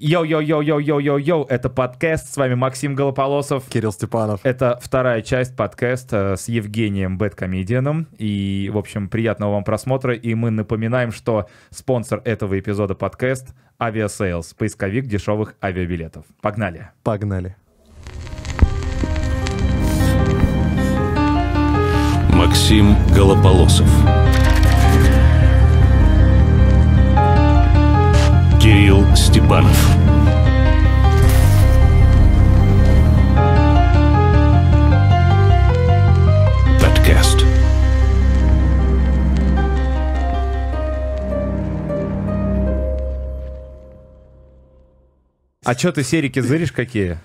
йоу йоу йоу йоу йоу йоу это подкаст, с вами Максим Голополосов. Кирилл Степанов. Это вторая часть подкаста э, с Евгением Бэткомедианом. И, в общем, приятного вам просмотра. И мы напоминаем, что спонсор этого эпизода подкаст — Авиасейлс, поисковик дешевых авиабилетов. Погнали. Погнали. Максим Голополосов. Кирилл Степанов. Подкаст. А что ты серики зыришь какие?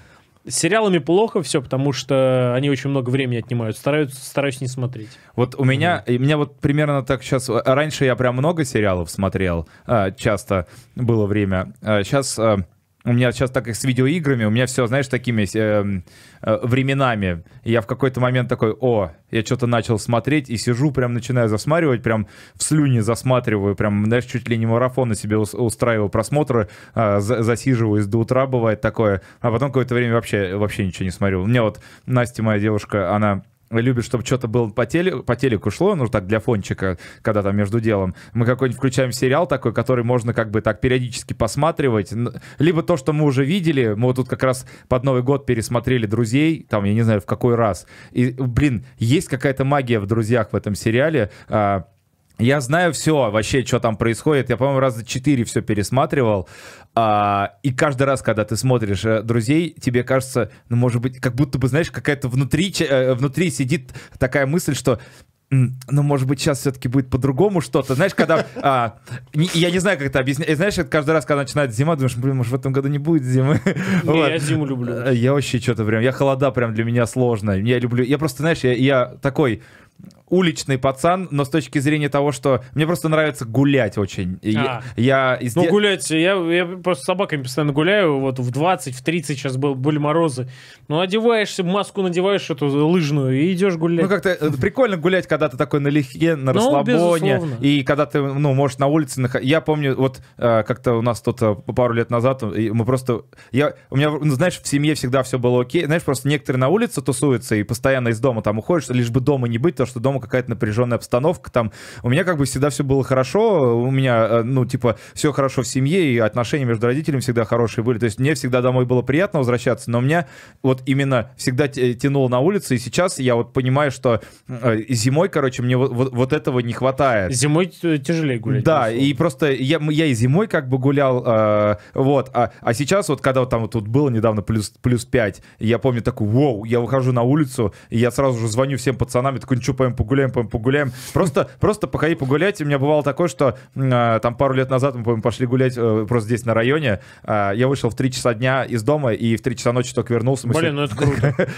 С сериалами плохо все, потому что они очень много времени отнимают. Стараюсь, стараюсь не смотреть. Вот у меня, mm. у меня вот примерно так сейчас... А, раньше я прям много сериалов смотрел. А, часто было время. Сейчас а, у меня сейчас так и с видеоиграми, у меня все, знаешь, такими э, э, временами. я в какой-то момент такой, о, я что-то начал смотреть и сижу, прям начинаю засматривать, прям в слюне засматриваю, прям, знаешь, чуть ли не марафоны себе устраиваю просмотры, э, засиживаюсь до утра, бывает такое. А потом какое-то время вообще, вообще ничего не смотрю. У меня вот Настя, моя девушка, она любит, чтобы что-то было по телеку, по телеку шло, ну так для фончика, когда там между делом. Мы какой-нибудь включаем сериал такой, который можно как бы так периодически посматривать. Либо то, что мы уже видели, мы вот тут как раз под Новый год пересмотрели «Друзей», там, я не знаю, в какой раз. И, блин, есть какая-то магия в «Друзьях» в этом сериале, а, я знаю все вообще, что там происходит. Я, по-моему, раза четыре все пересматривал. А, и каждый раз, когда ты смотришь э, друзей, тебе кажется, ну, может быть, как будто бы, знаешь, какая-то внутри, э, внутри сидит такая мысль, что ну, может быть, сейчас все-таки будет по-другому что-то. Знаешь, когда... А, не, я не знаю, как это объяснять. Знаешь, каждый раз, когда начинает зима, думаешь, блин, может, в этом году не будет зимы. Не, вот. я зиму люблю. Э, я вообще что-то прям... Я холода прям для меня сложно. Я люблю... Я просто, знаешь, я, я такой уличный пацан, но с точки зрения того, что мне просто нравится гулять очень. А. Я, я ну, де... гулять, я, я просто с собаками постоянно гуляю, вот в 20, в 30 сейчас был, были морозы. Ну, одеваешься, маску надеваешь эту лыжную и идешь гулять. Ну, как-то э, прикольно гулять, когда ты такой налегке, на ну, расслабоне. Ну, и когда ты, ну, можешь на улице... Нах... Я помню, вот э, как-то у нас тут э, пару лет назад мы просто... Я, у меня, ну, знаешь, в семье всегда все было окей. Знаешь, просто некоторые на улице тусуются и постоянно из дома там уходишь, лишь бы дома не быть, то что дома какая-то напряженная обстановка там. У меня как бы всегда все было хорошо, у меня, э, ну, типа, все хорошо в семье, и отношения между родителями всегда хорошие были. То есть мне всегда домой было приятно возвращаться, но у меня вот именно всегда тянуло на улице, и сейчас я вот понимаю, что э, зимой, короче, мне вот, вот, этого не хватает. Зимой тяжелее гулять. Да, и просто я, я и зимой как бы гулял, э, вот, а, а сейчас вот, когда вот там вот тут было недавно плюс, плюс 5, я помню такой, вау, я выхожу на улицу, и я сразу же звоню всем пацанам, и такой, ничего «Ну, что, пойдем погуляем, погуляем. Просто, просто походи погулять. И у меня бывало такое, что а, там пару лет назад мы, по пошли гулять э, просто здесь на районе. А, я вышел в 3 часа дня из дома и в 3 часа ночи только вернулся. Мы Блин, все... ну это круто.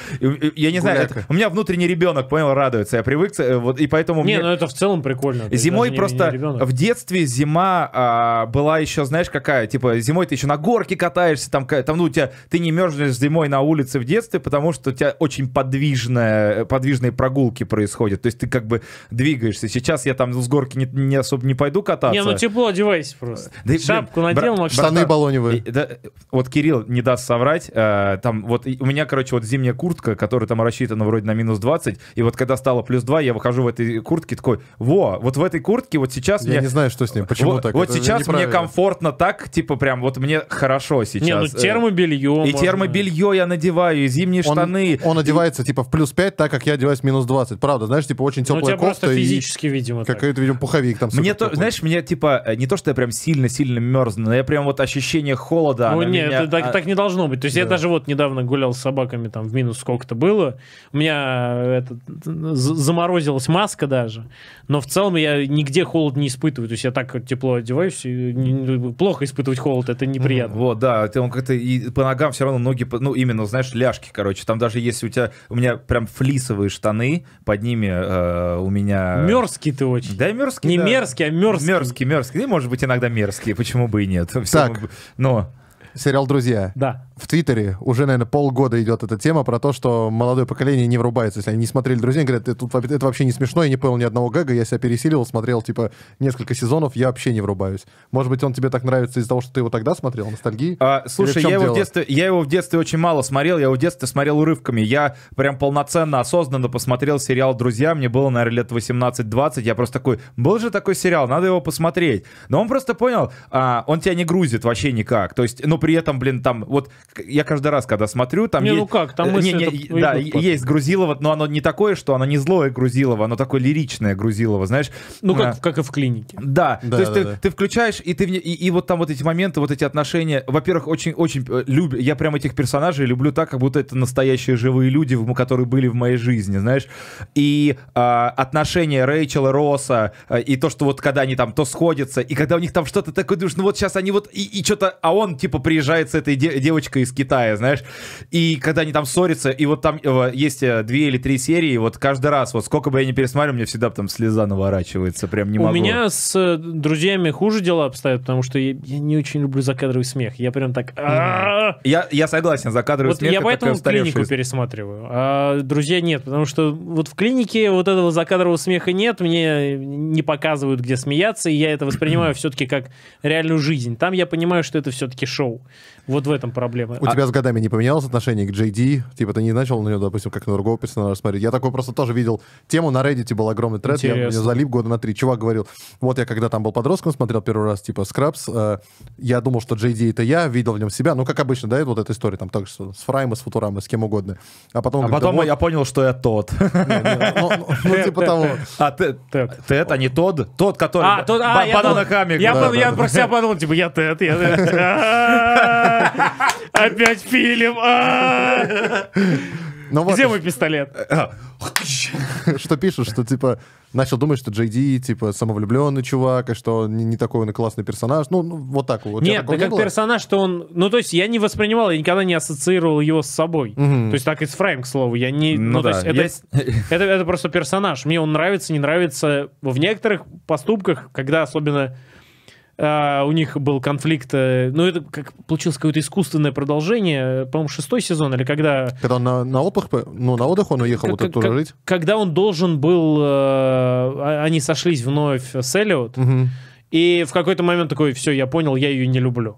Я не знаю, у меня внутренний ребенок, понял, радуется. Я привык, э, вот, и поэтому... Не, ну это в целом прикольно. Зимой просто... В детстве зима а, была еще, знаешь, какая? Типа зимой ты еще на горке катаешься, там, там ну, у тебя, ты не мерзнешь зимой на улице в детстве, потому что у тебя очень подвижные подвижные прогулки происходят. То есть есть ты как бы двигаешься. Сейчас я там с горки не, не особо не пойду кататься. Не, ну тепло одевайся просто. Да, Шапку блин, надел, бра- Штаны бра- баллоневые. Да, вот Кирилл не даст соврать. Э, там вот у меня, короче, вот зимняя куртка, которая там рассчитана вроде на минус 20, и вот когда стало плюс 2, я выхожу в этой куртке такой, во, вот в этой куртке вот сейчас... Я мне, не знаю, что с ним, почему вот, так. Вот Это сейчас мне комфортно так, типа прям вот мне хорошо сейчас. Не, ну э, термобелье. И можно. термобелье я надеваю, и зимние он, штаны. Он одевается и... типа в плюс 5, так как я одеваюсь в минус 20. Правда, знаешь, типа очень ну, теплая ну, кофта. и физически, видимо. Какой-то, видимо, пуховик там. Мне то, знаешь, мне типа, э, не то, что я прям сильно-сильно мерзну, но я прям вот ощущение холода. Ну, нет, меня... так, а, так не должно быть. То есть да. я даже вот недавно гулял с собаками, там в минус сколько-то было. У меня э, это, заморозилась маска даже. Но в целом я нигде холод не испытываю. То есть я так тепло одеваюсь, и плохо испытывать холод, это неприятно. вот, да, ты он как-то и по ногам все равно ноги, ну, именно, знаешь, ляжки, короче. Там даже если у тебя, у меня прям флисовые штаны, под ними э, э, у меня... Мерзкий ты очень. Да, мерзкий. Не да. мерзкий, а мерзкий. Мерзкий, мерзкий. И, может быть, иногда мерзкий, почему бы и нет. Все, так. Но... Сериал «Друзья». Да в Твиттере уже, наверное, полгода идет эта тема про то, что молодое поколение не врубается. Если они не смотрели «Друзей», говорят, это, это вообще не смешно, я не понял ни одного гэга, я себя пересиливал, смотрел, типа, несколько сезонов, я вообще не врубаюсь. Может быть, он тебе так нравится из-за того, что ты его тогда смотрел, «Ностальгии»? А, слушай, я его, в детстве, я его в детстве очень мало смотрел, я его в детстве смотрел урывками. Я прям полноценно, осознанно посмотрел сериал «Друзья», мне было, наверное, лет 18-20, я просто такой, был же такой сериал, надо его посмотреть. Но он просто понял, а, он тебя не грузит вообще никак. То есть, ну, при этом, блин, там, вот я каждый раз, когда смотрю, там... Не, есть... ну как, там э, мысли... Не, не, да, есть Грузилова, но оно не такое, что оно не злое Грузилова, оно такое лиричное Грузилова, знаешь? Ну как, а... как и в клинике. Да, да то есть да, ты, да. ты включаешь, и, ты, и, и вот там вот эти моменты, вот эти отношения, во-первых, очень-очень э, люблю, я прям этих персонажей люблю так, как будто это настоящие живые люди, которые были в моей жизни, знаешь? И а, отношения и Росса, э, и то, что вот когда они там то сходятся, и когда у них там что-то такое, думаешь, ну вот сейчас они вот, и, и что-то, а он типа приезжает с этой де девочкой девочка из Китая, знаешь. И когда они там ссорятся, и вот там э, есть э, две или три серии, вот каждый раз, вот сколько бы я ни пересмотрел, меня всегда там слеза наворачивается, прям не могу. У меня с э, друзьями хуже дела обстоят, потому что я, я не очень люблю закадровый смех. Я прям так... Я, я согласен, закадровый вот смех. Я поэтому клинику пересматриваю, а друзья нет, потому что вот в клинике вот этого закадрового смеха нет, мне не показывают, где смеяться, и я это воспринимаю все-таки как реальную жизнь. Там я понимаю, что это все-таки шоу. Вот в этом проблема. У а... тебя с годами не поменялось отношение к JD? Типа ты не начал на нее, допустим, как на другого персонажа смотреть? Я такой просто тоже видел тему на Reddit, был огромный тред, Интересно. я, я залип года на три. Чувак говорил, вот я когда там был подростком, смотрел первый раз, типа, Scraps, э, я думал, что JD это я, видел в нем себя, ну, как обычно, да, вот эта история, там, так что с Фрайма, с Футурама, с кем угодно. А потом, а говорит, потом да, вот... я понял, что я тот. Ну, ну, ну, ну, типа того. А, Тед, а не тот, Тот, который... А, а Я про себя подумал, типа, я Тед, я Тед. Опять пилим. А! Ну Где мой пистолет? А. Что пишут, что типа начал думать, что Джейди типа, самовлюбленный чувак, и что он не, не такой он и классный персонаж. Ну, ну вот так вот. Нет, да не как было? персонаж, что он... Ну, то есть я не воспринимал, я никогда не ассоциировал его с собой. Угу. То есть так и с Фрайм, к слову. Я не... Ну, ну да. то есть это, я... это, это просто персонаж. Мне он нравится, не нравится. В некоторых поступках, когда особенно а, у них был конфликт, э, ну это как получилось какое-то искусственное продолжение, по-моему, шестой сезон или когда... Когда он на, на отдых, ну на отдых он уехал как, вот оттуда жить. Когда он должен был, э, а, они сошлись вновь с Эллиот, угу. и в какой-то момент такой, все, я понял, я ее не люблю.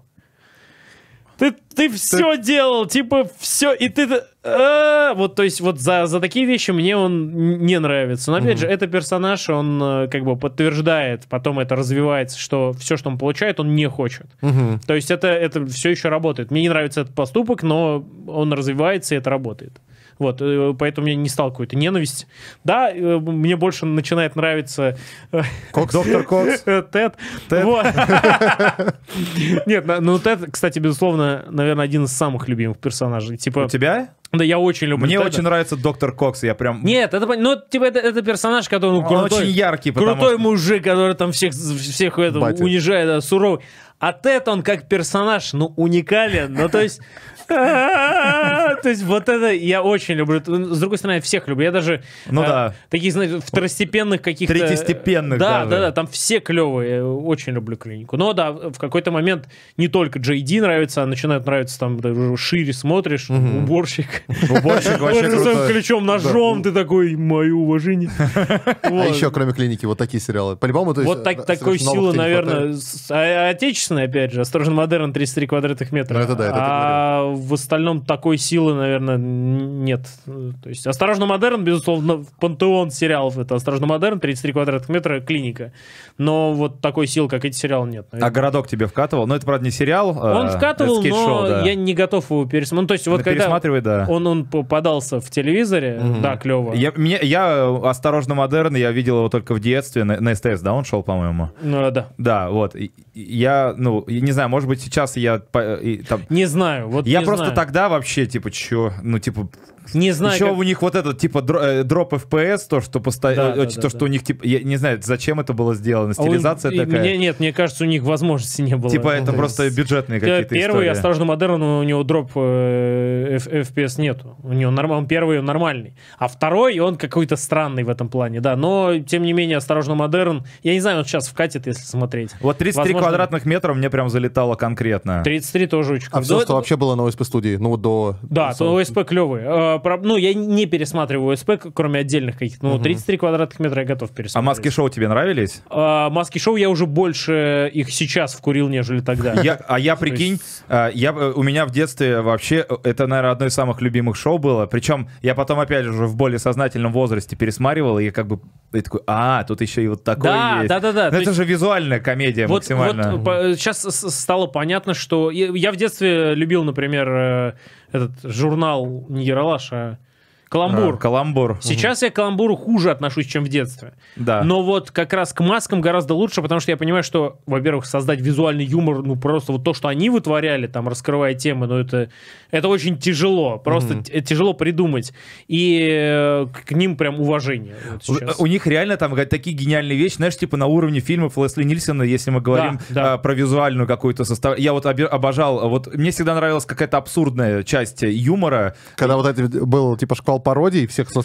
Ты, ты все ты... делал, типа все, и ты Э, вот, то есть, вот за, за такие вещи мне он не нравится. Но, опять угу. же, это персонаж, он э, как бы подтверждает, потом это развивается, что все, что он получает, он не хочет. Угу. То есть, это, это все еще работает. Мне не нравится этот поступок, но он развивается, и это работает. Вот, э, поэтому я не стал какой-то ненависть. Да, мне больше начинает нравиться... Кокс. Доктор Кокс. Тед. Вот. Нет, ну Тед, кстати, безусловно, наверное, один из самых любимых персонажей. Типа... У тебя? Да, я очень люблю. Мне это. очень нравится доктор Кокс, я прям... Нет, это, ну, типа, это, это персонаж, который ну, крутой. Он очень яркий, Крутой что... мужик, который там всех, всех это, унижает, да, суровый. А Тед, он как персонаж, ну, уникален. Ну, то есть, То есть вот это я очень люблю. С другой стороны, я всех люблю. Я даже... Ну э, да. Таких, знаете, второстепенных каких-то... Третьестепенных Да, да, да. Там все клевые. Очень люблю клинику. Но да, в какой-то момент не только Джей нравится, а начинают нравиться там шире смотришь, уборщик. Уборщик вообще крутой. ключом, ножом. Ты такой, мое уважение. А еще, кроме клиники, вот такие сериалы. По-любому, то есть... Вот э, такой силы, наверное, а, отечественной, опять же. Осторожно, модерн, 33 квадратных метра. Ну, это да, это в остальном такой силы, наверное, нет. То есть «Осторожно, модерн», безусловно, пантеон сериалов. Это «Осторожно, модерн», «33 квадратных метра», «Клиника». Но вот такой сил, как эти сериалы, нет. Наверное. А «Городок» тебе вкатывал? Но ну, это, правда, не сериал, а Он вкатывал, но да. я не готов его пересмотреть. Ну, то есть вот ну, когда пересматривай, да. он, он попадался в телевизоре, угу. да, клево. Я, меня, я э, «Осторожно, модерн», я видел его только в детстве, на, на СТС, да, он шел, по-моему? Ну, э, да. Да, вот. Я, ну, не знаю, может быть, сейчас я... Э, там... Не знаю. Вот я просто знаю. тогда вообще, типа, чё, ну, типа, не знаю. Еще как... у них вот этот типа э, дроп FPS, то что поста... да, э, э, да, то да, что да. у них типа я не знаю, зачем это было сделано, а стилизация а он... такая. Мне, нет, мне кажется, у них возможности не было. Типа это да. просто бюджетные какие-то истории. Первый истории. осторожно модерн, у него дроп э, FPS нету, у него нормальный первый нормальный, а второй он какой-то странный в этом плане, да. Но тем не менее осторожно модерн, я не знаю, он сейчас вкатит, если смотреть. Вот 33 Возможно... квадратных метра мне прям залетало конкретно. 33 тоже очень. А все, ну, что вообще было на ОСП студии, ну до. Да, то ОСП клевый а, ну, я не пересматриваю СП, кроме отдельных каких-то. Ну, угу. 33 квадратных метра я готов пересмотреть. А маски шоу тебе нравились? А, маски шоу я уже больше их сейчас вкурил, нежели тогда. Я, а я прикинь, а, я, э, у меня в детстве вообще э, это, наверное, одно из самых любимых шоу было. Причем я потом, опять же, в более сознательном возрасте пересматривал и как бы и такой, а, тут еще и вот такой да, есть. Да, да, да. Но ну, это же визуальная комедия вот, максимально. Вот, сейчас стало понятно, что... Я в детстве любил, например, э, этот журнал не Ералаш, а Каламбур. А, каламбур. Сейчас я к каламбуру хуже отношусь, чем в детстве. Да. Но вот как раз к маскам гораздо лучше, потому что я понимаю, что, во-первых, создать визуальный юмор, ну просто вот то, что они вытворяли, там, раскрывая темы, ну это, это очень тяжело. Просто угу. тяжело придумать. И э, к ним прям уважение. Вот у, у них реально там такие гениальные вещи, знаешь, типа на уровне фильмов Лесли Нильсона, если мы говорим да, да. А, про визуальную какую-то состав. Я вот обожал, вот мне всегда нравилась какая-то абсурдная часть юмора. Когда И... вот это был типа шквал шквал пародий, всех с А,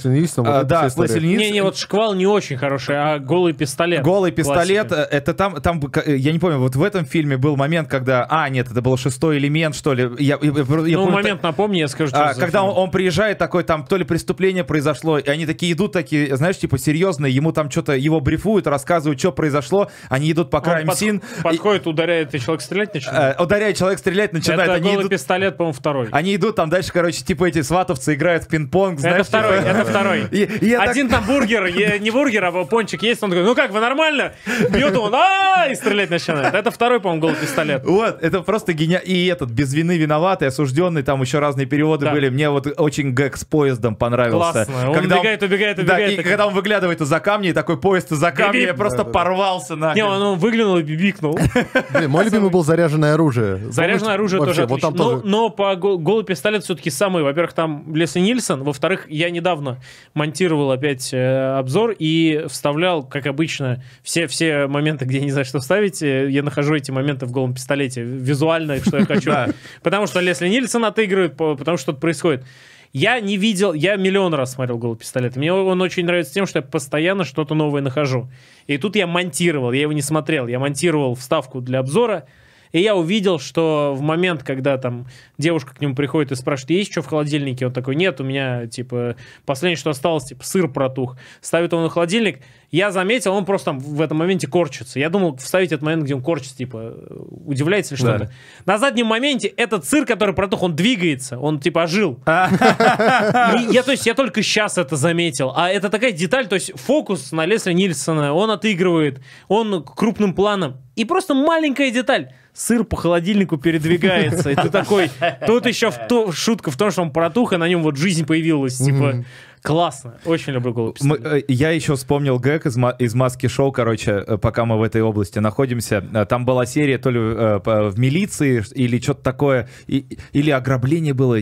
вот да, с Не, не, вот шквал не очень хороший, а голый пистолет. Голый пистолет, классика. Э, это там, там, э, я не помню, вот в этом фильме был момент, когда, а, нет, это был шестой элемент, что ли. Я, я, я, ну, помню, момент, так, напомни, я скажу. А, когда он, он приезжает такой, там, то ли преступление произошло, и они такие идут, такие, знаешь, типа, серьезные ему там что-то, его брифуют, рассказывают, что произошло, они идут по краю под, син. Подходит, и, ударяет, и человек стрелять начинает. Э, ударяет, человек стрелять начинает. Это они голый идут, пистолет, по-моему, второй. Они идут, там дальше, короче, типа эти сватовцы играют в пинг-понг, это второй, типа- это второй. Один там бургер, не бургер, а пончик есть, он такой, ну как, вы нормально? Бьет он, а и стрелять начинает. Это второй, по-моему, голый пистолет. Вот, это просто гениально. И этот, без вины виноватый, осужденный, там еще разные переводы были. Мне вот очень гэг с поездом понравился. Классно, он убегает, убегает, убегает. и когда он выглядывает из-за камня, и такой поезд из-за камня, я просто порвался на. Не, он выглянул и бибикнул. Мой любимый был заряженное оружие. Заряженное оружие тоже отлично. Но по голый пистолет все-таки самый, во-первых, там Лесли Нильсон, во-вторых, во-вторых, я недавно монтировал опять э, обзор и вставлял, как обычно, все, все моменты, где я не знаю, что вставить, э, я нахожу эти моменты в голом пистолете, визуально, что я хочу. Потому что Лесли Нильсон отыгрывает, потому что что-то происходит. Я не видел, я миллион раз смотрел «Голый пистолет». Мне он очень нравится тем, что я постоянно что-то новое нахожу. И тут я монтировал, я его не смотрел. Я монтировал вставку для обзора, и я увидел, что в момент, когда там девушка к нему приходит и спрашивает, есть что в холодильнике? Он такой, нет, у меня, типа, последнее, что осталось, типа, сыр протух. Ставит он в холодильник. Я заметил, он просто там в этом моменте корчится. Я думал вставить этот момент, где он корчится, типа, удивляется или что-то. Да. На заднем моменте этот сыр, который протух, он двигается, он, типа, ожил. А. Ну, я, то есть, я только сейчас это заметил. А это такая деталь, то есть, фокус на Лесли Нильсона, он отыгрывает, он крупным планом. И просто маленькая деталь сыр по холодильнику передвигается. И ты такой, тут еще в то, шутка в том, что он протух, и на нем вот жизнь появилась, типа Классно, очень люблю голубь. Э, я еще вспомнил гэг из, из «Маски шоу», короче, э, пока мы в этой области находимся. Э, там была серия то ли в милиции или что-то такое, и, или ограбление было.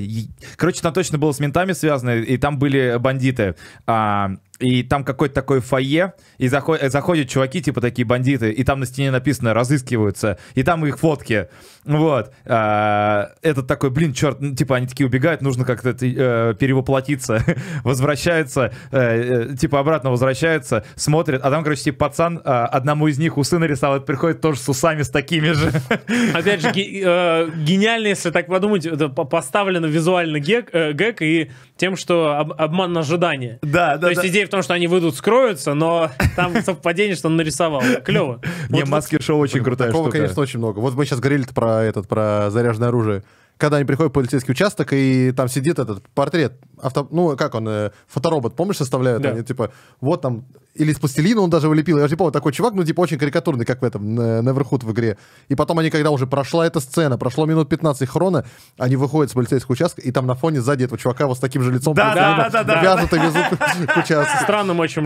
Короче, там точно было с ментами связано, и там были бандиты. А, и там какой-то такой фойе, и заходят, заходят чуваки, типа такие бандиты, и там на стене написано «разыскиваются», и там их фотки. Вот. А, этот такой, блин, черт, ну, типа они такие убегают, нужно как-то э, перевоплотиться, возвращаться возвращается, э, э, типа обратно возвращается, смотрит, а там, короче, типа пацан э, одному из них усы нарисовал, приходит тоже с усами с такими же. Опять же, ге- э, гениально, если так подумать, это поставлено визуально гек, э, гэг и тем, что об- обман ожидания. Да, да. То есть да. идея в том, что они выйдут, скроются, но там совпадение, что он нарисовал. Клево. Не, вот, маски-шоу очень крутая Такого, штука. конечно, очень много. Вот мы сейчас говорили про этот, про заряженное оружие когда они приходят в полицейский участок, и там сидит этот портрет, авто, ну, как он, э, фоторобот, помнишь, составляют? Да. Они типа, вот там или из пластилина он даже вылепил. Я же не помню, такой чувак, ну, типа, очень карикатурный, как в этом Неверхуд в игре. И потом они, когда уже прошла эта сцена, прошло минут 15 хрона, они выходят с полицейского участка, и там на фоне сзади этого чувака вот с таким же лицом. Да, да, да, да. Вязут и везут к участку. Странным очень.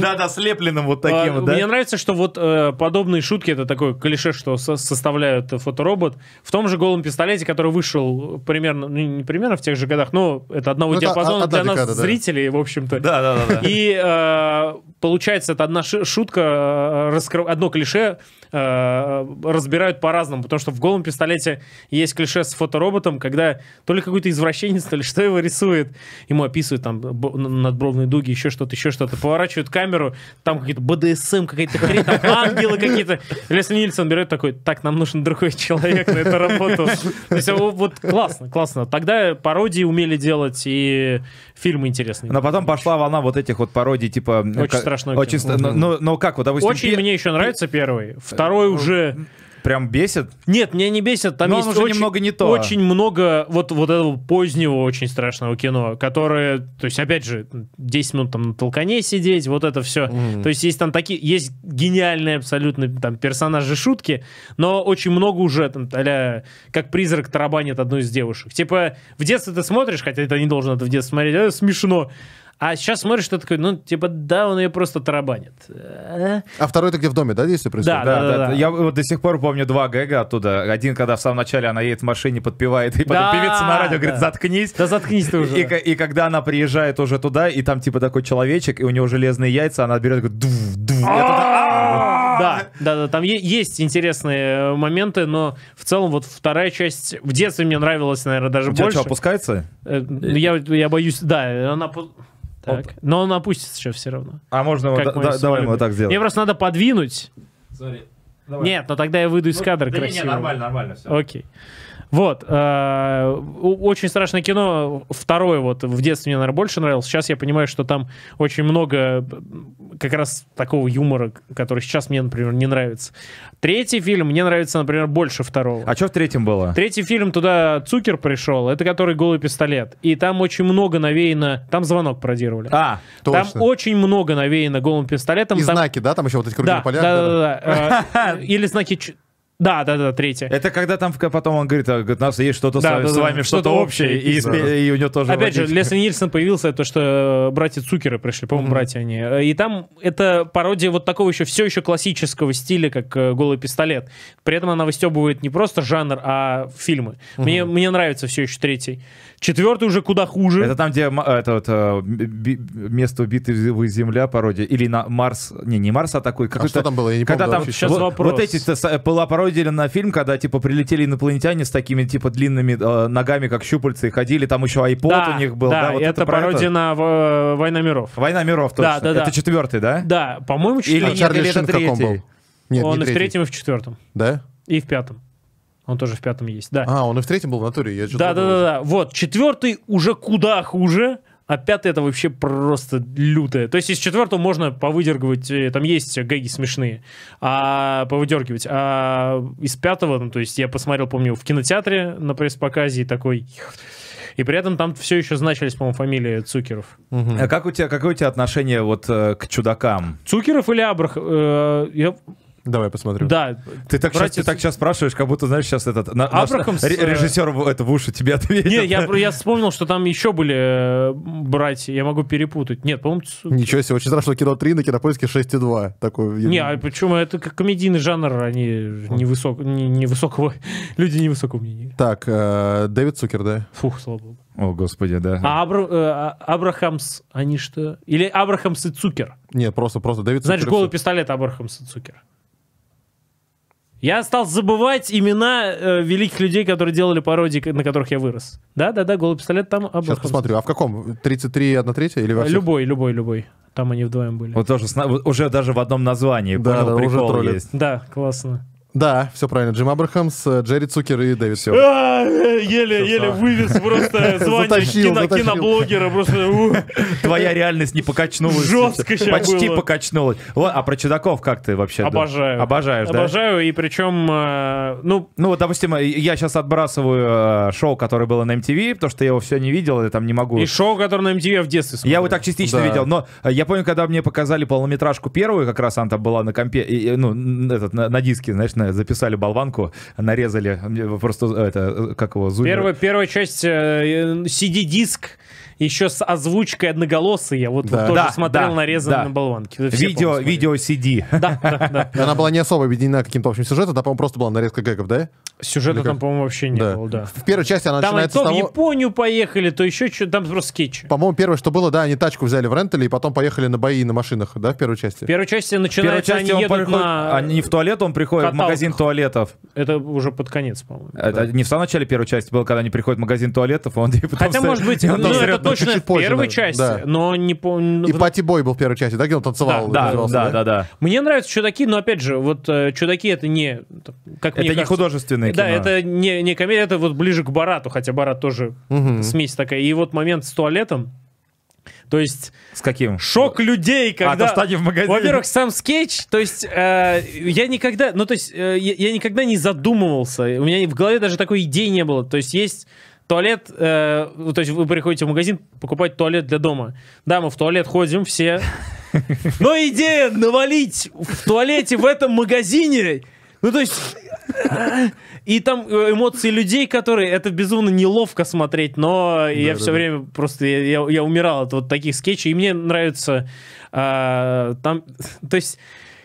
Да, да, слепленным вот таким, а, да. Мне нравится, что вот э, подобные шутки, это такое клише, что составляют фоторобот. В том же «Голом пистолете», который вышел примерно, ну, не примерно в тех же годах, но это одного ну, диапазона а, для нас, зрителей, в общем-то. Да, да, да. И э, uh, получается, это одна шутка, э, раскрыв... одно клише э, разбирают по-разному, потому что в «Голом пистолете» есть клише с фотороботом, когда то ли какой-то извращенец, то ли что его рисует, ему описывают там надбровные дуги, еще что-то, еще что-то, поворачивают камеру, там какие-то БДСМ, какие-то хрень, там ангелы какие-то. Лесли Нильсон берет такой, так, нам нужен другой человек на эту работу. То есть вот классно, классно. Тогда пародии умели делать и фильмы интересные. Но потом пошла волна вот этих вот пародий, типа... Очень страшное Очень кино. Ст... Но, но как вот, допустим... Очень пер... мне еще нравится первый. Э, второй ну, уже... Прям бесит? Нет, меня не бесит. Там Но есть уже очень, немного не то. Очень много вот, вот этого позднего очень страшного кино, которое, то есть, опять же, 10 минут там на толкане сидеть, вот это все. Mm. То есть, есть там такие, есть гениальные абсолютно там персонажи шутки, но очень много уже там, а как призрак тарабанит одну из девушек. Типа, в детстве ты смотришь, хотя это не должен это в детстве смотреть, а это смешно. А сейчас смотришь, что такое, ну, типа, да, он ее просто тарабанит. А второй это где в доме, да, действие происходит? Да, да, да. да, да. да. Я вот до сих пор помню два гэга оттуда. Один, когда в самом начале она едет в машине, подпевает, и потом да, певица на радио да. говорит, заткнись. Да заткнись ты уже. И, и, когда она приезжает уже туда, и там, типа, такой человечек, и у него железные яйца, она берет говорит, дув, дув. «А, да, да, да, там есть интересные э, моменты, но в целом вот вторая часть в детстве мне нравилась, наверное, даже больше. У тебя что, опускается? Э, я, я боюсь, да, она... Так. Оп. Но он опустится еще все равно. А можно вот, да, давай мы вот так сделаем. Мне просто надо подвинуть. Sorry. Давай. Нет, но тогда я выйду из ну, кадра да красиво. Не, не, нормально, нормально все. Окей. Вот. Э, очень страшное кино. Второе вот в детстве мне, наверное, больше нравилось. Сейчас я понимаю, что там очень много как раз такого юмора, который сейчас мне, например, не нравится. Третий фильм мне нравится, например, больше второго. А что в третьем было? Третий фильм туда Цукер пришел. Это который «Голый пистолет». И там очень много навеяно... Там звонок пародировали. А, точно. Там очень много навеяно «Голым пистолетом». И там... знаки, да? Там еще вот эти крутые да, поля. Да, да, да. Э, или знаки да, да, да, третья. Это когда там потом он говорит, у а, нас есть что-то да, с, да, с вами, да, что-то общее, и, да. и у него тоже... Опять водичка. же, Лесли Нильсон появился, то, что э, братья Цукеры пришли, по-моему, mm-hmm. братья они. И там это пародия вот такого еще, все еще классического стиля, как э, «Голый пистолет». При этом она выстебывает не просто жанр, а фильмы. Mm-hmm. Мне, мне нравится все еще третий. Четвертый уже куда хуже. Это там, где это вот, э, место битвы Земля пародия. Или на Марс. Не, не Марс, а такой. А что там было? Я не когда помню. Там, сейчас вот, вопрос. Вот эти э, была пародия на фильм, когда типа прилетели инопланетяне с такими типа длинными э, ногами, как щупальцы, и ходили. Там еще iPod да, у них был. Да, да вот это, это пародия это? на в, э, «Война миров». «Война миров», точно. Да, да, да. Это четвертый, да? Да, по-моему, четвертый. Или, а нет, Чарли или Шин это третий? Был? Нет, он не и в третьем, и в четвертом. Да? И в пятом. Он тоже в пятом есть, да. А, он и в третьем был в натуре. Я да, да, да, да. Вот, четвертый уже куда хуже, а пятый это вообще просто лютое. То есть из четвертого можно повыдергивать, э, там есть гэги смешные, а повыдергивать. А из пятого, ну, то есть я посмотрел, помню, в кинотеатре на пресс-показе и такой... И при этом там все еще значились, по-моему, фамилии Цукеров. Угу. А как у тебя, какое у тебя отношение вот э, к чудакам? Цукеров или Абрах? Э, я Давай посмотрим. Да. Ты так, братец... сейчас, ты так сейчас спрашиваешь, как будто, знаешь, сейчас этот на, Абракамс, наш, режиссер это в уши тебе ответит. Не, я, я вспомнил, что там еще были э, братья, я могу перепутать. Нет, по-моему... Ничего себе, очень страшно, кино 3 на кинопоиске 6,2. Такой, Не, а почему это как комедийный жанр, они невысок, не, невысокого... Люди невысокого мнения. Так, э, Дэвид Цукер, да? Фух, слава богу. О, господи, да. А Абра, э, Абрахамс, они что? Или Абрахамс и Цукер? Нет, просто, просто Дэвид Цукер. Значит, голый пистолет Абрахамс и Цукер. Я стал забывать имена э, великих людей, которые делали пародии, на которых я вырос. Да, да, да, голый пистолет там. Об Сейчас посмотрю. А в каком? 33 и 1 третья или во всех? Любой, любой, любой. Там они вдвоем были. Вот тоже, уже даже в одном названии. Да, понял, да, прикол уже есть. Да, классно. Да, все правильно. Джим Абрахамс, э, Джерри Цукер и Дэвид Сёв. А, еле, еле вывез просто звание киноблогера. Просто Твоя реальность не покачнулась. Жестко сейчас Почти покачнулась. а про чудаков как ты вообще? Обожаю. Обожаешь, да? Обожаю, и причем, э, ну... Ну, вот, допустим, э, я сейчас отбрасываю шоу, которое было на MTV, потому что я его все не видел, и там не могу... И шоу, которое на MTV в детстве смотрел. Я его так частично видел, но я помню, когда мне показали полнометражку первую, как раз она там была на компе, ну, этот, на диске, знаешь, на наверное, записали болванку, нарезали э, просто э, это, э, как его, зумер. Первая, первая часть CD-диск еще с озвучкой одноголосой. Я вот, да. вот тоже да, смотрел да, нарезанные да. на болванке. Все, видео, видео CD. Да, да, да. Она была не особо объединена каким-то общим сюжетом, да, по-моему, просто была нарезка гэгов, да? Сюжета Или там, по-моему, вообще не да. было, да. В первой части она там начинается то с того... в Японию поехали, то еще что там просто скетч. По-моему, первое, что было, да, они тачку взяли в рентале и потом поехали на бои на машинах, да, в первой части? В первой части начинается, первой части они едут приходит, на... Они в туалет, он приходит Каталках. в магазин туалетов. Это уже под конец, по-моему. А, это да. не в самом начале первой части было, когда они приходят в магазин туалетов, он типа Хотя, стоит, может быть, ну, это точно в первой части, да. но не помню... И ну, Пати Бой был в первой части, да, где он танцевал? Да, да, да, да. Мне нравятся чудаки, но, опять же, вот э, чудаки это не... Как это не художественный комедийное кино. Да, это не, не комедия, это вот ближе к Барату, хотя Барат тоже угу. смесь такая. И вот момент с туалетом, то есть... С каким? Шок людей, а, когда... А, в магазине. Во-первых, сам скетч, то есть э, я никогда... Ну, то есть э, я, я никогда не задумывался. У меня в голове даже такой идеи не было. То есть есть туалет, э, ну, то есть вы приходите в магазин покупать туалет для дома. Да, мы в туалет ходим все. Но идея навалить в туалете в этом магазине, ну то есть... И там э, эмоции людей, которые... Это безумно неловко смотреть, но да, я да, все да. время просто... Я, я, я умирал от вот таких скетчей, и мне нравится... А, там... То есть...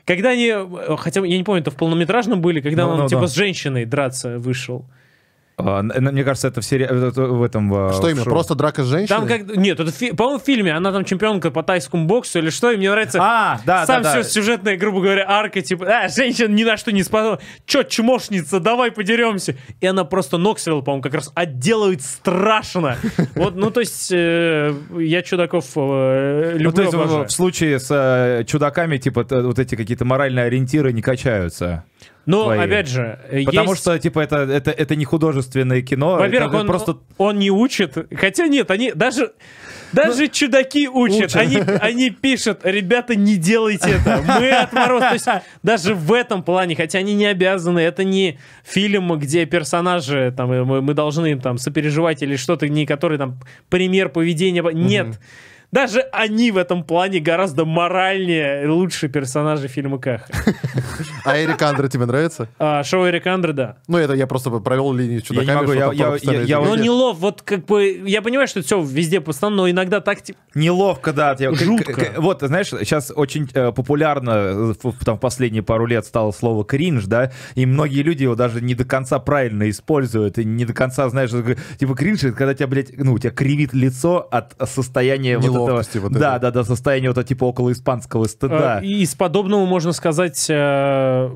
Когда они, э, хотя я не помню, это в полнометражном были, когда ну, он да, типа да. с женщиной драться вышел. А, мне кажется, это в, сери... в этом... Что в именно? Шоу. Просто драка с женщиной? Там как... Нет, это фи... по-моему в фильме. Она там чемпионка по тайскому боксу или что. И мне нравится а, да, сам да, все да. сюжетная, грубо говоря, арка. Типа, а, женщина ни на что не способна. Че, чмошница, давай подеремся. И она просто Ноксвилл, по-моему, как раз отделывает страшно. Вот, ну то есть э, я чудаков э, люблю, ну, в, случае с э, чудаками, типа, вот эти какие-то моральные ориентиры не качаются. Но, ну, твои. опять же, э, Потому есть... что, типа, это, это, это не художественное кино. Во-первых, он, просто... он не учит. Хотя нет, они даже... Даже ну, чудаки учат. учат. Они, они пишут, ребята, не делайте это. Мы отмороз. То есть даже в этом плане, хотя они не обязаны, это не фильм, где персонажи, там, э, мы, мы должны им там сопереживать или что-то, не который там пример поведения. Нет. Угу. Даже они в этом плане гораздо моральнее и лучше персонажи фильма Каха. А Эрик Андре тебе нравится? А, шоу Эрик Андре, да. Ну, это я просто провел линию чудаками. Ну, неловко, вот как бы, я понимаю, что все везде постоянно, но иногда так... Неловко, да. Жутко. Вот, знаешь, сейчас очень э, популярно э, там в последние пару лет стало слово «кринж», да, и многие люди его даже не до конца правильно используют, и не до конца, знаешь, типа кринж, это когда тебя, блядь, ну, у тебя кривит лицо от состояния вот неловкости этого, вот да, это. да, да, состояние вот это типа около испанского стыда. Э, и из подобного можно сказать, э,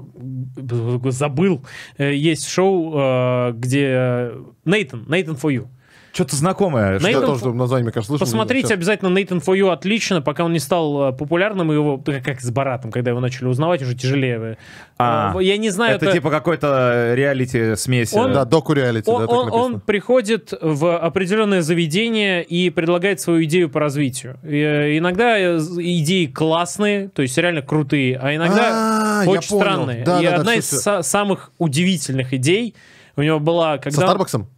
забыл, э, есть шоу, где Нейтан, Нейтан for you. Что-то знакомое, Nathan что тоже for... название, мне кажется, Посмотрите сейчас. обязательно Nathan For You отлично, пока он не стал э, популярным, его, как с Баратом, когда его начали узнавать, уже тяжелее. Э, а, э, я не знаю. Это, это... типа какой-то реалити смеси, Он, да, доку-реалити. Он, да, он, он приходит в определенное заведение и предлагает свою идею по развитию. И, иногда идеи классные, то есть реально крутые, а иногда а, очень странные. Да, и да, одна да, из са- самых удивительных идей у него была, когда... Со Старбаксом?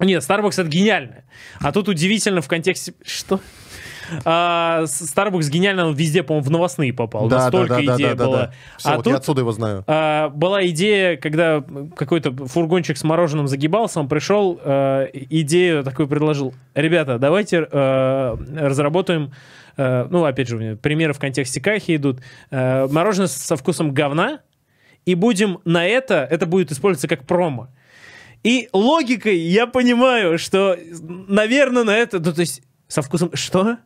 Нет, Starbucks это гениально. А тут удивительно в контексте... Что? А, Starbucks гениально, он везде, по-моему, в новостные попал. Да, Настолько да, да, идея да, да, была. Да, да. Все, а вот тут, я отсюда его знаю. А, была идея, когда какой-то фургончик с мороженым загибался, он пришел, а, идею такую предложил. Ребята, давайте а, разработаем... А, ну, опять же, у меня примеры в контексте кахи идут. А, мороженое со вкусом говна, и будем на это... Это будет использоваться как промо. И логикой я понимаю, что, наверное, на это... Ну, то есть, со вкусом... Что?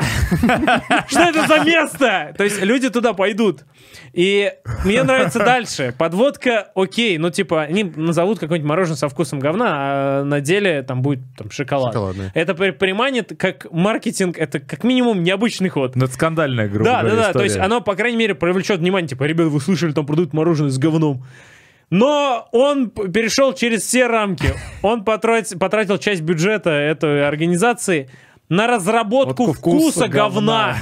Что это за место? То есть люди туда пойдут. И мне нравится дальше. Подводка окей. Ну, типа, они назовут какое-нибудь мороженое со вкусом говна, а на деле там будет там, шоколад. Шоколадный. Это приманит как маркетинг, это как минимум необычный ход. Но ну, это скандальная, грубо да, Да, да, да. То есть оно, по крайней мере, привлечет внимание. Типа, ребят, вы слышали, там продают мороженое с говном. Но он перешел через все рамки. Он потратил, потратил часть бюджета этой организации на разработку вот вкуса, вкуса говна.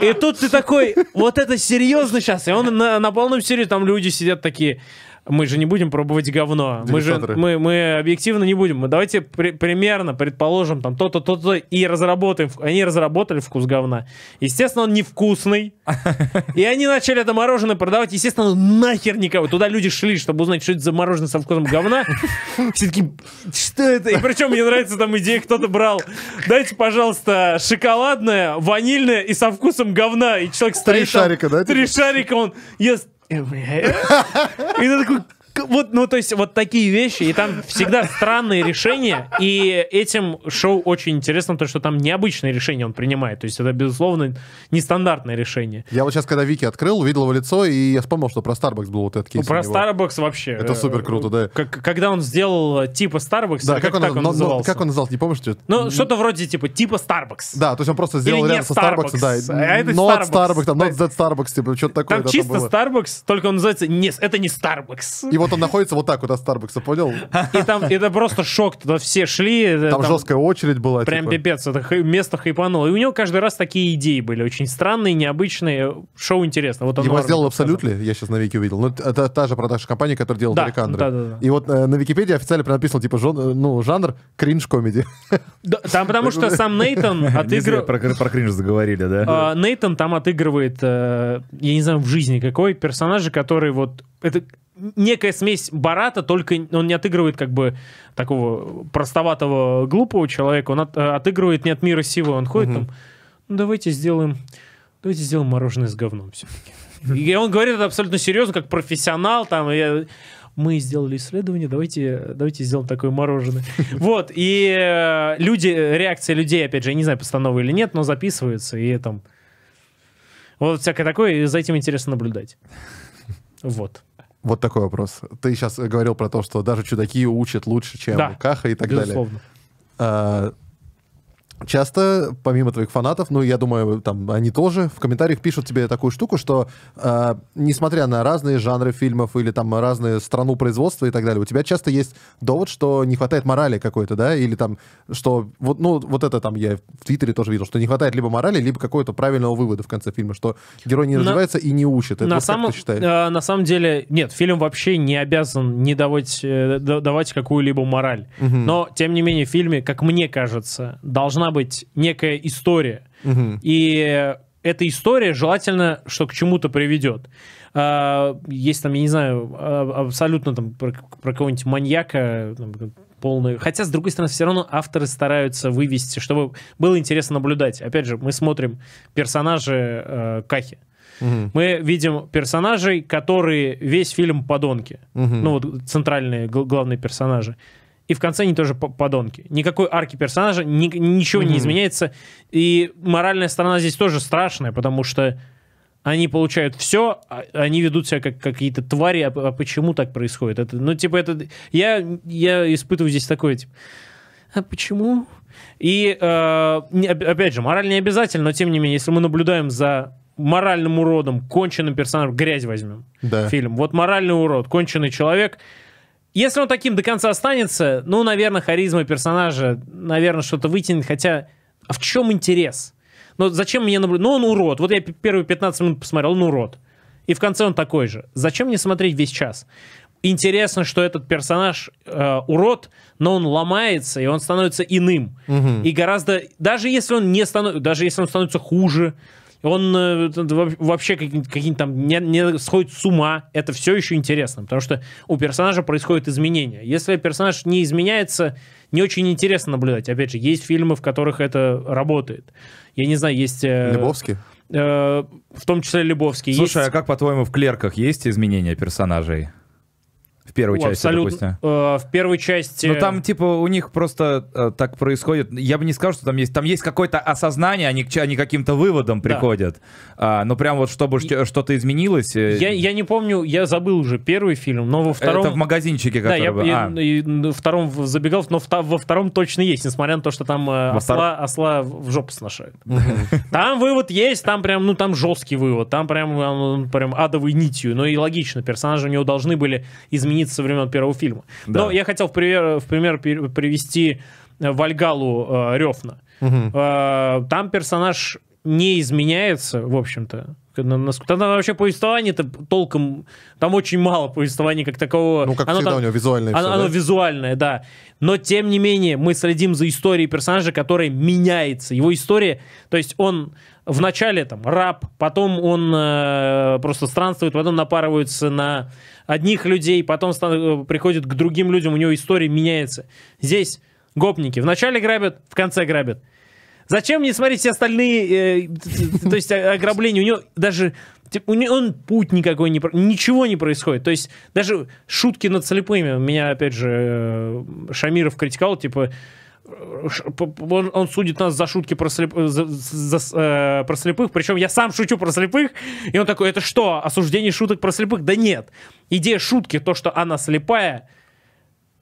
И тут ты такой, вот это серьезно сейчас. И он на, на полном серьезе, там люди сидят такие, мы же не будем пробовать говно. Мы же мы, мы объективно не будем. Мы давайте при, примерно предположим там то-то, то-то и разработаем. Они разработали вкус говна. Естественно, он невкусный. И они начали это мороженое продавать. Естественно, нахер никого. Туда люди шли, чтобы узнать, что это за мороженое со вкусом говна. Все таки что это? И причем мне нравится там идея, кто-то брал. Дайте, пожалуйста, шоколадное, ванильное и со вкусом говна. И человек стоит Три шарика, да? Три типа? шарика, он ест Ja, ja. ik dacht, Вот, ну, то есть, вот такие вещи, и там всегда странные решения, и этим шоу очень интересно, то что там необычные решения он принимает, то есть это, безусловно, нестандартное решение. Я вот сейчас, когда Вики открыл, увидел его лицо, и я вспомнил, что про Starbucks был вот этот кейс. Ну, про Starbucks вообще. Это э, супер круто, да. когда он сделал э, типа Starbucks, да, как, он, так он но, назывался? Как он назывался, не помнишь? Что ну, что-то вроде типа типа Starbucks. Да, то есть он просто сделал рядом со Starbucks, да. А это not Starbucks, Starbucks там, not that Starbucks, типа, что-то такое. Там чисто Starbucks, только он называется, нет, это не Starbucks. И вот он находится вот так вот от Старбакса, понял? И там это просто шок, туда все шли. Э, там, там жесткая очередь была. Прям типа. пипец, это хай, место хайпануло. И у него каждый раз такие идеи были, очень странные, необычные. Шоу интересно. Вот он Его сделал абсолютно, я сейчас на Вики увидел. Ну, это та же продажная компания, которая делала да, Да, да, да. И вот э, на Википедии официально написано, типа, жон, э, ну, жанр кринж-комедии. Да, там потому что сам Нейтан отыгрывает... Про, про кринж заговорили, да? А, Нейтан там отыгрывает, э, я не знаю, в жизни какой персонажа, который вот... Это некая смесь Барата, только он не отыгрывает как бы такого простоватого, глупого человека, он от, э, отыгрывает не от мира сего, он ходит угу. там, ну давайте сделаем, давайте сделаем мороженое с говном все-таки. И он говорит это абсолютно серьезно, как профессионал, там, я, мы сделали исследование, давайте, давайте сделаем такое мороженое. Вот, и э, люди, реакция людей, опять же, я не знаю, постанова или нет, но записывается и там... Вот всякое такое, и за этим интересно наблюдать. Вот. Вот такой вопрос. Ты сейчас э, говорил про то, что даже чудаки учат лучше, чем да, Каха и так безусловно. далее. А, часто, помимо твоих фанатов, ну, я думаю, там, они тоже в комментариях пишут тебе такую штуку, что, э, несмотря на разные жанры фильмов или там разные страну производства и так далее, у тебя часто есть довод, что не хватает морали какой-то, да, или там, что, вот, ну, вот это там я в Твиттере тоже видел, что не хватает либо морали, либо какого-то правильного вывода в конце фильма, что герой не развивается на... и не учит. Это на, вот самом... Э, на самом деле, нет, фильм вообще не обязан не давать, э, давать какую-либо мораль, угу. но, тем не менее, в фильме, как мне кажется, должна быть некая история. Угу. И эта история желательно, что к чему-то приведет. А, есть там, я не знаю, а, абсолютно там про, про кого-нибудь маньяка, там, полную. Хотя, с другой стороны, все равно авторы стараются вывести, чтобы было интересно наблюдать. Опять же, мы смотрим персонажи э, Кахи. Угу. Мы видим персонажей, которые весь фильм подонки. Угу. Ну, вот центральные главные персонажи и в конце они тоже подонки. Никакой арки персонажа, ни, ничего mm-hmm. не изменяется. И моральная сторона здесь тоже страшная, потому что они получают все, а они ведут себя как, какие-то твари. А, а почему так происходит? Это, ну, типа, это... Я, я испытываю здесь такое, типа... А почему? И, э, опять же, мораль не обязательно, но, тем не менее, если мы наблюдаем за моральным уродом, конченным персонажем, грязь возьмем, да. фильм. Вот моральный урод, конченый человек, если он таким до конца останется, ну, наверное, харизма персонажа, наверное, что-то вытянет, хотя а в чем интерес? Ну, зачем мне наблюдать? Ну, он урод. Вот я первые 15 минут посмотрел, он урод. И в конце он такой же. Зачем мне смотреть весь час? Интересно, что этот персонаж э, урод, но он ломается и он становится иным. Угу. И гораздо, даже если он не становится, даже если он становится хуже, он э, вообще какие-нибудь там не, не сходит с ума, это все еще интересно, потому что у персонажа происходят изменения. Если персонаж не изменяется, не очень интересно наблюдать. Опять же, есть фильмы, в которых это работает. Я не знаю, есть... Э, Лебовский? Э, в том числе Лебовский. Слушай, есть... а как, по-твоему, в «Клерках» есть изменения персонажей? В первой О, части, абсолютно, допустим. Э, в первой части... Ну, там, типа, у них просто э, так происходит. Я бы не сказал, что там есть... Там есть какое-то осознание, они, они каким-то выводом да. приходят. А, но прям вот, чтобы и... что-то изменилось... Э, я, я не помню, я забыл уже первый фильм, но во втором... Это в магазинчике, который... Да, я, был. я, а. и, и, втором забегал, но во, во втором точно есть, несмотря на то, что там э, осла, втор... осла в жопу сношают. Там вывод есть, там прям, ну, там жесткий вывод, там прям, прям адовой нитью. Ну и логично, персонажи у него должны были изменить страниц со времен первого фильма. Да. Но я хотел в пример, в пример привести э, Вальгалу э, Рёфна. Угу. Э, там персонаж не изменяется, в общем-то. Тогда вообще повествование-то толком... Там очень мало повествования как такового. Ну, как оно всегда там, у него визуальное. Оно, все, оно да? визуальное, да. Но, тем не менее, мы следим за историей персонажа, которая меняется. Его история... То есть он вначале там раб, потом он э, просто странствует, потом напарывается на одних людей, потом стан- э, приходит к другим людям, у него история меняется. Здесь гопники вначале грабят, в конце грабят. Зачем мне смотреть все остальные, э, то есть а, ограбления? У него даже у него, он путь никакой не ничего не происходит. То есть даже шутки над слепыми меня опять же э, Шамиров критиковал, типа он, он судит нас за шутки про, слеп, э, за, за, э, про слепых, причем я сам шучу про слепых, и он такой, это что, осуждение шуток про слепых? Да нет, идея шутки, то, что она слепая,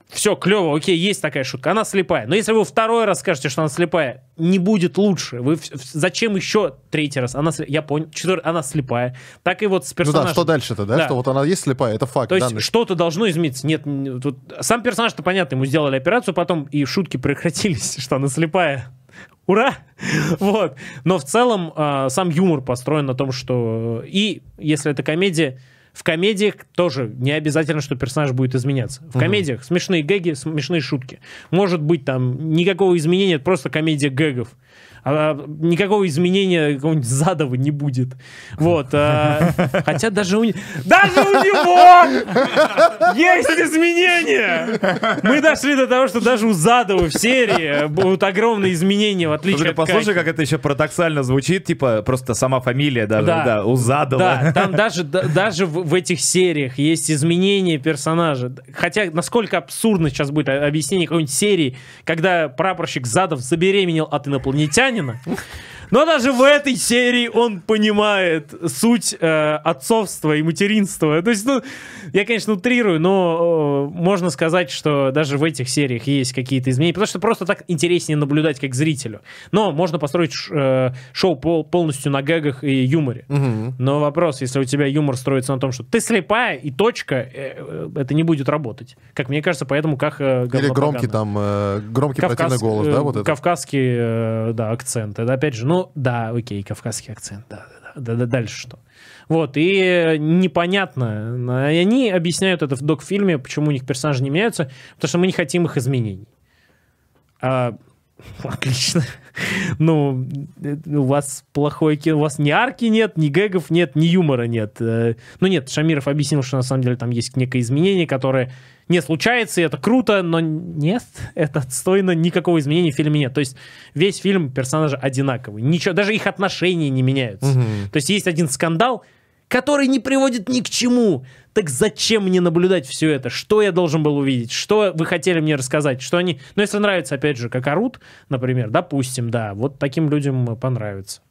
все, клево, окей, есть такая шутка, она слепая. Но если вы второй раз скажете, что она слепая, не будет лучше. Вы зачем еще третий раз? Она, я понял, четвертый, она слепая. Так и вот с персонажем. Ну да, что дальше-то, да? да? Что вот она есть слепая, это факт. То есть данный. что-то должно измениться. Нет, тут... сам персонаж-то понятно, ему сделали операцию, потом и шутки прекратились, что она слепая. Ура! вот. Но в целом э, сам юмор построен на том, что... И если это комедия, в комедиях тоже не обязательно, что персонаж будет изменяться. В комедиях смешные гэги, смешные шутки. Может быть, там никакого изменения, это просто комедия гэгов. А, а, никакого изменения какого-нибудь задова не будет. Вот. А, хотя даже у, даже у него есть изменения! Мы дошли до того, что даже у задова в серии э, будут огромные изменения, в отличие Слушай, от Послушай, как это еще парадоксально звучит, типа просто сама фамилия даже, да, да у задова. Да, там даже, да, даже в, в этих сериях есть изменения персонажа. Хотя насколько абсурдно сейчас будет объяснение какой-нибудь серии, когда прапорщик задов забеременел от инопланетян, Собянина. Но даже в этой серии он понимает суть э, отцовства и материнства. То есть, ну, я, конечно, утрирую, но э, можно сказать, что даже в этих сериях есть какие-то изменения, потому что просто так интереснее наблюдать как зрителю. Но можно построить э, шоу пол полностью на гэгах и юморе. Угу. Но вопрос, если у тебя юмор строится на том, что ты слепая и точка, э, э это не будет работать. Как мне кажется, поэтому как... Э, Или громкий там, э, громкий Кавказ, противный голос, да? Э, вот это? Кавказский, э, да, акцент. Это опять же, ну, ну, да, окей, кавказский акцент, да, да, да, дальше что? Вот, и э, непонятно. Они объясняют это в док-фильме, почему у них персонажи не меняются, потому что мы не хотим их изменений. А, отлично ну, э, у вас плохое кино, у вас ни арки нет, ни гэгов нет, ни юмора нет. Э, ну нет, Шамиров объяснил, что на самом деле там есть некое изменение, которое не случается, и это круто, но нет, это отстойно, никакого изменения в фильме нет. То есть весь фильм персонажи одинаковые, ничего, даже их отношения не меняются. Угу. То есть есть один скандал, который не приводит ни к чему. Так зачем мне наблюдать все это? Что я должен был увидеть? Что вы хотели мне рассказать? Что они... Ну, если нравится, опять же, как орут, например, допустим, да, вот таким людям э, понравится.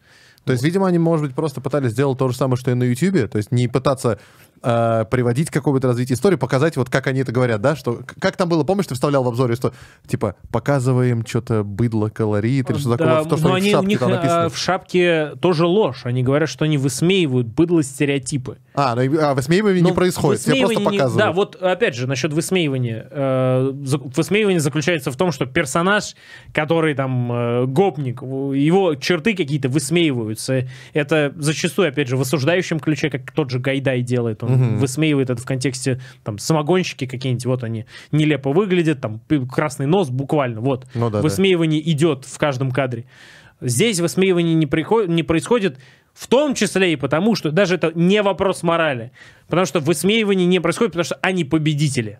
То есть, видимо, они, может быть, просто пытались сделать то же самое, что и на YouTube, то есть не пытаться э, приводить какое-то развитие истории, показать вот как они это говорят, да, что как там было, помнишь, ты вставлял в обзоре, что типа показываем что-то быдло, колорит или что да, такое, то, что они, в шапке у них, э, написано. в шапке тоже ложь, они говорят, что они высмеивают быдло стереотипы. А, ну, а высмеивание но не ну, происходит, тебе просто показывают. Не, да, вот опять же, насчет высмеивания. Э, высмеивание заключается в том, что персонаж, который там э, гопник, его черты какие-то высмеивают, пользуются. Это зачастую, опять же, в осуждающем ключе, как тот же Гайдай делает. Он угу. высмеивает это в контексте, там, самогонщики какие-нибудь, вот они нелепо выглядят, там, красный нос буквально, вот. Ну, да, Высмеивание да. идет в каждом кадре. Здесь высмеивание не, приходит не происходит, в том числе и потому, что даже это не вопрос морали. Потому что высмеивание не происходит, потому что они победители.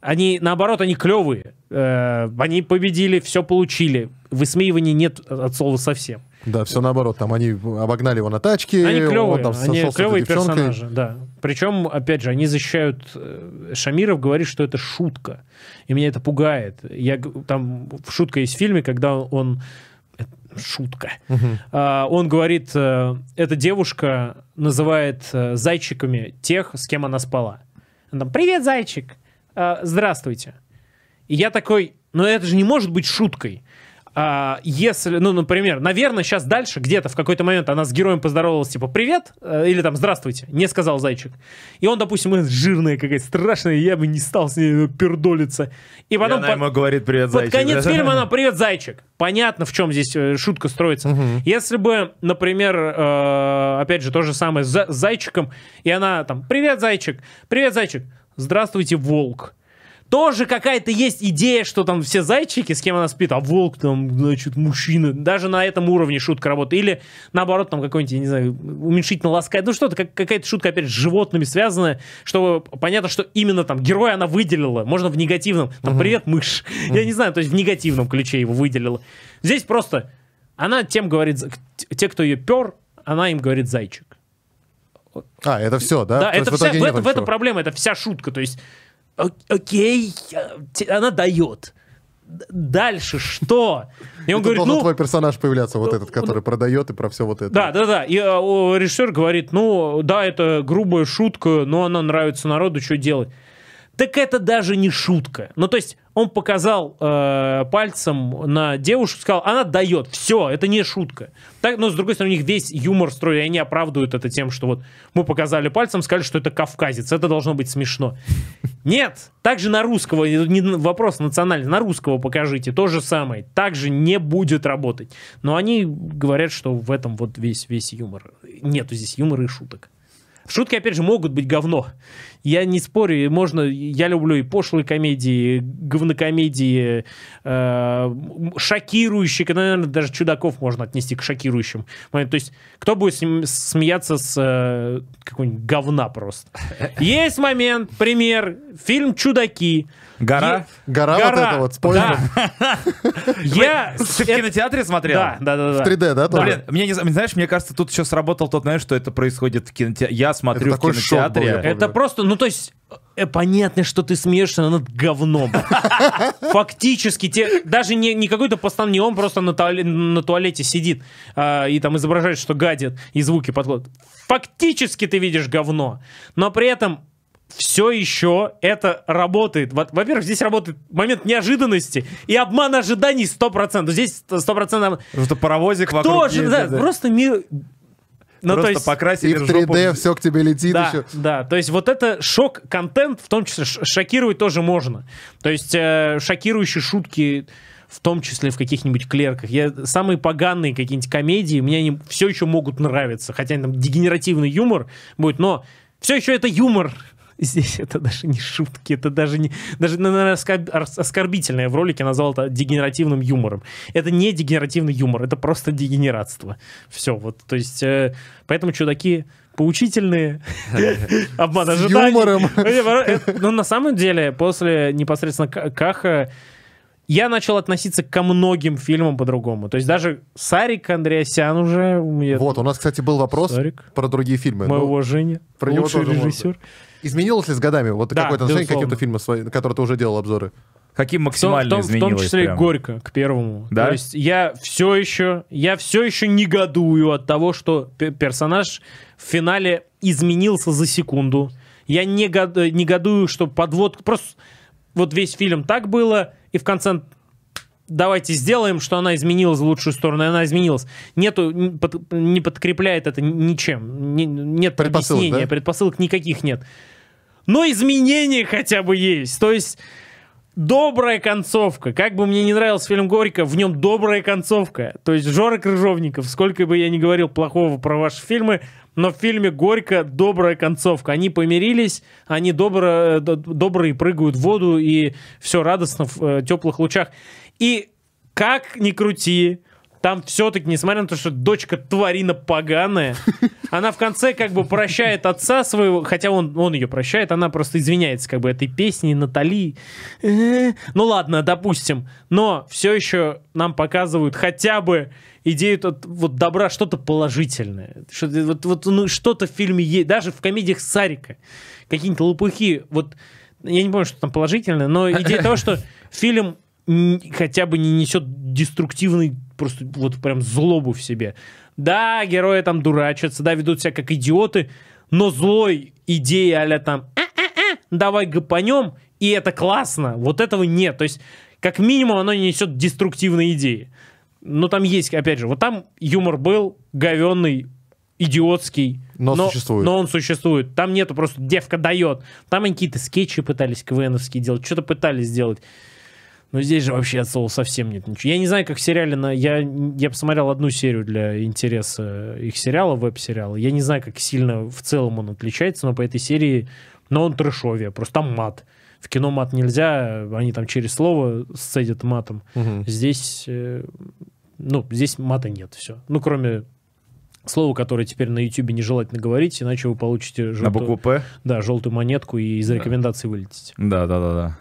Они, наоборот, они клевые. -э они победили, все получили. Высмеивания нет от слова совсем. Да, все наоборот. Там они обогнали его на тачке. Они клевые, он там они клевые персонажи, да. Причем, опять же, они защищают... Э, Шамиров говорит, что это шутка. И меня это пугает. Я, там шутка есть в фильме, когда он э, шутка. Угу. А, он говорит, э, эта девушка называет зайчиками тех, с кем она спала. Она там, привет, зайчик, а, здравствуйте. И я такой, ну это же не может быть шуткой а, если, ну, например, наверное, сейчас дальше где-то в какой-то момент она с героем поздоровалась, типа, привет, э, или там, здравствуйте, не сказал зайчик. И он, допустим, жирная какая-то, страшная, я бы не стал с ней э, пердолиться. И потом... И она под, ему говорит, привет, зайчик. Под конец да? фильма она, привет, зайчик. Понятно, в чем здесь э, шутка строится. Если бы, например, опять же, то же самое с зайчиком, и она там, привет, зайчик, привет, зайчик, здравствуйте, волк. Тоже какая-то есть идея, что там все зайчики, с кем она спит, а волк там, значит, мужчина. Даже на этом уровне шутка работает. Или, наоборот, там какой-нибудь, я не знаю, уменьшительно ласкает. Ну, что-то, как, какая-то шутка, опять же, с животными связанная, чтобы понятно, что именно там герой она выделила. Можно в негативном. Там, угу. привет, мышь. Угу. Я не знаю, то есть в негативном ключе его выделила. Здесь просто она тем говорит, те, кто ее пер, она им говорит зайчик. А, это все, да? Да, то это вся, в, в, в этом проблема, это вся шутка. То есть окей, э, она дает. Дальше что? И он говорит, ну... твой персонаж появляться, вот э, этот, который продает и про все вот это. Да, да, да. И а, режиссер говорит, ну, да, это грубая шутка, но она нравится народу, что делать? Так это даже не шутка. Ну, то есть, он показал э, пальцем на девушку, сказал, она дает, все, это не шутка. Так, но с другой стороны, у них весь юмор строили, они оправдывают это тем, что вот мы показали пальцем, сказали, что это кавказец, это должно быть смешно. Нет, также на русского, не вопрос национальный, на русского покажите, то же самое, также не будет работать. Но они говорят, что в этом вот весь, весь юмор. Нету здесь юмора и шуток. Шутки, опять же, могут быть говно. Я не спорю, можно, я люблю и пошлые комедии, и говнокомедии, э, шокирующие, наверное, даже чудаков можно отнести к шокирующим. То есть, кто будет смеяться с э, какого-нибудь говна просто? Есть момент, пример, фильм «Чудаки». Гора? Е... Гора, Гора вот это вот, спойлер. Я... в кинотеатре смотрел? Да, да, да. В 3D, да? Блин, Знаешь, мне кажется, тут еще сработал тот, знаешь, что это происходит в кинотеатре. Я смотрю в кинотеатре. Это просто, ну, то есть, э, понятно, что ты смеешься над говном. Фактически, те, даже не, не какой-то пацан, не он просто на, туале, на туалете сидит э, и там изображает, что гадит, и звуки подходят. Фактически ты видишь говно, но при этом все еще это работает. Во-первых, здесь работает момент неожиданности и обман ожиданий 100%. Здесь 100%... Это паровозик вокруг. Кто же, да, да, да. Просто мир ну, Просто то есть... покрасили И в 3D жопу. все к тебе летит да, еще. Да, то есть вот это шок-контент, в том числе шокировать тоже можно. То есть э, шокирующие шутки в том числе в каких-нибудь клерках. Я, самые поганые какие-нибудь комедии, мне они все еще могут нравиться, хотя там дегенеративный юмор будет, но все еще это юмор. Здесь это даже не шутки, это даже не... Даже, ну, наверное, оскорбительное в ролике назвал это дегенеративным юмором. Это не дегенеративный юмор, это просто дегенератство. Все, вот, то есть... Э, поэтому чудаки поучительные, обман ожиданий. юмором. Но ну, э, ну, на самом деле, после непосредственно Каха я начал относиться ко многим фильмам по-другому. То есть даже Сарик Андреасян уже... Вот, у нас, кстати, был вопрос Сарик. про другие фильмы. Моего ну, про лучший режиссер. Можно. Изменилось ли с годами вот да, какое-то отношение к каким-то фильмам, на которые ты уже делал обзоры? Каким максимально в том, в том, изменилось? В том числе прям. горько к первому. Да? То есть я все еще, я все еще негодую от того, что персонаж в финале изменился за секунду. Я негодую, негодую, что подводка... Просто вот весь фильм так было, и в конце давайте сделаем, что она изменилась в лучшую сторону, и она изменилась. Нету, не подкрепляет это ничем. нет предпосылок, объяснения, да? предпосылок никаких нет но изменения хотя бы есть. То есть добрая концовка. Как бы мне не нравился фильм «Горько», в нем добрая концовка. То есть Жора Крыжовников, сколько бы я ни говорил плохого про ваши фильмы, но в фильме «Горько» добрая концовка. Они помирились, они добро, э, добрые прыгают в воду, и все радостно в э, теплых лучах. И как ни крути, там все-таки, несмотря на то, что дочка тварина поганая, она в конце как бы прощает отца своего, хотя он, он ее прощает, она просто извиняется как бы этой песней Натали. Ну ладно, допустим, но все еще нам показывают хотя бы идею от, вот добра что-то положительное. Что, вот, вот, ну, что-то в фильме есть, даже в комедиях Сарика. Какие-нибудь лопухи, вот я не помню, что там положительное, но идея того, что фильм хотя бы не несет деструктивный просто вот прям злобу в себе. Да, герои там дурачатся, да, ведут себя как идиоты, но злой идеи а там «А-а-а, давай гопанем», и это классно, вот этого нет. То есть, как минимум, оно не несет деструктивные идеи. Но там есть, опять же, вот там юмор был говенный, идиотский. Но, но существует. Но он существует. Там нету просто девка дает. Там они какие-то скетчи пытались квеновские делать, что-то пытались сделать. Но здесь же вообще от слова совсем нет ничего. Я не знаю, как в сериале... На... Я, я посмотрел одну серию для интереса их сериала, веб-сериала. Я не знаю, как сильно в целом он отличается, но по этой серии... Но он трэшовее, просто там мат. В кино мат нельзя, они там через слово сцедят матом. Угу. Здесь... Э, ну, здесь мата нет, все. Ну, кроме слово, которое теперь на ютубе нежелательно говорить, иначе вы получите желтую, на букву П? Да, желтую монетку и из рекомендаций вылетите. Да, да, да, да.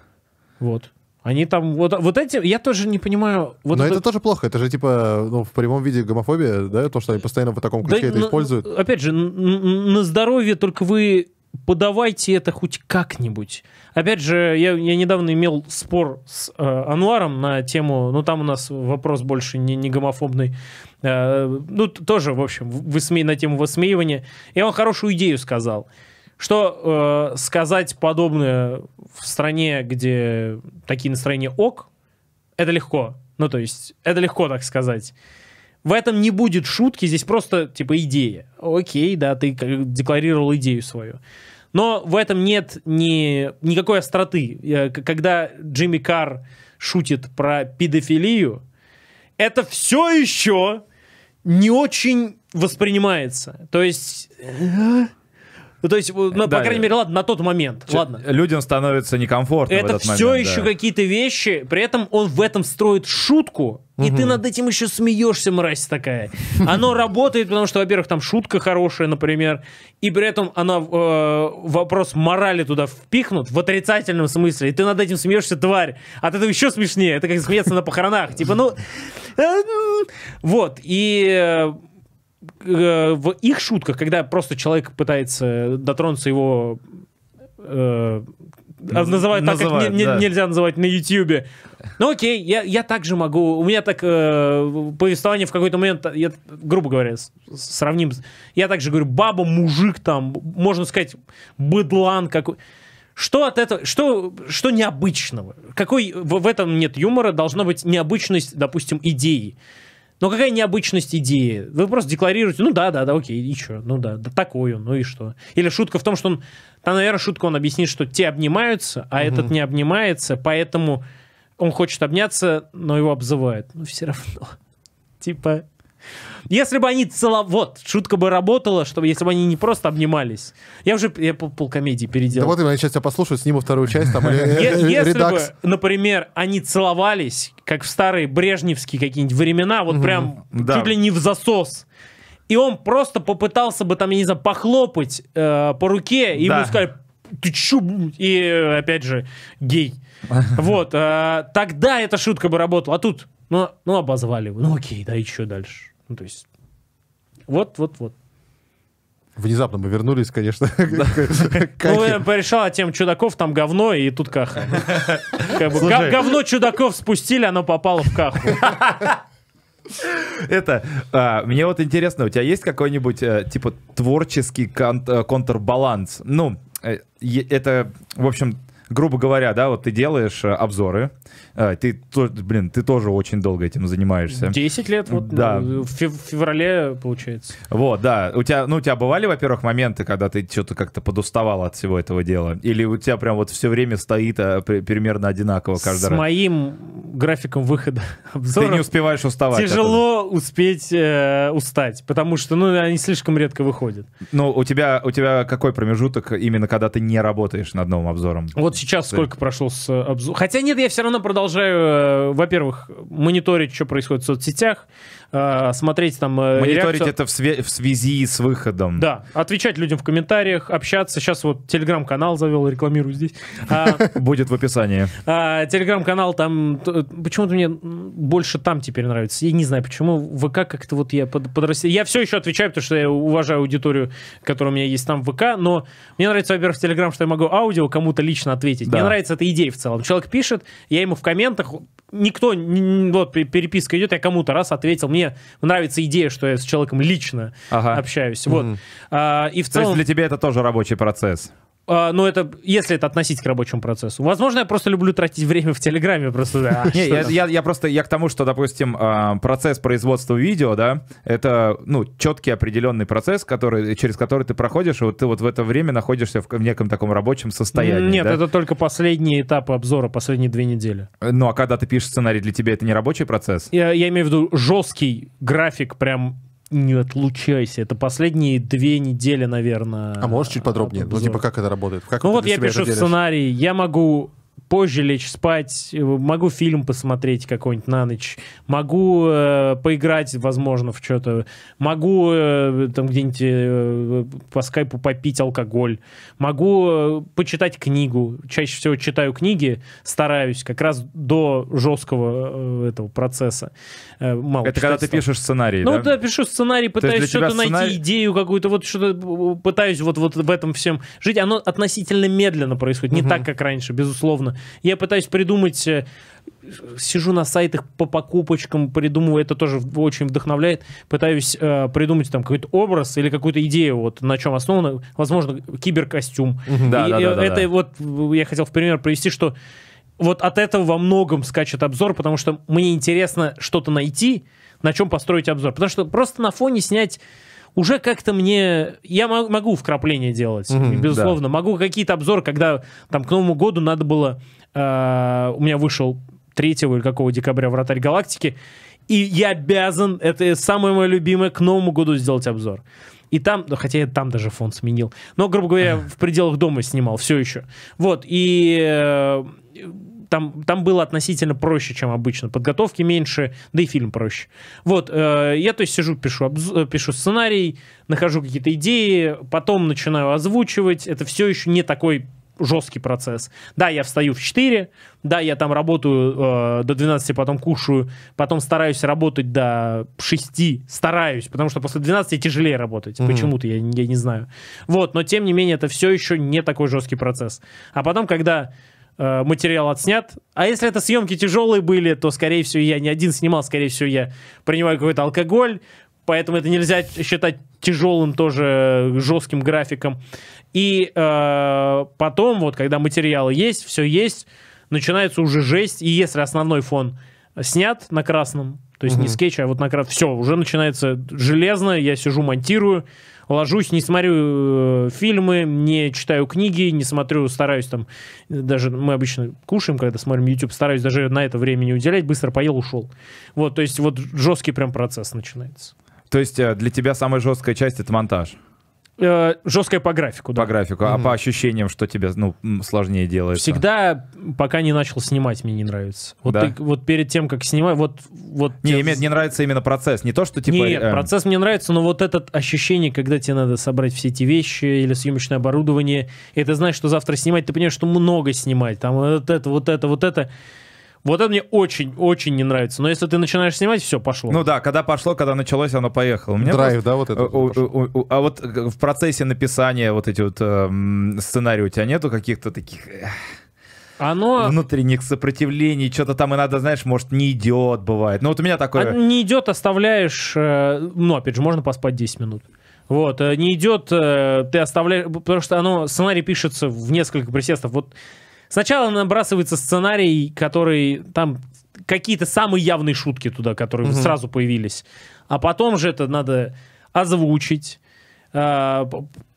Вот. Они там вот, вот эти, я тоже не понимаю. Вот но это... это тоже плохо, это же типа ну, в прямом виде гомофобия, да, то, что они постоянно в таком ключе да, это на, используют. Ну, опять же, на здоровье только вы подавайте это хоть как-нибудь. Опять же, я, я недавно имел спор с э, Ануаром на тему, ну там у нас вопрос больше не, не гомофобный, э, ну тоже, в общем, высме... на тему высмеивания, и он хорошую идею сказал. Что э, сказать подобное в стране, где такие настроения ок, это легко. Ну, то есть, это легко так сказать. В этом не будет шутки, здесь просто, типа, идея. Окей, да, ты декларировал идею свою. Но в этом нет ни, никакой остроты. Э, когда Джимми Карр шутит про педофилию, это все еще не очень воспринимается. То есть... Э, ну, то есть, ну, да, по крайней мере, ладно, на тот момент. Ч- ладно. Людям становится некомфортно. Это в этот все момент, еще да. какие-то вещи. При этом он в этом строит шутку. И ты над этим еще смеешься, мразь такая. Оно работает, потому что, во-первых, там шутка хорошая, например, и при этом она э, вопрос морали туда впихнут в отрицательном смысле. И ты над этим смеешься, тварь. От этого еще смешнее. Это как смеяться на похоронах. Типа, ну... Э, ну вот. И э, Э, в их шутках, когда просто человек пытается дотронуться его э, а, называют так, называют, как не, не, да. нельзя называть на Ютьюбе. Ну окей, я, я также могу. У меня так э, повествование в какой-то момент, я, грубо говоря, с, сравним. Я также говорю, баба, мужик там, можно сказать, быдлан какой. Что от этого, что, что необычного? Какой в, в этом нет юмора, должна быть необычность, допустим, идеи. Но ну, а какая необычность идеи? Вы просто декларируете, ну да, да, да, окей, и что? Ну да, да такой ну и что? Или шутка в том, что он, там, наверное, шутка он объяснит, что те обнимаются, а угу. этот не обнимается, поэтому он хочет обняться, но его обзывают. Ну все равно. Типа, если бы они цело... Вот, шутка бы работала, чтобы если бы они не просто обнимались. Я уже я пол полкомедии переделал. Да вот именно, я сейчас тебя послушаю, сниму вторую часть. Там, э, э, если бы, например, они целовались, как в старые брежневские какие-нибудь времена, вот прям чуть ли не в засос и он просто попытался бы там, я не знаю, похлопать э, по руке, и ему сказали, ты чё? И опять же, гей. Вот, тогда эта шутка бы работала, а тут, ну, ну обозвали, ну окей, да, и чё дальше? Ну, то есть вот, вот, вот. Внезапно мы вернулись, конечно. Ну, я порешала тем чудаков, там говно, и тут каха. Говно чудаков спустили, оно попало в каху. Это, а, мне вот интересно, у тебя есть какой-нибудь, а, типа, творческий кон- э, контрбаланс? Ну, э, это, в общем, грубо говоря, да, вот ты делаешь э, обзоры, э, ты, блин, ты тоже очень долго этим занимаешься. 10 лет, вот, да. Ну, в феврале, получается. Вот, да. У тебя, ну, у тебя бывали, во-первых, моменты, когда ты что-то как-то подуставал от всего этого дела? Или у тебя прям вот все время стоит а, примерно одинаково каждый С раз? С моим графиком выхода обзоров... Ты не успеваешь уставать. Тяжело успеть э, устать, потому что, ну, они слишком редко выходят. Ну, у тебя, у тебя какой промежуток именно, когда ты не работаешь над новым обзором? Вот сейчас да. сколько прошло с э, обзора? Хотя нет, я все равно продолжаю, э, во-первых, мониторить, что происходит в соцсетях. Э, смотреть там... Э, Мониторить реакцию. это в, све- в связи с выходом. Да, отвечать людям в комментариях, общаться. Сейчас вот телеграм-канал завел, рекламирую здесь. А, Будет в описании. А, телеграм-канал там... Почему-то мне больше там теперь нравится. Я не знаю, почему. ВК как-то вот я подрастил. Я все еще отвечаю, потому что я уважаю аудиторию, которая у меня есть там в ВК, но мне нравится, во-первых, Телеграм, что я могу аудио кому-то лично ответить. Мне нравится эта идея в целом. Человек пишет, я ему в комментах, никто, вот переписка идет, я кому-то раз ответил, мне мне нравится идея, что я с человеком лично ага. общаюсь. Вот. Mm. А, и в целом... есть для тебя это тоже рабочий процесс? А, ну это, если это относить к рабочему процессу. Возможно, я просто люблю тратить время в Телеграме просто, да. Не, я, я, я просто, я к тому, что, допустим, а, процесс производства видео, да, это, ну, четкий определенный процесс, который, через который ты проходишь, и вот ты вот в это время находишься в, в неком таком рабочем состоянии. Нет, да? это только последние этапы обзора, последние две недели. Ну, а когда ты пишешь сценарий, для тебя это не рабочий процесс? Я, я имею в виду жесткий график прям не отлучайся. Это последние две недели, наверное. А можешь чуть подробнее? Обзор. Ну, типа, как это работает? Как ну, вот я пишу сценарий, Я могу позже лечь спать, э, могу фильм посмотреть какой-нибудь на ночь, могу э, поиграть, возможно, в что-то, могу э, там где-нибудь э, по скайпу попить алкоголь, могу э, почитать книгу. Чаще всего читаю книги, стараюсь как раз до жесткого э, этого процесса. Э, мало Это когда ты там. пишешь сценарий, Ну да, да пишу сценарий, пытаюсь что-то сценарий... найти, идею какую-то, вот что-то э, пытаюсь вот, вот в этом всем жить. Оно относительно медленно происходит, угу. не так, как раньше, безусловно условно. Я пытаюсь придумать э, сижу на сайтах по покупочкам, придумываю, это тоже очень вдохновляет, пытаюсь э, придумать там какой-то образ или какую-то идею, вот на чем основано, возможно, киберкостюм. Да, и, да, да, это да. вот я хотел в пример привести, что вот от этого во многом скачет обзор, потому что мне интересно что-то найти, на чем построить обзор. Потому что просто на фоне снять уже как-то мне... Я могу вкрапления делать, mm-hmm, безусловно. Да. Могу какие-то обзоры, когда там к Новому году надо было... Э, у меня вышел 3 или какого декабря «Вратарь галактики», и я обязан, это самое мое любимое, к Новому году сделать обзор. И там, ну, хотя я там даже фон сменил. Но, грубо говоря, в пределах дома снимал все еще. Вот, и э, там, там было относительно проще, чем обычно. Подготовки меньше, да и фильм проще. Вот, э, я то есть сижу, пишу, э, пишу сценарий, нахожу какие-то идеи, потом начинаю озвучивать. Это все еще не такой жесткий процесс. Да, я встаю в 4, да, я там работаю э, до 12, потом кушаю, потом стараюсь работать до 6, стараюсь, потому что после 12 тяжелее работать, mm-hmm. почему-то, я, я не знаю. Вот, но тем не менее, это все еще не такой жесткий процесс. А потом, когда Э, материал отснят. А если это съемки тяжелые были, то, скорее всего, я не один снимал, скорее всего, я принимаю какой-то алкоголь, поэтому это нельзя считать тяжелым тоже э, жестким графиком. И э, потом, вот, когда материалы есть, все есть, начинается уже жесть, и если основной фон снят на красном, то есть угу. не скетч, а вот на красном, все, уже начинается железно, я сижу, монтирую, ложусь, не смотрю э, фильмы, не читаю книги, не смотрю, стараюсь там, даже мы обычно кушаем, когда смотрим YouTube, стараюсь даже на это время не уделять, быстро поел, ушел. Вот, то есть вот жесткий прям процесс начинается. То есть э, для тебя самая жесткая часть — это монтаж? Э, жесткая по графику, да. По графику, а по ощущениям, что тебе ну, сложнее делается? Всегда, пока не начал снимать, мне не нравится. Вот, Да? ты- вот перед тем, как снимать, вот... вот Не, тебе- име- не нравится именно процесс, не то, что типа... Нет, э, процесс мне нравится, но вот это ощущение, когда тебе надо собрать все эти вещи или съемочное оборудование, и ты знаешь, что завтра снимать, ты понимаешь, что много снимать, там вот это, вот это, вот это. Вот это мне очень-очень не нравится. Но если ты начинаешь снимать, все, пошло. Ну да, когда пошло, когда началось, оно поехало. У меня Драйв, просто... да, вот это? У, у, у, а вот э, в процессе написания вот эти вот э, сценарии у тебя нету каких-то таких... Оно... Внутренних сопротивлений, что-то там и надо, знаешь, может, не идет, бывает. Ну вот у меня такое... А не идет, оставляешь... Э, ну, опять же, можно поспать 10 минут. Вот, э, не идет, э, ты оставляешь... Потому что оно, сценарий пишется в несколько присестов. Вот Сначала набрасывается сценарий, который там какие-то самые явные шутки туда, которые угу. сразу появились. А потом же это надо озвучить, а,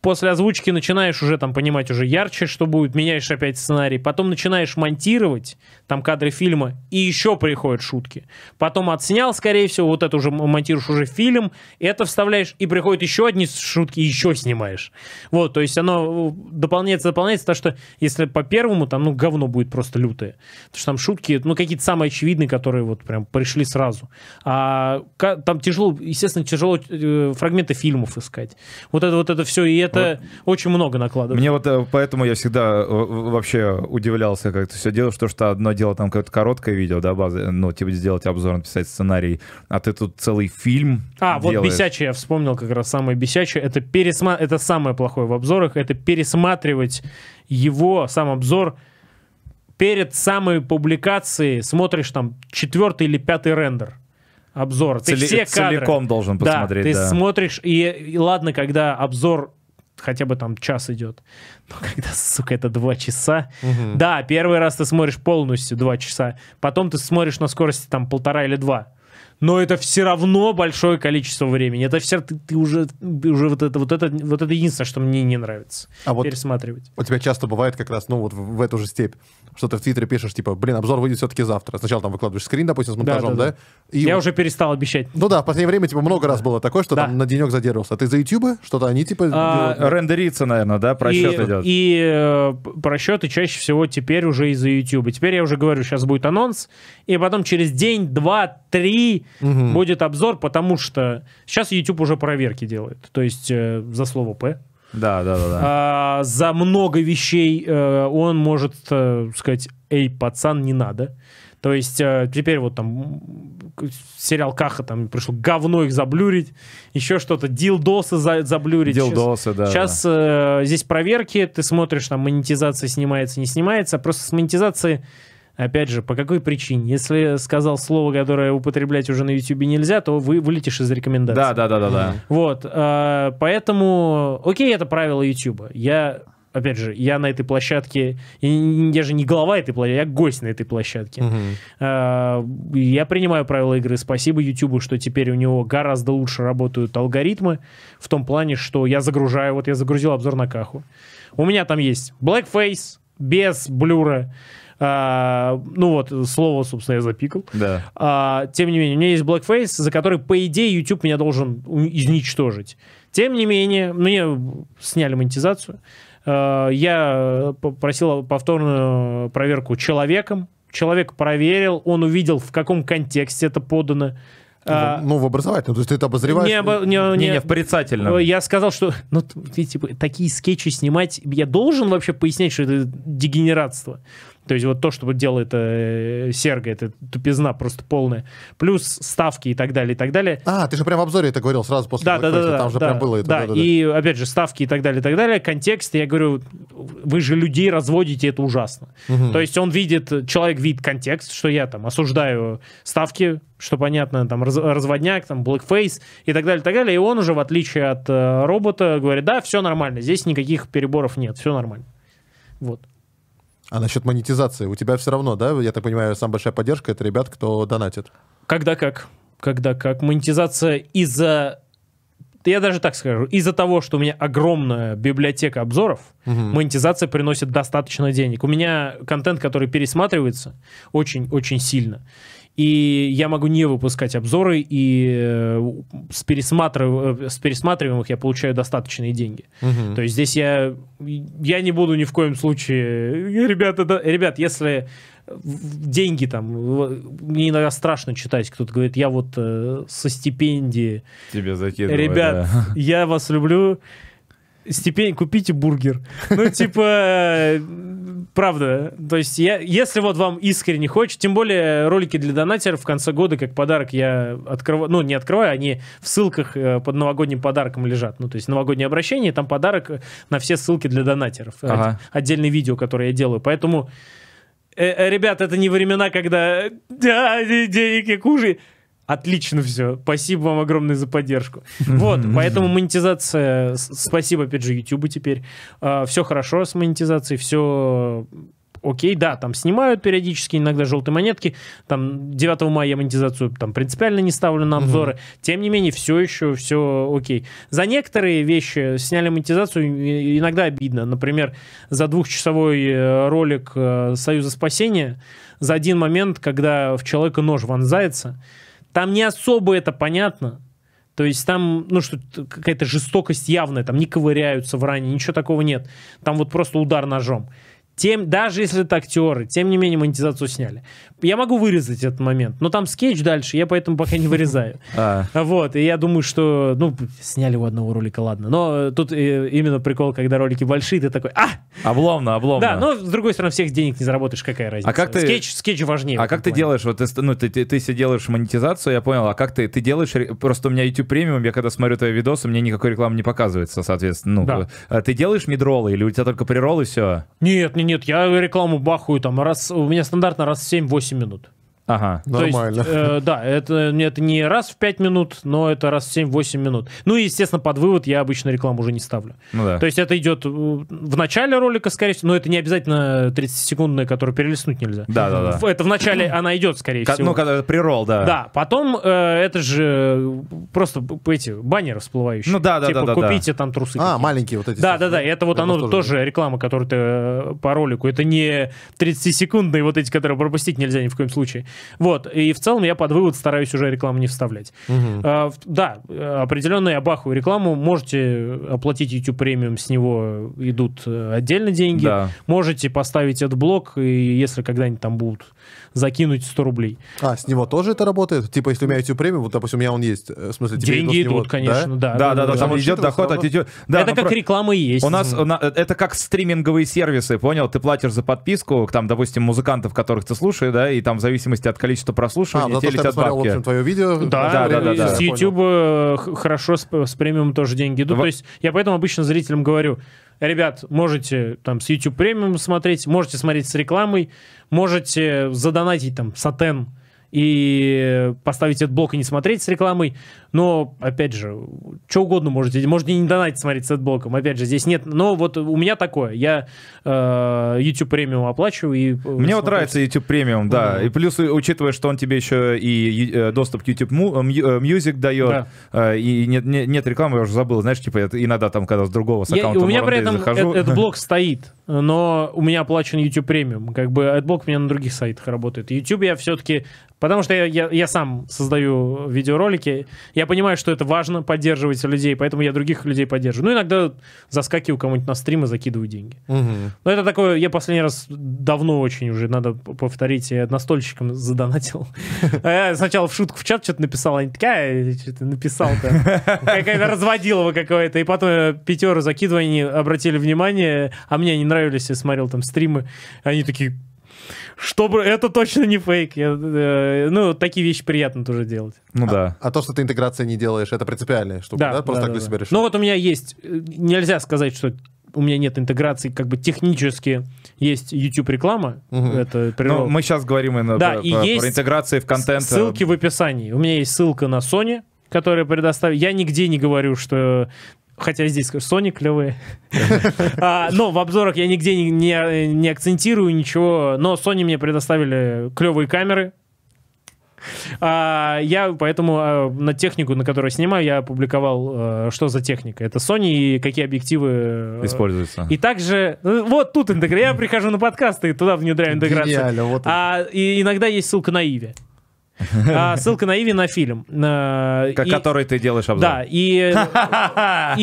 после озвучки начинаешь уже там понимать уже ярче, что будет, меняешь опять сценарий, потом начинаешь монтировать там кадры фильма, и еще приходят шутки. Потом отснял, скорее всего, вот это уже монтируешь уже фильм, это вставляешь, и приходят еще одни шутки, и еще снимаешь. Вот, то есть оно э, дополняется, дополняется, так что если по первому, там, ну, говно будет просто лютое. Потому что там шутки, ну, какие-то самые очевидные, которые вот прям пришли сразу. А там тяжело, естественно, тяжело э, фрагменты фильмов искать. Вот это вот это все, и это это вот. очень много накладывает. Мне вот э, поэтому я всегда э, вообще удивлялся, как это все делаешь, потому что одно дело там какое-то короткое видео, да, базы, ну, типа сделать обзор, написать сценарий, а ты тут целый фильм А, делаешь. вот бесячее, я вспомнил как раз самое бесячее, это пересма... это самое плохое в обзорах, это пересматривать его, сам обзор, перед самой публикацией смотришь там четвертый или пятый рендер обзор. Цели, ты все кадры, целиком должен посмотреть. Да, ты да. смотришь, и, и ладно, когда обзор хотя бы там час идет. Но когда, сука, это два часа... Да, первый раз ты смотришь полностью два часа, потом ты смотришь на скорости там полтора или два но это все равно большое количество времени. Это все ты, ты уже уже вот это вот это вот это единственное, что мне не нравится. А вот пересматривать. У тебя часто бывает как раз, ну вот в, в эту же степь, что ты в Твиттере пишешь типа, блин, обзор выйдет все-таки завтра. Сначала там выкладываешь скрин, допустим, с монтажом, да? да, да. да? И Я уже перестал обещать. Ну да, в последнее время типа много раз было такое, что да. там на денек задерживался. А ты за ютуба что-то они типа а, рендерится, наверное, да, просчет и, идет. И э, просчеты чаще всего теперь уже из-за ютуба Теперь я уже говорю, сейчас будет анонс, и потом через день, два, три угу. будет обзор, потому что сейчас YouTube уже проверки делает. То есть э, за слово «П». Да, да, да. да. А, за много вещей э, он может э, сказать «Эй, пацан, не надо». То есть э, теперь вот там сериал Каха там пришел говно их заблюрить, еще что-то, дилдосы за, заблюрить. Дилдосы, сейчас, да. Сейчас Э, здесь проверки, ты смотришь, там монетизация снимается, не снимается. Просто с монетизацией Опять же, по какой причине? Если сказал слово, которое употреблять уже на YouTube нельзя, то вы вылетишь из рекомендаций. Да, да, да, да, да. Вот. Э, поэтому, окей, это правило YouTube. Я опять же, я на этой площадке, я же не глава этой площадки, я гость на этой площадке. Угу. Я принимаю правила игры. Спасибо YouTube, что теперь у него гораздо лучше работают алгоритмы в том плане, что я загружаю, вот я загрузил обзор на Каху. У меня там есть Blackface без блюра, а, ну вот, слово, собственно, я запикал. Да. А, тем не менее, у меня есть blackface, за который, по идее, YouTube меня должен изничтожить. Тем не менее, мне ну, сняли монетизацию. А, я попросил повторную проверку человеком. Человек проверил, он увидел, в каком контексте это подано. А, ну, ну в образовательном, то есть ты это обозреваешь? Не, обо... не, не, не, не, в порицательном. Я сказал, что ну, типа, такие скетчи снимать, я должен вообще пояснять, что это дегенератство. То есть вот то, что делает э, Серга, это тупизна просто полная. Плюс ставки и так далее, и так далее. А, ты же прям в обзоре это говорил сразу после да, Black да, да, да, там же да, прям было это. Да, да, да, да, и опять же ставки и так далее, и так далее. Контекст, я говорю, вы же людей разводите, это ужасно. Угу. То есть он видит, человек видит контекст, что я там осуждаю ставки, что понятно, там раз, разводняк, там blackface и так далее, и так далее. И он уже, в отличие от э, робота, говорит, да, все нормально, здесь никаких переборов нет, все нормально. Вот. А насчет монетизации, у тебя все равно, да, я так понимаю, самая большая поддержка — это ребят, кто донатит. Когда как. Когда как. Монетизация из-за я даже так скажу, из-за того, что у меня огромная библиотека обзоров, угу. монетизация приносит достаточно денег. У меня контент, который пересматривается очень-очень сильно и я могу не выпускать обзоры, и э, с, пересматрив... Э, с пересматриваемых я получаю достаточные деньги. Угу. То есть здесь я, я не буду ни в коем случае... Ребята, да... Ребят, если деньги там. Мне иногда страшно читать. Кто-то говорит, я вот э, со стипендии. Тебе закидываю. Ребят, да. я вас люблю степень купите бургер. Ну, типа, э, правда. То есть, я, если вот вам искренне хочется, тем более ролики для донатеров в конце года, как подарок, я открываю, ну, не открываю, они в ссылках э, под новогодним подарком лежат. Ну, то есть, новогоднее обращение, там подарок э, на все ссылки для донатеров. Ага. Отдельное видео, которое я делаю. Поэтому... Э, ребят, это не времена, когда да, денег и кужи. Отлично все. Спасибо вам огромное за поддержку. Вот, поэтому монетизация... Спасибо, опять же, YouTube теперь. А, все хорошо с монетизацией, все окей, да, там снимают периодически, иногда желтые монетки, там 9 мая я монетизацию там принципиально не ставлю на обзоры, угу. тем не менее, все еще, все окей. За некоторые вещи сняли монетизацию, иногда обидно, например, за двухчасовой э, ролик э, «Союза спасения», за один момент, когда в человека нож вонзается, там не особо это понятно. То есть там, ну, что какая-то жестокость явная, там не ковыряются в ране, ничего такого нет. Там вот просто удар ножом. Тем, даже если это актеры, тем не менее монетизацию сняли. Я могу вырезать этот момент, но там скетч дальше, я поэтому пока не вырезаю. А. Вот, и я думаю, что, ну, сняли у одного ролика, ладно. Но э, тут э, именно прикол, когда ролики большие, ты такой, а! Обломно, обломно. Да, но с другой стороны, всех денег не заработаешь, какая разница. А как ты... Скетч, скетч важнее. А как ты делаешь, вот, ну, ты, ты, себе делаешь монетизацию, я понял, а как ты, ты делаешь, просто у меня YouTube премиум, я когда смотрю твои видосы, мне никакой рекламы не показывается, соответственно. Ну, да. Э, а ты делаешь мидролы или у тебя только приролы, все? Нет, нет сегодня нет, я рекламу бахаю там раз, у меня стандартно раз в 7-8 минут. Ага. Нормально. То есть, э, да, это, это не раз в 5 минут, но это раз в 7-8 минут. Ну и, естественно, под вывод я обычно рекламу уже не ставлю. Ну, да. То есть это идет э, в начале ролика, скорее всего, но это не обязательно 30-секундная, которую перелистнуть нельзя. Да, да, да. Это в начале она идет, скорее ну, всего. Ну, когда прирол, да. Да, потом э, это же просто эти баннеры всплывающие. Ну да, да, типа, да. Типа да, купите да. там трусы. А, какие. маленькие вот эти. Да, да, да, да. Это вот это оно тоже, тоже реклама, которую ты э, по ролику. Это не 30-секундные вот эти, которые пропустить нельзя ни в коем случае. Вот, и в целом я под вывод стараюсь уже рекламу не вставлять. Угу. А, да, определенно я бахую рекламу, можете оплатить YouTube премиум, с него идут э, отдельно деньги, да. можете поставить этот блок, и если когда-нибудь там будут закинуть 100 рублей. А, с него тоже это работает? Типа, если у меня YouTube премиум, вот, допустим, у меня он есть, э, в смысле, тебе Деньги идут, него, конечно, да? Да, да, да, да, да там идет доход от YouTube. Да, это как про... реклама и есть. У нас, у э, нас, это как стриминговые сервисы, понял? Ты платишь за подписку, там, допустим, музыкантов, которых ты слушаешь, да, и там в зависимости от количества прослушиваний. а, ну, тебе летят бабки. в общем, твое видео. Да, да, да, да, да. С YouTube э, хорошо с, с премиум тоже деньги идут. То есть я поэтому обычно зрителям говорю, Ребят, можете там с YouTube премиум смотреть, можете смотреть с рекламой, можете задонатить там сатен и поставить этот блок и не смотреть с рекламой. Но, опять же, что угодно можете. Можете не донатить смотреть с отблоком. Опять же, здесь нет. Но вот у меня такое. Я э, YouTube премиум оплачиваю. И, э, Мне вот нравится YouTube премиум, да. Mm-hmm. И плюс, э, учитывая, что он тебе еще и э, доступ к YouTube Music дает, да. и нет, нет, нет рекламы, я уже забыл. Знаешь, типа иногда там, когда с другого с аккаунта я, У меня при этом захожу... AdBlock стоит, но у меня оплачен YouTube премиум. Как бы AdBlock у меня на других сайтах работает. YouTube я все-таки... Потому что я, я, я сам создаю видеоролики. Я я понимаю, что это важно поддерживать людей, поэтому я других людей поддерживаю. Ну, иногда заскакиваю кому-нибудь на стрим и закидываю деньги. Угу. Но это такое, я последний раз давно очень уже, надо повторить, я настольщикам задонатил. А я сначала в шутку в чат что-то написал, они такие, «А, что ты написал-то? Какая-то разводилова какое-то. И потом пятеро э, пятеры они обратили внимание, а мне они нравились, я смотрел там стримы, они такие, чтобы это точно не фейк. Я, э, ну, такие вещи приятно тоже делать. Ну а, да. А то, что ты интеграции не делаешь, это принципиальная штука, да? да просто да, так да, для да. решил. Ну вот у меня есть, э, нельзя сказать, что у меня нет интеграции, как бы технически есть YouTube реклама. Угу. Это ну, мы сейчас говорим именно да, про, и про, есть про интеграции в контент. Э, ссылки в описании. У меня есть ссылка на Sony, которые предоставили. Я нигде не говорю, что Хотя здесь, конечно, Sony клевые. А, но в обзорах я нигде не, акцентирую ничего. Но Sony мне предоставили клевые камеры. А, я поэтому а, на технику, на которую снимаю, я опубликовал, э, что за техника. Это Sony и какие объективы... Э, Используются. И также... Э, вот тут интеграция. Я прихожу на подкасты и туда внедряю интеграцию. вот а, и иногда есть ссылка на Иви. А, ссылка на Иви на фильм. А, как, и, который ты делаешь обзор. Да, и... и Это а,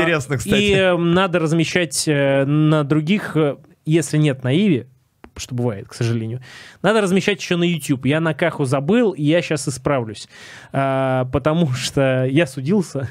интересно, кстати. И надо размещать э, на других, э, если нет на Иви, что бывает, к сожалению. Надо размещать еще на YouTube. Я на Каху забыл, и я сейчас исправлюсь. А, потому что я судился,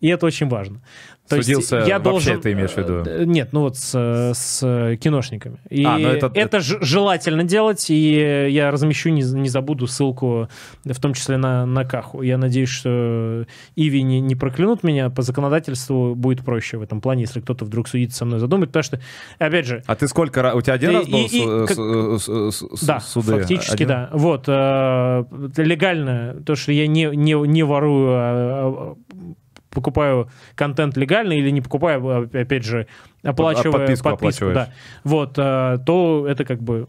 и это очень важно. То Судился есть я вообще, должен... ты имеешь в виду? Э, э, нет, ну вот с, э, с киношниками. И а, ну это... это ж, желательно делать, и я размещу, не, не забуду ссылку, в том числе на, на Каху. Я надеюсь, что Иви не, не проклянут меня, по законодательству будет проще в этом плане, если кто-то вдруг судится со мной задумает, потому что, опять же... А ты сколько У тебя один раз был и, и, как... с, с, да, суды? Да, фактически, один? да. Вот, э, легально, то, что я не, не, не ворую, а, а покупаю контент легально или не покупаю, а, опять же, оплачиваю а, подписку, подписку да. Вот, э, то это как бы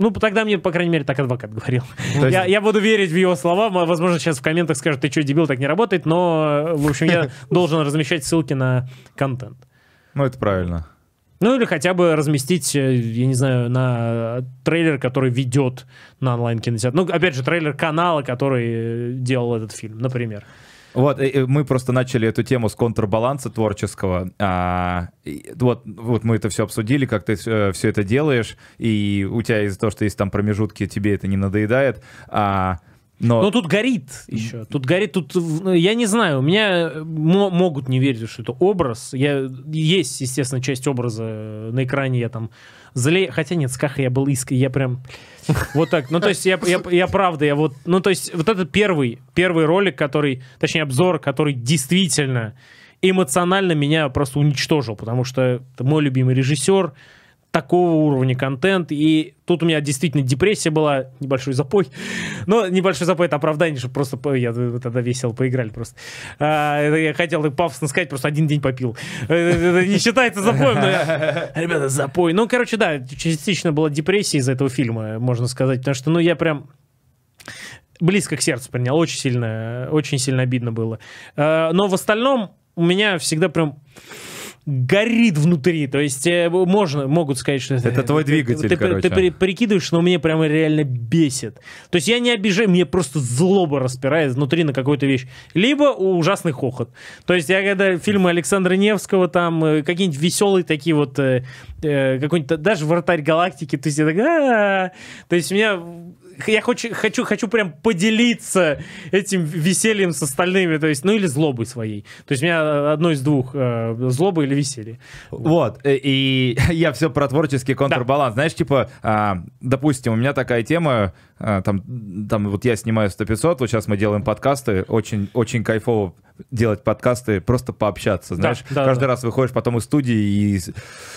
ну, тогда мне, по крайней мере, так адвокат говорил. Есть... Я, я буду верить в его слова. Возможно, сейчас в комментах скажут, ты что, дебил, так не работает. Но, в общем, я должен размещать ссылки на контент. Ну, это правильно. Ну, или хотя бы разместить, э, я не знаю, на трейлер, который ведет на онлайн-кинотеатр. Ну, опять же, трейлер канала, который э, делал этот фильм, например. Вот, мы просто начали эту тему с контрбаланса творческого. А, вот, вот мы это все обсудили, как ты э, все это делаешь, и у тебя из-за того, что есть там промежутки, тебе это не надоедает. А, но... Но ну, тут горит еще. Тут горит, тут, ну, я не знаю, у меня э, могут не верить, что это образ. Я, есть, естественно, часть образа э, на экране, я там зле... Хотя нет, с Кахой я был искренне, я прям... Вот так. Ну, то есть, я, я, я правда, я вот... Ну, то есть, вот этот первый, первый ролик, который... Точнее, обзор, который действительно эмоционально меня просто уничтожил, потому что это мой любимый режиссер, такого уровня контент. И тут у меня действительно депрессия была, небольшой запой. Но небольшой запой это оправдание, что просто я тогда весело поиграли просто. А, я хотел и пафосно сказать, просто один день попил. Э, э, э, это не считается запоем, но я... Ребята, запой. Ну, короче, да, частично была депрессия из-за этого фильма, можно сказать. Потому что, ну, я прям близко к сердцу принял, очень сильно, очень сильно обидно было. А, но в остальном у меня всегда прям горит внутри. То есть э, можно, могут сказать, что это... твой э, двигатель, ты, короче. Ты, ты прикидываешь, но мне прямо реально бесит. То есть я не обижаю, мне просто злоба распирает внутри на какую-то вещь. Либо ужасный хохот. То есть я когда фильмы Александра Невского, там э, какие-нибудь веселые такие вот, какой-нибудь даже «Вратарь галактики», то есть так... То есть меня я хочу, хочу, хочу прям поделиться этим весельем с остальными, то есть, ну или злобой своей. То есть у меня одно из двух, э, злоба или веселье. Вот, э, и я все про творческий контрбаланс. Да. Знаешь, типа, э, допустим, у меня такая тема, а, там, там вот я снимаю 100 500, вот сейчас мы делаем подкасты, очень, очень кайфово делать подкасты, просто пообщаться, знаешь, да, да, каждый да. раз выходишь потом из студии и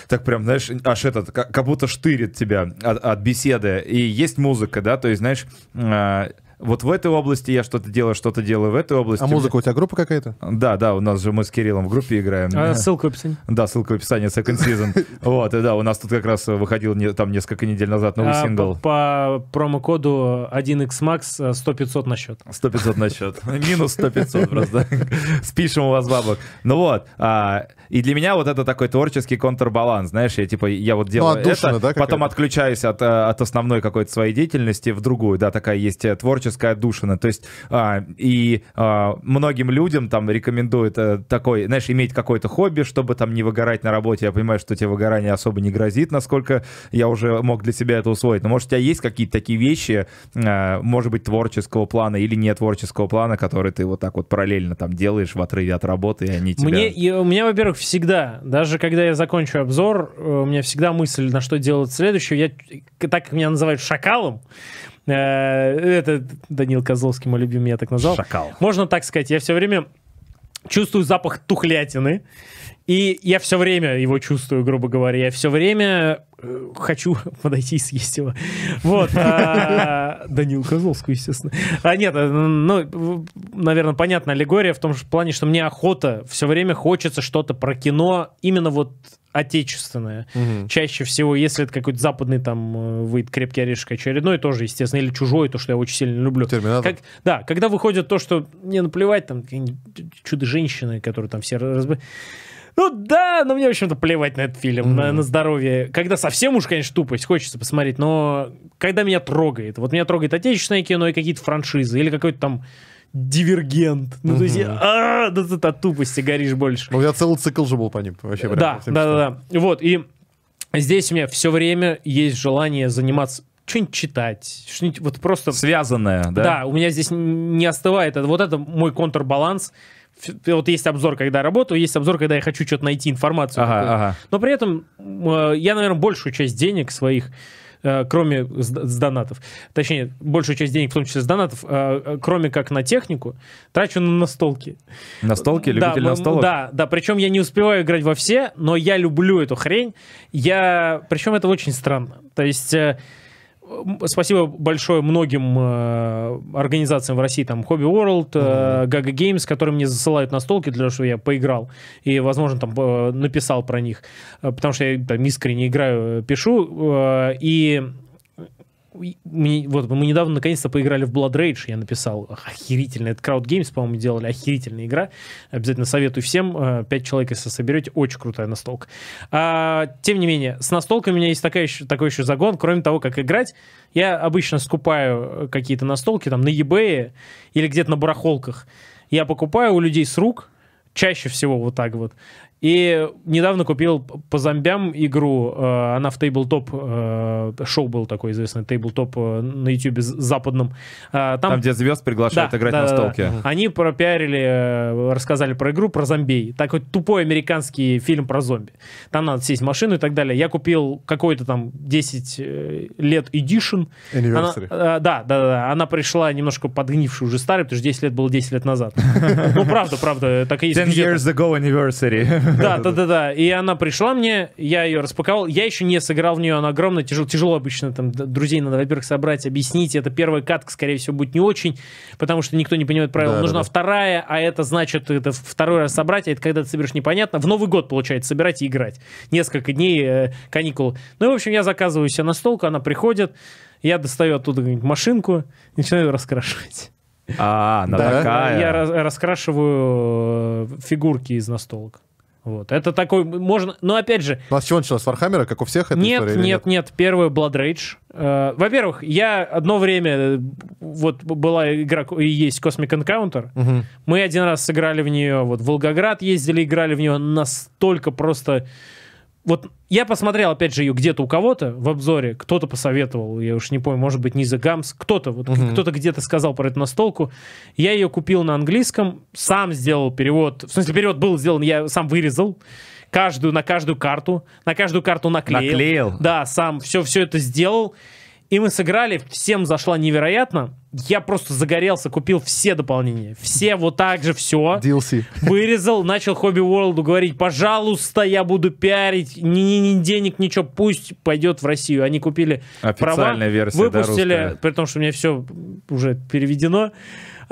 так прям, знаешь, аж этот, как, будто штырит тебя от, от беседы, и есть музыка, да, то есть, знаешь, а, вот в этой области я что-то делаю, что-то делаю в этой области. А музыка у тебя группа какая-то? Да, да, у нас же мы с Кириллом в группе играем. А, ссылка в описании. Да, ссылка в описании, Second Season. Вот, и да, у нас тут как раз выходил не, там несколько недель назад новый а, сингл. По, по промокоду 1xmax 100-500 на счет. 100-500 на счет. Минус 100-500 просто. Спишем у вас бабок. Ну вот, а, и для меня вот это такой творческий контрбаланс, знаешь, я типа, я вот делаю ну, отдушина, это, да, потом отключаюсь от, э, от основной какой-то своей деятельности в другую, да, такая есть э, творческая душина. То есть а, и а, многим людям там рекомендуют а, такой, знаешь, иметь какое-то хобби, чтобы там не выгорать на работе. Я понимаю, что тебе выгорание особо не грозит, насколько я уже мог для себя это усвоить. Но может у тебя есть какие-то такие вещи, а, может быть, творческого плана или не творческого плана, которые ты вот так вот параллельно там делаешь в отрыве от работы, и они тебя... Мне, я, у меня, во-первых, всегда, даже когда я закончу обзор, э, у меня всегда мысль, на что делать следующее. Я, так как меня называют шакалом, э, это Данил Козловский, мой любимый, я так назвал. Шакал. Можно так сказать, я все время чувствую запах тухлятины, и я все время его чувствую, грубо говоря. Я все время э, хочу подойти и съесть его. Вот. А, Данил Козловскую, естественно. А нет, э, ну, наверное, понятно. аллегория в том плане, что мне охота, все время хочется что-то про кино, именно вот отечественное. Угу. Чаще всего, если это какой-то западный там э, выйдет крепкий орешек очередной, тоже, естественно, или чужой, то, что я очень сильно люблю. Терминатор. Как, да, когда выходит то, что мне наплевать, там чудо-женщины, которые там все разбы... Ну да, но мне, в общем-то, плевать на этот фильм, mm. на, на здоровье. Когда совсем уж, конечно, тупость, хочется посмотреть, но когда меня трогает. Вот меня трогает отечественное кино и какие-то франшизы, или какой-то там дивергент. Ну, то есть, а, да ты от тупости горишь больше. Ну, у меня целый цикл же был по ним. Вообще, да, да, да, Вот, и здесь у меня все время есть желание заниматься что-нибудь читать, что-нибудь вот просто... Связанное, да? Да, у меня здесь не остывает. Вот это мой контрбаланс вот есть обзор, когда работаю, есть обзор, когда я хочу что-то найти, информацию. Ага, ага. Но при этом э, я, наверное, большую часть денег своих э, кроме с, донатов, точнее, большую часть денег, в том числе с донатов, э, кроме как на технику, трачу на настолки. Настолки? Любитель да, настолок? Да, да, причем я не успеваю играть во все, но я люблю эту хрень. Я... Причем это очень странно. То есть Спасибо большое многим э, организациям в России, там Hobby World, э, Gaga Games, которые мне засылают настолки для того, чтобы я поиграл и, возможно, там э, написал про них, э, потому что я там искренне играю, э, пишу, э, и вот, мы недавно наконец-то поиграли в Blood Rage, я написал, охерительно, это Crowd Games, по-моему, делали, охерительная игра, обязательно советую всем, э, пять человек, если соберете, очень крутая настолка. А, тем не менее, с настолкой у меня есть такая еще, такой еще загон, кроме того, как играть, я обычно скупаю э, какие-то настолки там на eBay или где-то на барахолках, я покупаю у людей с рук, чаще всего вот так вот. И недавно купил по зомбям игру, э, она в тейблтоп, э, шоу был такой известный, тейблтоп э, на ютюбе западном. Там, Там где звезд приглашают да, играть да, на столке. Они пропиарили, рассказали про игру, про зомби. Такой тупой американский фильм про зомби. Там надо сесть в машину и так далее. Я купил какой-то там 10 лет edition. Anniversary. Она, да, да, да. Она пришла немножко подгнившую уже старой, потому что 10 лет было 10 лет назад. Ну, правда, правда, так и есть. 10 years ago anniversary. Да, да, да, да. И она пришла мне, я ее распаковал. Я еще не сыграл в нее, она огромная, тяжело, тяжело обычно там друзей надо, во-первых, собрать, объяснить. Это первая катка, скорее всего, будет не очень, потому что никто не понимает правила. Да, Нужна да, да. вторая, а это значит, это второй раз собрать, а это когда ты соберешь непонятно. В Новый год, получается, собирать и играть. Несколько дней э, каникул. Ну и, в общем, я заказываю себе настолку, она приходит, я достаю оттуда машинку, начинаю раскрашивать. А, она да? такая. Я раскрашиваю э, фигурки из настолок. Вот. Это такой, можно... Но опять же... У нас чего началось? С Вархаммера, как у всех? Эта нет, история, нет, нет, нет. Первый Blood Rage. Э, во-первых, я одно время... Вот была игра, и есть Cosmic Encounter. Угу. Мы один раз сыграли в нее, вот в Волгоград ездили, играли в нее настолько просто вот я посмотрел, опять же, ее где-то у кого-то в обзоре, кто-то посоветовал, я уж не помню, может быть, не Низа Гамс, кто-то, вот, угу. кто-то где-то сказал про эту настолку. Я ее купил на английском, сам сделал перевод, в смысле, перевод был сделан, я сам вырезал, каждую, на каждую карту, на каждую карту наклеил. Наклеил? Да, сам все, все это сделал. И мы сыграли, всем зашла невероятно. Я просто загорелся, купил все дополнения. Все вот так же все. DLC. Вырезал, начал Хобби Ворлду говорить, пожалуйста, я буду пиарить, ни, ни, ни денег, ничего, пусть пойдет в Россию. Они купили Официальная права, версия, выпустили, да, при том, что у меня все уже переведено.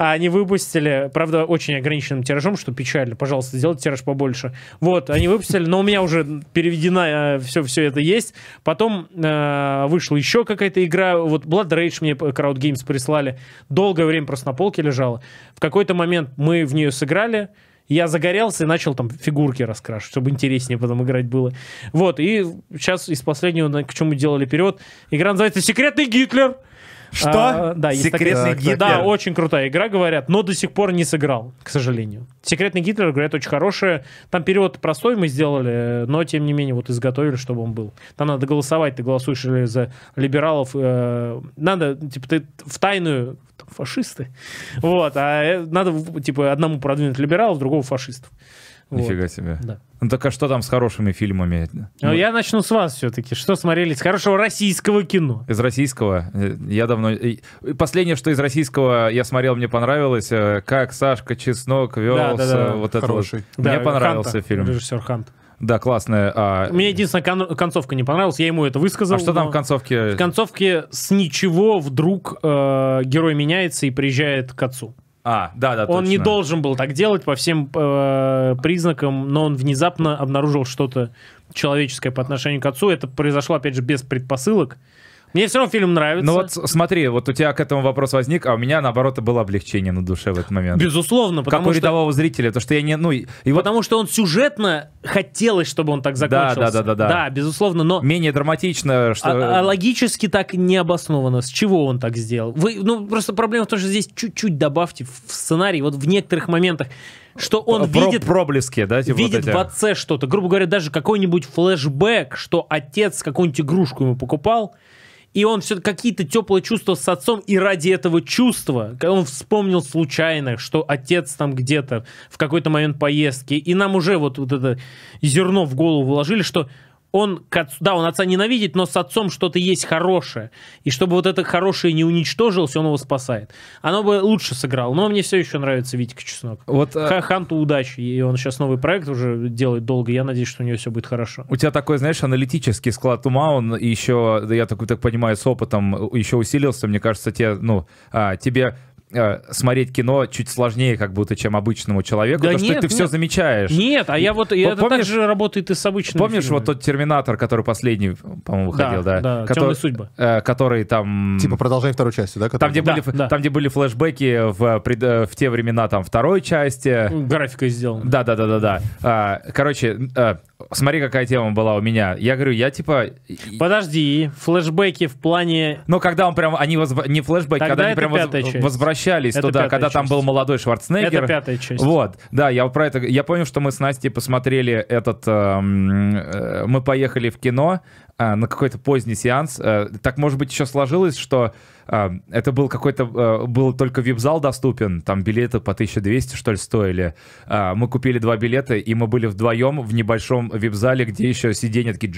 А они выпустили, правда, очень ограниченным тиражом, что печально. Пожалуйста, сделайте тираж побольше. Вот, они выпустили, но у меня уже переведена все, э, все это есть. Потом э, вышла еще какая-то игра. Вот Blood Rage мне Crowd Games прислали. Долгое время просто на полке лежала. В какой-то момент мы в нее сыграли я загорелся и начал там фигурки раскрашивать, чтобы интереснее потом играть было. Вот, и сейчас из последнего, к чему делали вперед, игра называется «Секретный Гитлер». Что? А, да, Секретный Гитлер. Да, очень крутая игра, говорят, но до сих пор не сыграл, к сожалению. Секретный Гитлер, говорят, очень хорошая. Там перевод простой мы сделали, но тем не менее вот изготовили, чтобы он был. Там надо голосовать, ты голосуешь или за либералов. Э, надо, типа, ты в тайную фашисты. Вот, а э, надо, типа, одному продвинуть либералов, другого фашистов. Нифига вот. себе. Да. Ну так а что там с хорошими фильмами? Ну, вот. я начну с вас все-таки. Что смотрели с хорошего российского кино? Из российского? Э, я давно... Э, последнее, что из российского я смотрел, мне понравилось, э, как Сашка Чеснок велся. да, да, да. вот это вот. Да, мне понравился Ханта, фильм. Режиссер Хант. Да, классная. А... Мне единственная кон- концовка не понравилась, я ему это высказал. А что там в концовке? В концовке с ничего вдруг э, герой меняется и приезжает к отцу. А, да, да. Он точно. не должен был так делать по всем э, признакам, но он внезапно обнаружил что-то человеческое по отношению к отцу. Это произошло, опять же, без предпосылок. Мне все равно фильм нравится. Ну вот смотри, вот у тебя к этому вопрос возник, а у меня, наоборот, было облегчение на душе в этот момент. Безусловно. потому Как у рядового зрителя, то что я не... ну и Потому что он сюжетно хотелось, чтобы он так закончился. Да, да, да. Да, да, да безусловно, но... Менее драматично, что... А, а логически так не обосновано. С чего он так сделал? Вы, ну, просто проблема в том, что здесь чуть-чуть добавьте в сценарий, вот в некоторых моментах, что он Про видит... Проблески, да? Типа видит вот в отце что-то. Грубо говоря, даже какой-нибудь флешбэк, что отец какую-нибудь игрушку ему покупал, и он все какие-то теплые чувства с отцом, и ради этого чувства он вспомнил случайно, что отец там где-то в какой-то момент поездки, и нам уже вот, вот это зерно в голову вложили, что он, да, он отца ненавидит, но с отцом что-то есть хорошее. И чтобы вот это хорошее не уничтожилось, он его спасает. Оно бы лучше сыграло. Но мне все еще нравится Витька Чеснок. Вот, э, Х Ханту удачи. И он сейчас новый проект уже делает долго. Я надеюсь, что у него все будет хорошо. У тебя такой, знаешь, аналитический склад ума. Он еще, я так, так понимаю, с опытом еще усилился. Мне кажется, тебе, ну, а, тебе э, смотреть кино чуть сложнее, как будто, чем обычному человеку, да потому нет, что ты нет. все замечаешь. Нет, а я вот, и, это помнишь, так же работает и с обычным. Помнишь фильмами? вот тот «Терминатор», который последний, по-моему, выходил, да? Да, да который, судьба». Э, который там... Типа продолжение второй части, да? Который... Там, где да, были, да. там, где были флешбеки в, э, в те времена там второй части. Графика сделана. Да-да-да-да-да. А, короче, э, смотри, какая тема была у меня. Я говорю, я типа... Подожди, флешбеки в плане... Ну, когда он прям, они возв... не флешбеки, когда они прям воз... возвращались это туда, когда часть. там был молодой Шварценеггер. Это пятая часть. Вот, да, я про это... Я помню, что мы с Настей посмотрели этот... Эм, э, мы поехали в кино, а, на какой-то поздний сеанс. Э, так, может быть, еще сложилось, что а, это был какой-то... Э, был только вип-зал доступен, там билеты по 1200, что ли, стоили. А, мы купили два билета, и мы были вдвоем в небольшом вип-зале, где еще сиденья такие...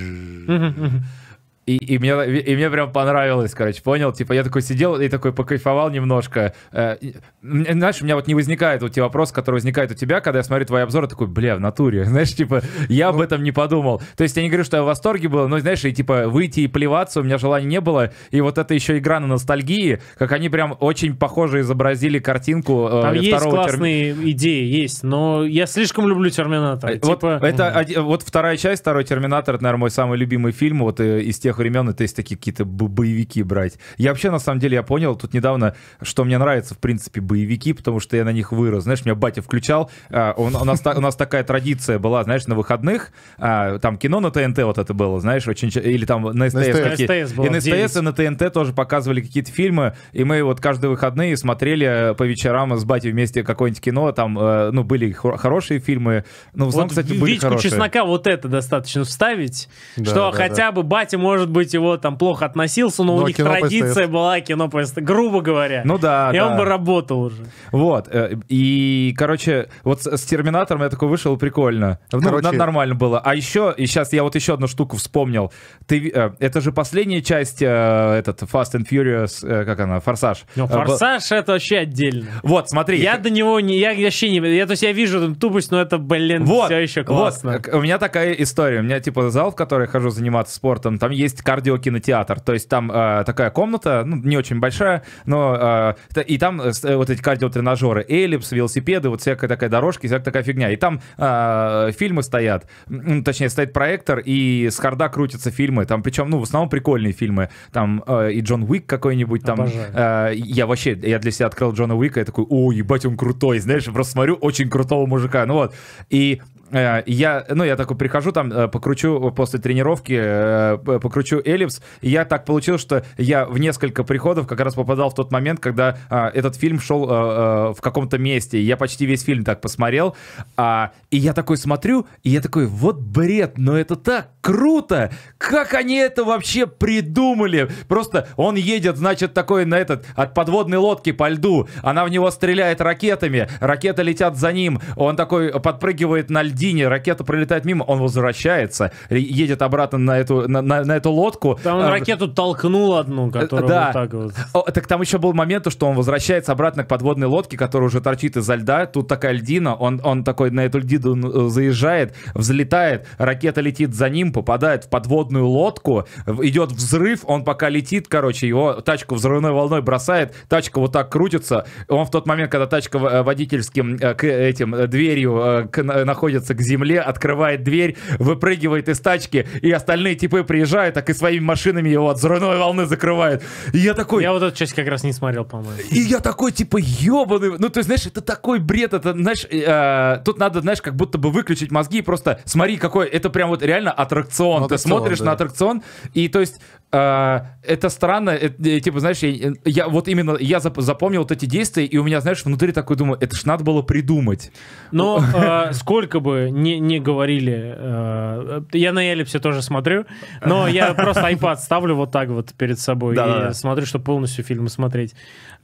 И, и, мне, и мне прям понравилось, короче, понял? Типа я такой сидел и такой покайфовал немножко. Э, знаешь, у меня вот не возникает вот те вопросы, которые возникают у тебя, когда я смотрю твои обзоры, такой, бля, в натуре. Знаешь, типа, я об ну. этом не подумал. То есть я не говорю, что я в восторге был, но, знаешь, и типа выйти и плеваться у меня желания не было. И вот это еще игра на ностальгии, как они прям очень похоже изобразили картинку э, Там есть классные терми... идеи, есть, но я слишком люблю Терминатор. Э, вот, типа... это, вот вторая часть, второй Терминатор, это, наверное, мой самый любимый фильм вот э, из тех, тех времен, это есть такие какие-то боевики брать. Я вообще, на самом деле, я понял тут недавно, что мне нравятся, в принципе, боевики, потому что я на них вырос. Знаешь, меня батя включал, а, он, у, нас, у нас такая традиция была, знаешь, на выходных, а, там кино на ТНТ вот это было, знаешь, очень или там на СТС. На СТС. Какие, СТС было, и на СТС, и на ТНТ тоже показывали какие-то фильмы, и мы вот каждые выходные смотрели э, по вечерам э, с батей вместе какое-нибудь кино, там, э, ну, были хорошие фильмы, ну, в основном, вот кстати, были Витьку хорошие. чеснока вот это достаточно вставить, да, что да, хотя да. бы батя может может быть, его там плохо относился, но, но у них традиция была кино просто, грубо говоря. Ну да, И да. он бы работал уже. Вот. Э, и, короче, вот с Терминатором я такой вышел, прикольно. Ну, короче... Ну, нормально было. А еще, и сейчас я вот еще одну штуку вспомнил. Ты, э, это же последняя часть, э, этот, Fast and Furious, как она, Форсаж. Но ну, Форсаж Б... это вообще отдельно. Вот, смотри. Я до него не, я вообще не, я, то есть я вижу там тупость, но это, блин, вот, все еще классно. Вот. У меня такая история. У меня, типа, зал, в который я хожу заниматься спортом, там есть есть кардиокинотеатр. То есть там э, такая комната, ну, не очень большая, но э, и там э, э, вот эти кардиотренажеры, эллипс, велосипеды, вот всякая такая дорожка, всякая такая фигня. И там э, фильмы стоят, ну, точнее, стоит проектор, и с харда крутятся фильмы. Там причем, ну, в основном прикольные фильмы. Там э, и Джон Уик какой-нибудь там. Э, я вообще, я для себя открыл Джона Уика, я такой, о, ебать, он крутой, знаешь, просто смотрю, очень крутого мужика. Ну вот. И Э, я, ну, я такой прихожу там, э, покручу после тренировки, э, покручу эллипс. И я так получил, что я в несколько приходов как раз попадал в тот момент, когда а, этот фильм шел в каком-то месте. Я почти весь фильм так посмотрел. А, и я такой смотрю, и я такой, вот бред, но это так круто! Как они это вообще придумали? Просто он едет, значит, такой на этот, от подводной лодки по льду. Она в него стреляет ракетами, ракеты летят за ним. Он такой подпрыгивает на льде середине ракета пролетает мимо, он возвращается, едет обратно на эту, на, на, на эту лодку. Там он а, ракету толкнул одну, э, которую да. вот так вот. О, так там еще был момент, что он возвращается обратно к подводной лодке, которая уже торчит из-за льда, тут такая льдина, он, он такой на эту льдину э, заезжает, взлетает, ракета летит за ним, попадает в подводную лодку, идет взрыв, он пока летит, короче, его тачку взрывной волной бросает, тачка вот так крутится, он в тот момент, когда тачка водительским к этим дверью к, находится к земле, открывает дверь, выпрыгивает из тачки, и остальные типы приезжают, так и своими машинами его от взрывной волны закрывают. И я такой... Я вот эту часть как раз не смотрел, по-моему. И я такой, типа, ебаный... Ну, то есть, знаешь, это такой бред, это, знаешь, э, тут надо, знаешь, как будто бы выключить мозги и просто смотри, какой... Это прям вот реально аттракцион. Ну, аттракцион Ты смотришь да. на аттракцион, и, то есть, а, это странно, это, э, типа, знаешь, я, э, я вот именно я запомнил вот эти действия, и у меня, знаешь, внутри такой думаю, это ж надо было придумать. Но а, сколько бы не, не говорили, э, я на Эллипсе тоже смотрю, но я просто iPad ставлю вот так вот перед собой и смотрю, чтобы полностью фильмы смотреть.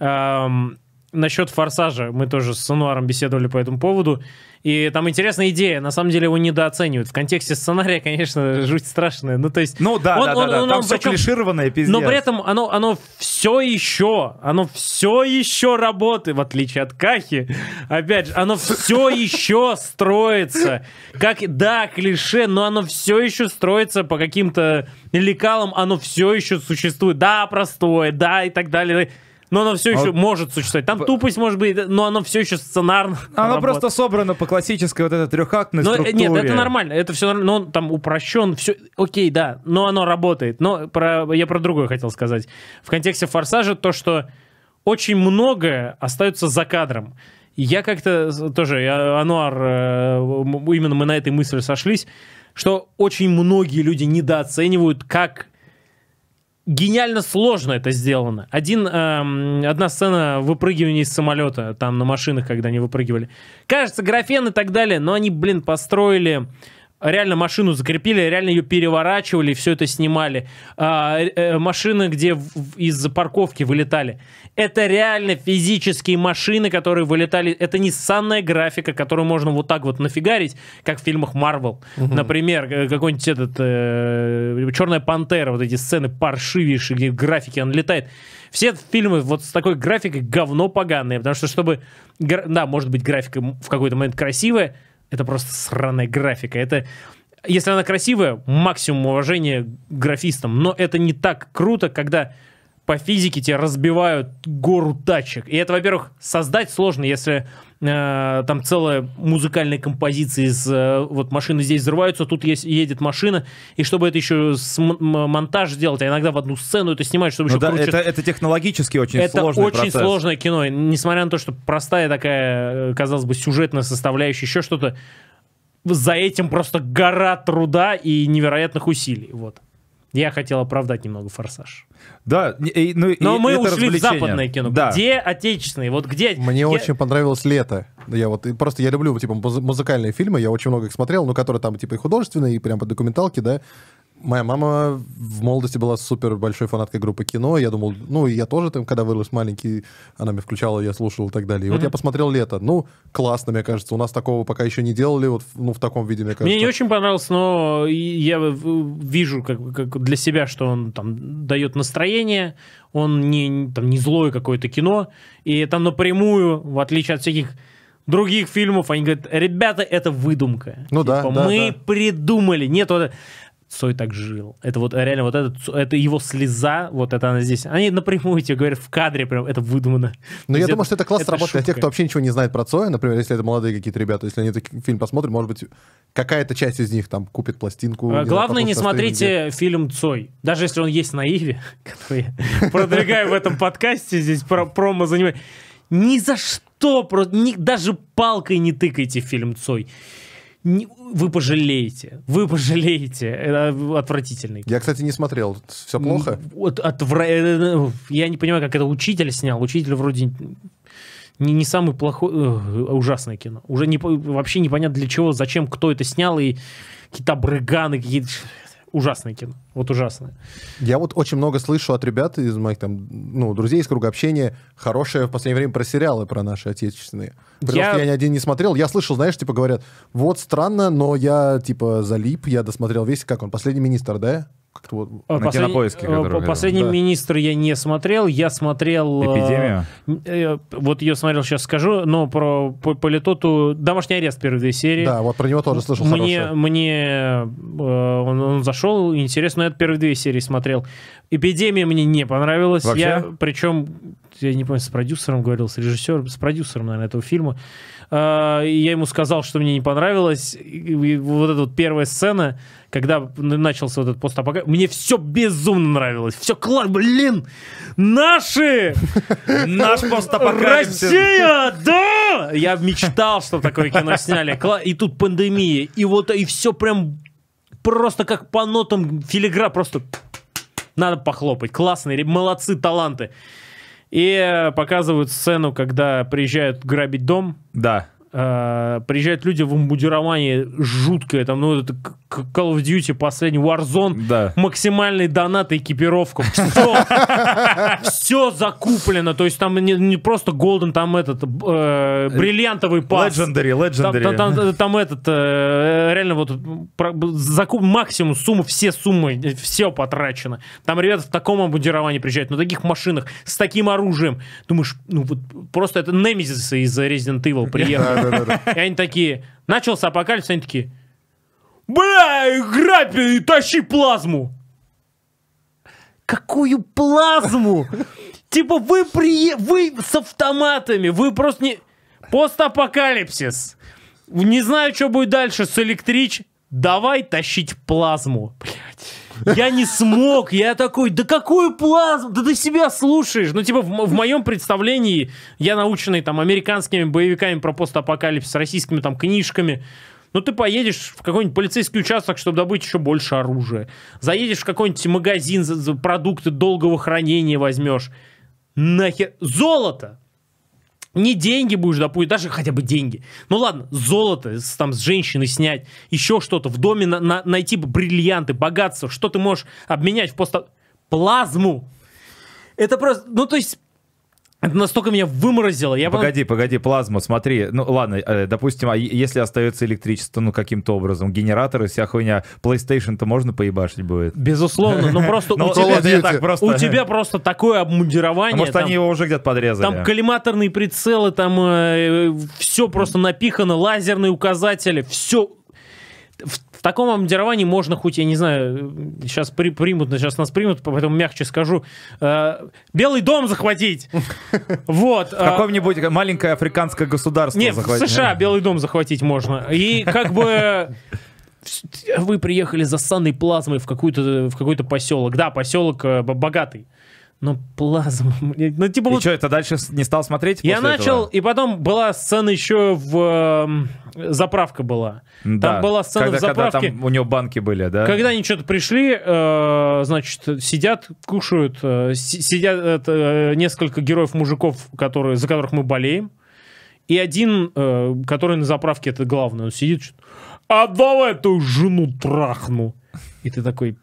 Эм, насчет «Форсажа» мы тоже с Сануаром беседовали по этому поводу. И там интересная идея, на самом деле его недооценивают. В контексте сценария, конечно, жуть страшная. Ну, то есть... Ну, да, он, да, он, да, он, да. там он, все причем, клишированное, пиздец. Но при этом оно, оно все еще, оно все еще работает, в отличие от Кахи. Опять же, оно все еще строится. Как, да, клише, но оно все еще строится по каким-то лекалам, оно все еще существует. Да, простое, да, и так далее но оно все а еще вот... может существовать. Там тупость может быть, но оно все еще сценарно. оно работает. просто собрано по классической вот этой трехактной но, структуре. Э, нет, это нормально, это все нормально, но там упрощен, все, окей, да, но оно работает. Но про, я про другое хотел сказать. В контексте «Форсажа» то, что очень многое остается за кадром. Я как-то тоже, я, Ануар, э, именно мы на этой мысли сошлись, что очень многие люди недооценивают, как гениально сложно это сделано. Один, эм, одна сцена выпрыгивания из самолета, там на машинах, когда они выпрыгивали. Кажется, графен и так далее, но они, блин, построили реально машину закрепили, реально ее переворачивали, все это снимали. А, э, э машины, где из парковки вылетали. Это реально физические машины, которые вылетали. Это не санная графика, которую можно вот так вот нафигарить, как в фильмах Марвел. Угу. Например, э, какой-нибудь этот э, Черная пантера, вот эти сцены паршивейшие, где в он летает. Все фильмы вот с такой графикой говно поганые, потому что чтобы... Да, может быть, графика в какой-то момент красивая, это просто сраная графика. Это если она красивая, максимум уважения графистам. Но это не так круто, когда по физике тебе разбивают гору тачек. И это, во-первых, создать сложно, если э, там целая музыкальная композиция из э, вот машины здесь взрываются, тут есть, едет машина, и чтобы это еще с монтаж сделать, а иногда в одну сцену это снимать, чтобы ну еще да, круче... это, это технологически очень это сложный очень процесс. сложное кино, несмотря на то, что простая такая, э, казалось бы, сюжетная составляющая, еще что-то, за этим просто гора труда и невероятных усилий, вот. Я хотел оправдать немного «Форсаж». Да, и, ну, но и мы ушли в западное кино. Да. Где отечественные? Вот где? Мне я... очень понравилось «Лето». Я вот просто я люблю типа музыкальные фильмы, я очень много их смотрел, но которые там типа и художественные, и прям по документалке, да. Моя мама в молодости была супер большой фанаткой группы кино. Я думал, ну, я тоже там, когда вырос маленький, она меня включала, я слушал и так далее. И mm-hmm. вот я посмотрел «Лето». Ну, классно, мне кажется. У нас такого пока еще не делали, вот ну, в таком виде, мне кажется. Мне не очень понравился, но я вижу как, как для себя, что он там дает настроение, он не, там, не злое какое-то кино, и это напрямую, в отличие от всяких других фильмов, они говорят, ребята, это выдумка. Ну типа, да, да. Мы да. придумали. Нет, вот Цой так жил. Это вот э, реально вот это, это его слеза, вот это она здесь. Они напрямую тебе говорят в кадре, прям это выдумано. Но ну, я это, думаю, что это классно работает шутка. для тех, кто вообще ничего не знает про Цоя. Например, если это молодые какие-то ребята, если они этот фильм посмотрят, может быть, какая-то часть из них там купит пластинку. А, не главное, не смотрите фильм Цой. Даже если он есть на Иве, который я продвигаю в этом подкасте, здесь промо занимает. Ни за что, даже палкой не тыкайте фильм Цой. Вы пожалеете. Вы пожалеете. Это отвратительный. Я, кстати, не смотрел. Все плохо? От, отвра... Э, э, э, я не понимаю, как это учитель снял. Учитель вроде не, не самый плохой, ужасное кино. Уже не, вообще непонятно для чего, зачем, кто это снял, и какие-то брыганы, какие-то ужасное кино. Вот ужасное. Я вот очень много слышу от ребят из моих там, ну, друзей из круга общения, хорошее в последнее время про сериалы, про наши отечественные. я... я ни один не смотрел. Я слышал, знаешь, типа говорят, вот странно, но я, типа, залип, я досмотрел весь, как он, «Последний министр», да? как-то вот Послед... А, на кинопоиске. Э, последний говорил. министр я не смотрел. Я смотрел... Э, Эпидемию? Э, вот ее смотрел, сейчас скажу, но про политоту... Домашний арест первые две серии. Да, вот про него тоже слышал Мне, мне он, он зашел, интересно, я первые две серии смотрел. Эпидемия мне не понравилась. Вообще? Я, причем, я не помню, с продюсером говорил, с режиссером, с продюсером, наверное, этого фильма. А, я ему сказал, что мне не понравилось. И вот эта вот первая сцена, когда начался вот этот постапокалипсис, мне все безумно нравилось. Все классно, блин! Наши! Наш постапокалипсис! Россия! Да! Я мечтал, что такое кино сняли. И тут пандемия. И вот, и все прям просто как по нотам филигра, просто надо похлопать. Классные, молодцы, таланты. И э, показывают сцену, когда приезжают грабить дом. Да э, приезжают люди в амбудировании жуткое, там, ну, это Call of Duty, последний Warzone, да. максимальный донат и экипировка. Все, все закуплено, то есть там не, не просто Golden, там этот э, бриллиантовый пас. Legendary, Legendary. Там, там, там, там этот, э, реально вот про, закуп, максимум сумму все суммы, все потрачено. Там ребята в таком обмундировании приезжают, на таких машинах, с таким оружием. Думаешь, ну вот просто это Немезис из Resident Evil приехал И они такие, начался апокалипсис, они такие, бля, грабь и тащи плазму. Какую плазму? Типа вы при... вы с автоматами, вы просто не... Постапокалипсис. Не знаю, что будет дальше с электрич. Давай тащить плазму. Блять. Я не смог, я такой, да какую плазму, да ты себя слушаешь. Ну, типа, в, в моем представлении, я наученный там американскими боевиками про постапокалипсис, российскими там книжками, ну, ты поедешь в какой-нибудь полицейский участок, чтобы добыть еще больше оружия. Заедешь в какой-нибудь магазин за, за продукты долгого хранения возьмешь. Нахер. Золото! не деньги будешь, допустим, даже хотя бы деньги. Ну ладно, золото там с женщины снять, еще что-то, в доме на, на, найти бриллианты, богатство, что ты можешь обменять в пост... Плазму! Это просто, ну то есть это настолько меня выморозило. Я погоди, потом... погоди, плазма, смотри. Ну ладно, э, допустим, а если остается электричество, ну каким-то образом, генераторы, вся хуйня, PlayStation-то можно поебашить будет? Безусловно, но ну, просто у ну, тебя... У тебя просто такое обмундирование. Может, они его уже где-то подрезали. Там коллиматорные прицелы, там э, все просто напихано, лазерные указатели, все в таком обмундировании можно хоть, я не знаю, сейчас при, примут, сейчас нас примут, поэтому мягче скажу, э, Белый дом захватить! Вот. Э, Какое-нибудь маленькое африканское государство Нет, в США Белый дом захватить можно. И как бы вы приехали за санной плазмой в, какую-то, в какой-то поселок. Да, поселок э, богатый. Ну, плазма. Ну, типа, и вот... что, это дальше не стал смотреть? Я начал, этого? и потом была сцена еще в... Эм, заправка была. Да. Там была сцена когда, в заправке. Когда там у него банки были, да? Когда они что-то пришли, э, значит, сидят, кушают. Э, сидят э, э несколько героев-мужиков, которые, за которых мы болеем. И один, э, который на заправке, это главное, он сидит, что а давай эту жену трахну. И ты такой,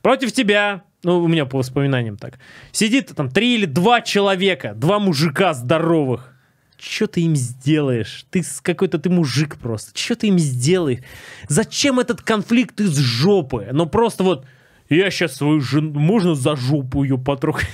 против тебя ну, у меня по воспоминаниям так. Сидит там три или два человека, два мужика здоровых. Что ты им сделаешь? Ты какой-то ты мужик просто. Что ты им сделаешь? Зачем этот конфликт из жопы? Ну просто вот я сейчас свою жену... Можно за жопу ее потрогать?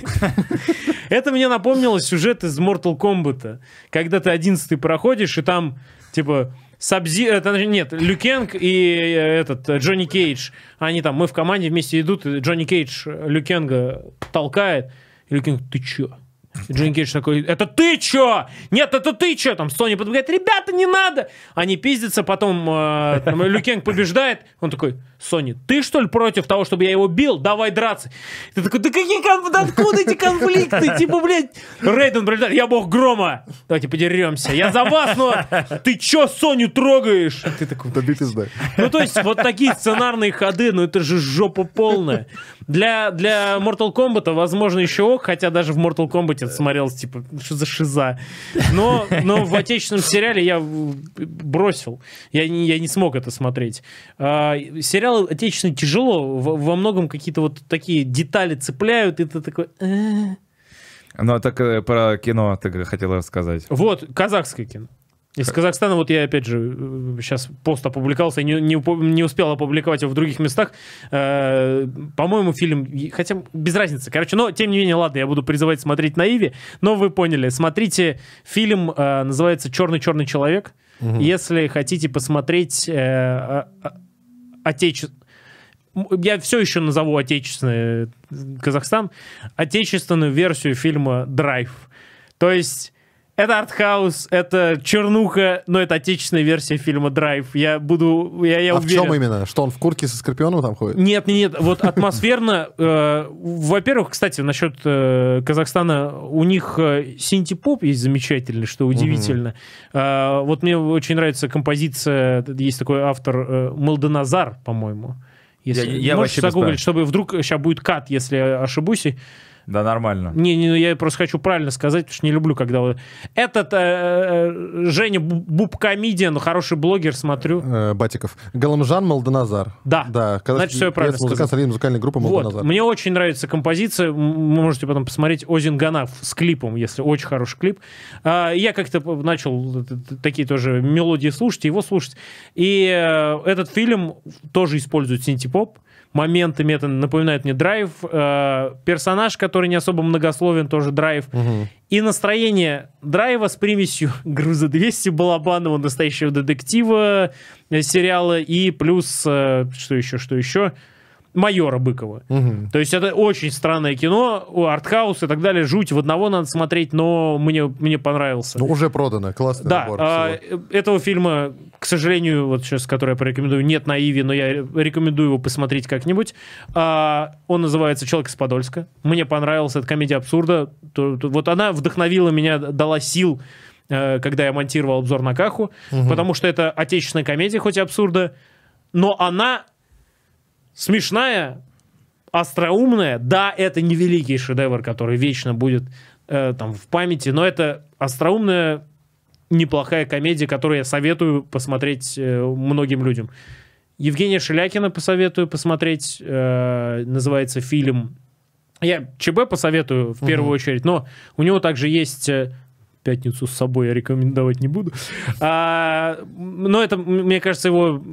Это мне напомнило сюжет из Mortal Kombat. Когда ты одиннадцатый проходишь, и там, типа, Сабзи, это, нет, Люкенг и э, этот э, Джонни Кейдж, они там, мы в команде вместе идут, Джонни Кейдж Люкенга толкает, и Люкенг, ты чё? И Джонни Кейдж такой, это ты чё? Нет, это ты чё? Там Сони подбегает, ребята, не надо! Они пиздятся, потом э, там, Люкенг побеждает. Он такой, Сони, ты что ли против того, чтобы я его бил? Давай драться. И ты такой, да какие конфликты? Откуда эти конфликты? Типа, блядь, Рейден прилетает, я бог грома. Давайте подеремся. Я за вас, но ты чё Соню трогаешь? Ты такой, да пизда. Ну, то есть, вот такие сценарные ходы, ну это же жопа полная. Для, для Mortal Kombat, возможно, еще ок, хотя даже в Mortal Kombat это смотрел, типа, что за шиза. Но, но в отечественном сериале я бросил. Я не, я не смог это смотреть. А, сериалы отечественные тяжело. Во, во многом какие-то вот такие детали цепляют, и ты такой... «Э». Ну, а так э, про кино ты хотела рассказать. Вот, казахское кино. Из Казахстана, вот я опять же сейчас пост опубликовался, не, не, не успел опубликовать его в других местах. Э, по-моему, фильм, хотя без разницы, короче, но тем не менее, ладно, я буду призывать смотреть на Иви, но вы поняли, смотрите фильм, э, называется «Черный-черный человек», угу. если хотите посмотреть э, отечество, я все еще назову отечественный э, Казахстан, отечественную версию фильма «Драйв». То есть это артхаус, это чернуха, но это отечественная версия фильма «Драйв». Я буду... Я, я а уверен. в чем именно? Что он в куртке со Скорпионом там ходит? Нет, нет, нет. Вот атмосферно... Э, во-первых, кстати, насчет э, Казахстана, у них э, синтепоп есть замечательный, что удивительно. Э, вот мне очень нравится композиция, есть такой автор э, Молденазар, по-моему. Если, я, я можешь загуглить, чтобы вдруг сейчас будет кат, если ошибусь. Да, нормально. Не, не, ну, я просто хочу правильно сказать, потому что не люблю, когда... вы- Этот э, э Женя Бу- Буб-комедиан, хороший блогер, смотрю. Э, Батиков. Галамжан Молдоназар. Да. Да. Значит, все я правильно сказал. музыкант, среди музыкальной группы Вот, мне очень нравится композиция. Вы можете потом посмотреть Озинганав с клипом, если очень хороший клип. А, Я как-то начал такие тоже мелодии слушать, его слушать. И э, этот фильм тоже использует синтепоп моментами это напоминает мне драйв. Э, персонаж, который не особо многословен, тоже драйв. Угу. И настроение драйва с примесью груза 200 Балабанова, настоящего детектива сериала, и плюс, э, что еще, что еще, майора Быкова. Угу. То есть это очень странное кино, артхаус и так далее, жуть. В одного надо смотреть, но мне, мне понравился. Ну, уже продано, классный да, набор. А, всего. Э, этого фильма к сожалению, вот сейчас, который я порекомендую, нет на Иви, но я рекомендую его посмотреть как-нибудь. А, он называется «Человек из Подольска». Мне понравился, это комедия абсурда. То, то, вот она вдохновила меня, дала сил э, когда я монтировал обзор на Каху, угу. потому что это отечественная комедия, хоть и абсурда, но она смешная, остроумная. Да, это не великий шедевр, который вечно будет э, там в памяти, но это остроумная неплохая комедия, которую я советую посмотреть э, многим людям. Евгения Шелякина посоветую посмотреть. Э, называется фильм... Я ЧБ посоветую в первую угу. очередь, но у него также есть э, пятницу с собой я рекомендовать не буду. А, но это, мне кажется, его...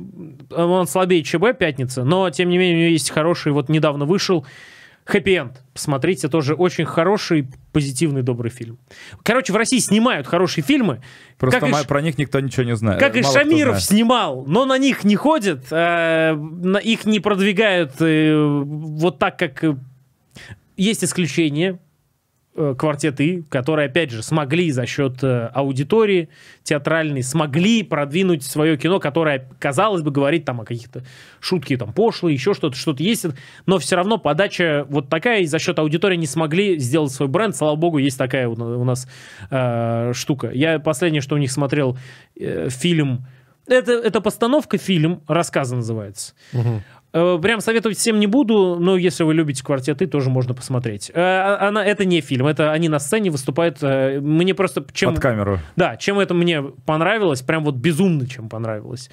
Он слабее ЧБ, пятница, но, тем не менее, у него есть хороший, вот недавно вышел Хэппи-энд. Посмотрите, тоже очень хороший, позитивный, добрый фильм. Короче, в России снимают хорошие фильмы. Просто как и, про них никто ничего не знает. Как Мало и Шамиров снимал, но на них не ходят, э, на их не продвигают э, вот так, как... Э, есть исключения, Э, квартеты, которые, опять же, смогли за счет э, аудитории театральной, смогли продвинуть свое кино, которое, казалось бы, говорит там о каких-то шутки там пошлые, еще что-то, что-то есть, но все равно подача вот такая, и за счет аудитории не смогли сделать свой бренд, слава богу, есть такая вот у нас э, штука. Я последнее, что у них смотрел, э, фильм, это, это постановка, фильм, рассказы называется. Угу. Э, прям советовать всем не буду, но если вы любите квартеты, тоже можно посмотреть. Э, а, она, это не фильм, это они на сцене выступают. Э, мне просто... Чем, Под камеру. Да, чем это мне понравилось, прям вот безумно чем понравилось.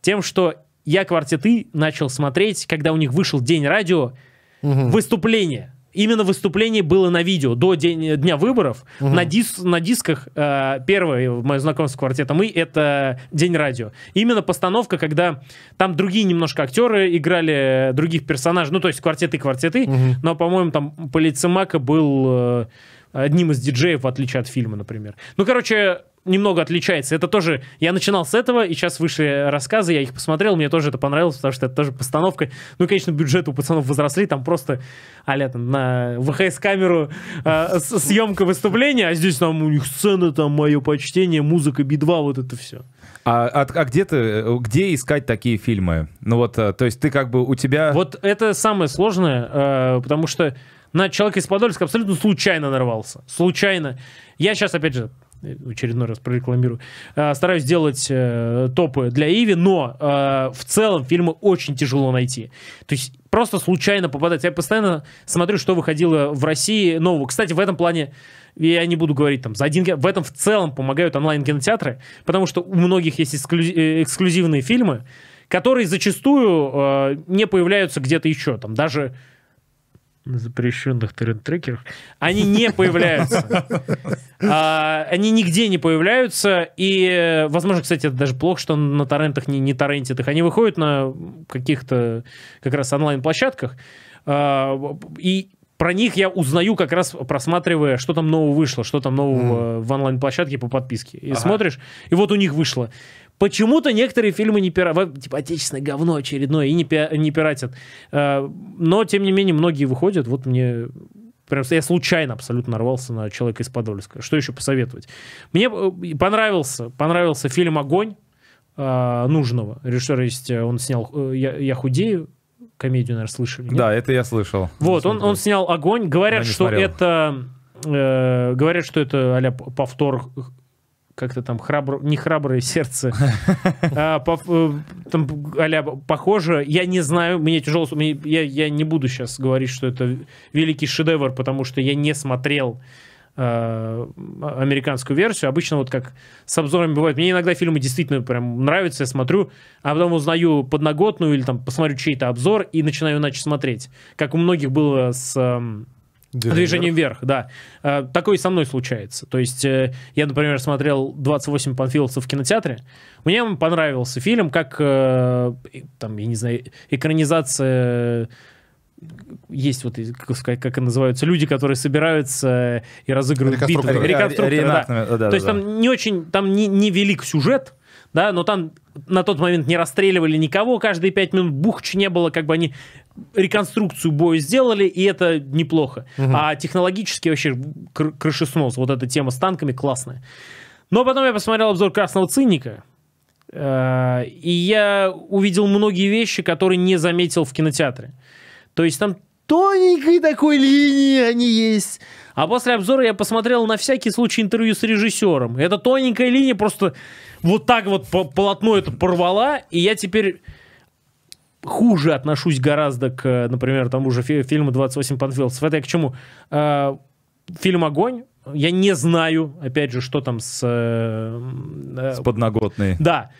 Тем, что я квартеты начал смотреть, когда у них вышел День радио, угу. выступление. Именно выступление было на видео до день, э, дня выборов. Угу. На, дис, на дисках э, первое мое знакомство с квартетом И это День радио. Именно постановка, когда там другие немножко актеры играли э, других персонажей. Ну, то есть квартеты квартеты. Угу. Но, по-моему, там Полицемака был э, одним из диджеев, в отличие от фильма, например. Ну, короче, немного отличается. Это тоже... Я начинал с этого, и сейчас вышли рассказы, я их посмотрел, мне тоже это понравилось, потому что это тоже постановка. Ну, конечно, бюджет у пацанов возросли, там просто а там, на ВХС-камеру э, съемка выступления, а здесь там у них сцена, там мое почтение, музыка, бедва, вот это все. А, а, а где ты, где искать такие фильмы? Ну вот, э, то есть ты как бы у тебя... Вот это самое сложное, э, потому что на человека из Подольска абсолютно случайно нарвался. Случайно. Я сейчас, опять же, очередной раз прорекламирую, а, стараюсь делать э, топы для Иви, но э, в целом фильмы очень тяжело найти. То есть просто случайно попадать. Я постоянно смотрю, что выходило в России нового. Кстати, в этом плане я не буду говорить там за один... В этом в целом помогают онлайн-кинотеатры, потому что у многих есть эксклю... Э, эксклюзивные фильмы, которые зачастую э, не появляются где-то еще. Там даже на запрещенных тренд-трекерах, они не появляются. А, они нигде не появляются, и, возможно, кстати, это даже плохо, что на торрентах не, не торрентит их. Они выходят на каких-то как раз онлайн-площадках, а, и про них я узнаю как раз просматривая, что там нового вышло, что там нового mm. в онлайн-площадке по подписке. И ага. смотришь, и вот у них вышло. Почему-то некоторые фильмы не пиратят, типа отечественное говно очередное, и не, пи... не пиратят. Э, но, тем не менее, многие выходят. Вот мне Прям я случайно абсолютно нарвался на человека из Подольска. Что еще посоветовать? Мне э, понравился, понравился фильм Огонь э, нужного. Режиссер есть, э, он снял я, я худею комедию, наверное, слышали. Нет? Да, это я слышал. Вот, он, он снял огонь. Говорят, что смотрел. это э, говорят, что это а повтор как-то там храбро, не храброе сердце, а, по, э, там, а похоже, я не знаю, мне тяжело, мне, я, я не буду сейчас говорить, что это великий шедевр, потому что я не смотрел а, американскую версию. Обычно вот как с обзорами бывает, мне иногда фильмы действительно прям нравятся, я смотрю, а потом узнаю подноготную или там посмотрю чей-то обзор и начинаю иначе смотреть. Как у многих было с эм, Движение, Движение вверх, да. Э, такое и со мной случается. То есть э, я, например, смотрел 28 панфиловцев в кинотеатре. Мне понравился фильм, как, э, там, я не знаю, экранизация есть вот, как сказать, как и называются, люди, которые собираются и разыгрывают битвы. Реконструкторы, а, да. да, да То есть да. там не очень, там не, не велик сюжет, да, но там на тот момент не расстреливали никого, каждые пять минут бухч не было, как бы они реконструкцию боя сделали, и это неплохо. Угу. А технологически вообще кр- крышеснос, вот эта тема с танками классная. Но потом я посмотрел обзор «Красного цинника», э, и я увидел многие вещи, которые не заметил в кинотеатре. То есть там тоненькой такой линии они есть. А после обзора я посмотрел на всякий случай интервью с режиссером. Эта тоненькая линия просто вот так вот полотно это порвала, и я теперь хуже отношусь гораздо к, например, тому же фи фильму «28 Панфилдсов». Это я к чему? Э, фильм «Огонь». Я не знаю, опять же, что там с... Э, э, с подноготной. Да.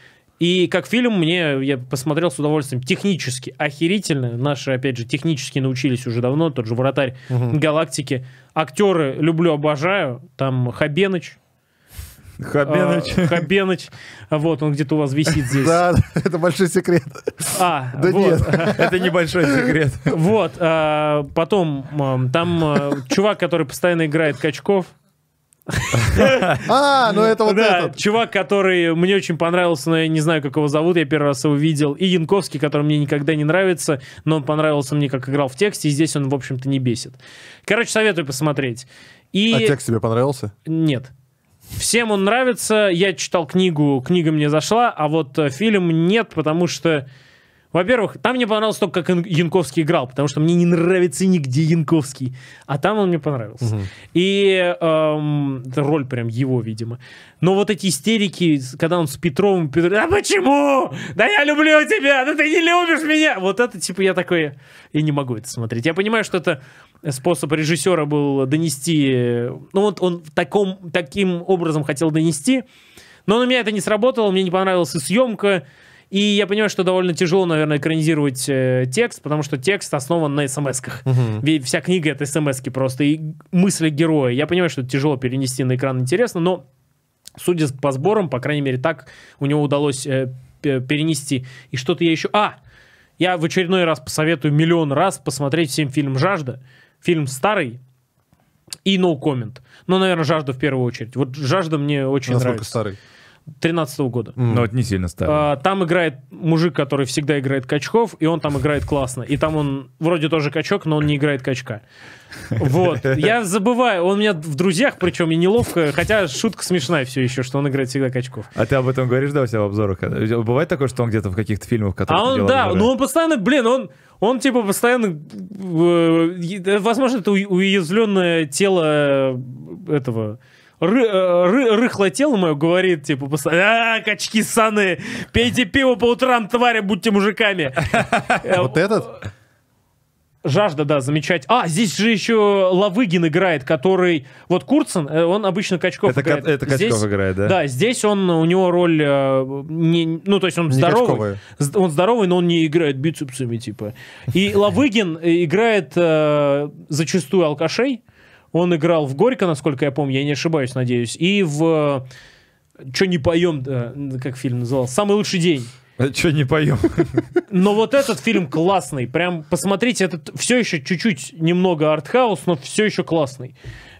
И как фильм мне, я посмотрел с удовольствием, технически охерительно. Наши, опять же, технически научились уже давно, тот же «Вратарь угу. Галактики». Актеры люблю, обожаю. Там Хабеныч, Хабеныч. А, Хабеныч. Вот, он где-то у вас висит здесь. Да, это большой секрет. А, да вот. нет. Это небольшой секрет. Вот, а, потом там а, чувак, который постоянно играет качков. А, ну это вот да, этот. Чувак, который мне очень понравился, но я не знаю, как его зовут, я первый раз его видел. И Янковский, который мне никогда не нравится, но он понравился мне, как играл в тексте, и здесь он, в общем-то, не бесит. Короче, советую посмотреть. А текст тебе понравился? Нет. Всем он нравится, я читал книгу, книга мне зашла, а вот э, фильм нет, потому что во-первых, там мне понравилось только, как Янковский играл, потому что мне не нравится нигде Янковский. А там он мне понравился. Угу. И эм, роль прям его, видимо. Но вот эти истерики, когда он с Петровым... Петров, а почему? Да я люблю тебя! Да ты не любишь меня! Вот это, типа, я такой... Я не могу это смотреть. Я понимаю, что это способ режиссера был донести... Ну вот он таком, таким образом хотел донести... Но на меня это не сработало, мне не понравилась и съемка, и я понимаю, что довольно тяжело, наверное, экранизировать э, текст, потому что текст основан на смс-ках. Угу. вся книга — это смс-ки просто, и мысли героя. Я понимаю, что это тяжело перенести на экран, интересно, но, судя по сборам, по крайней мере, так у него удалось э, перенести. И что-то я еще... А! Я в очередной раз посоветую миллион раз посмотреть всем фильм «Жажда». Фильм старый, и no comment. Ну, наверное, жажда в первую очередь. Вот жажда мне очень Насколько нравится. старый? 13 -го года. Ну, это не сильно старый. А, там играет мужик, который всегда играет качков, и он там играет классно. И там он вроде тоже качок, но он не играет качка. Вот. Я забываю, он у меня в друзьях, причем и неловко, хотя шутка смешная все еще, что он играет всегда качков. А ты об этом говоришь, да, у себя в обзорах? Бывает такое, что он где-то в каких-то фильмах, которые... А он, да, обзоры? но ну, он постоянно, блин, он... Он, типа, постоянно... Э, э, возможно, это уязвленное тело этого ры, э, ры, рыхло тело мое говорит, типа, постоянно, а, качки саны, пейте пиво по утрам, твари, будьте мужиками. Вот этот? Жажда, да, замечать. А, здесь же еще Лавыгин играет, который... Вот Курцин, э, он обычно Качков это, играет. Это Качков здесь, играет, да? Да, здесь он, у него роль... Э, не, ну, то есть он здоровый. Качковая. Он здоровый, но он не играет бицепсами, типа. И Лавыгин играет э, зачастую алкашей, он играл в Горько, насколько я помню, я не ошибаюсь, надеюсь, и в... Че не поем, э, как фильм назывался? «Самый лучший день». А э, что не поем? Но вот этот фильм классный. Прям посмотрите, этот все еще чуть-чуть немного артхаус, но все еще классный.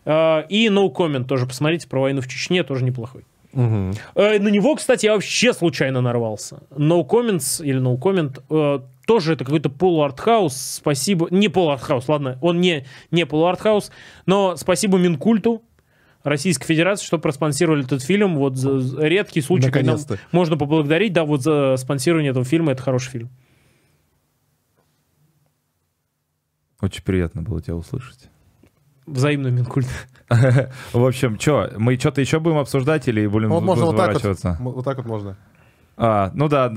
Э, и No Comment тоже посмотрите про войну в Чечне, тоже неплохой. Угу. На него, кстати, я вообще случайно нарвался. No Comments или No Comment тоже это какой-то полуартхаус. Спасибо. Не полуартхаус, ладно, он не, не полуартхаус, но спасибо Минкульту, Российской Федерации, что проспонсировали этот фильм. Вот за редкий случай, когда можно поблагодарить, да, вот за спонсирование этого фильма. Это хороший фильм. Очень приятно было тебя услышать. Взаимно, Минкульт. В общем, что, мы что-то еще будем обсуждать или будем ну, можно вот так вот, вот так вот можно. А, ну да.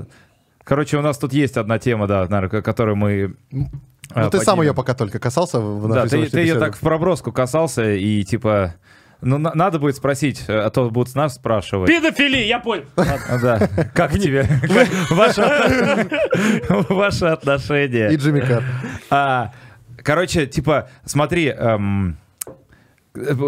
Короче, у нас тут есть одна тема, да, наверное, которую мы ну, э, ты сам ее пока только касался в Да, ты, ты ее так в проброску касался и типа. Ну, на- надо будет спросить, э, а то будут нас спрашивать. Педофили, я понял. А, да. Как тебе? Ваши отношения. И Джимми Карр. А, короче, типа, смотри, эм,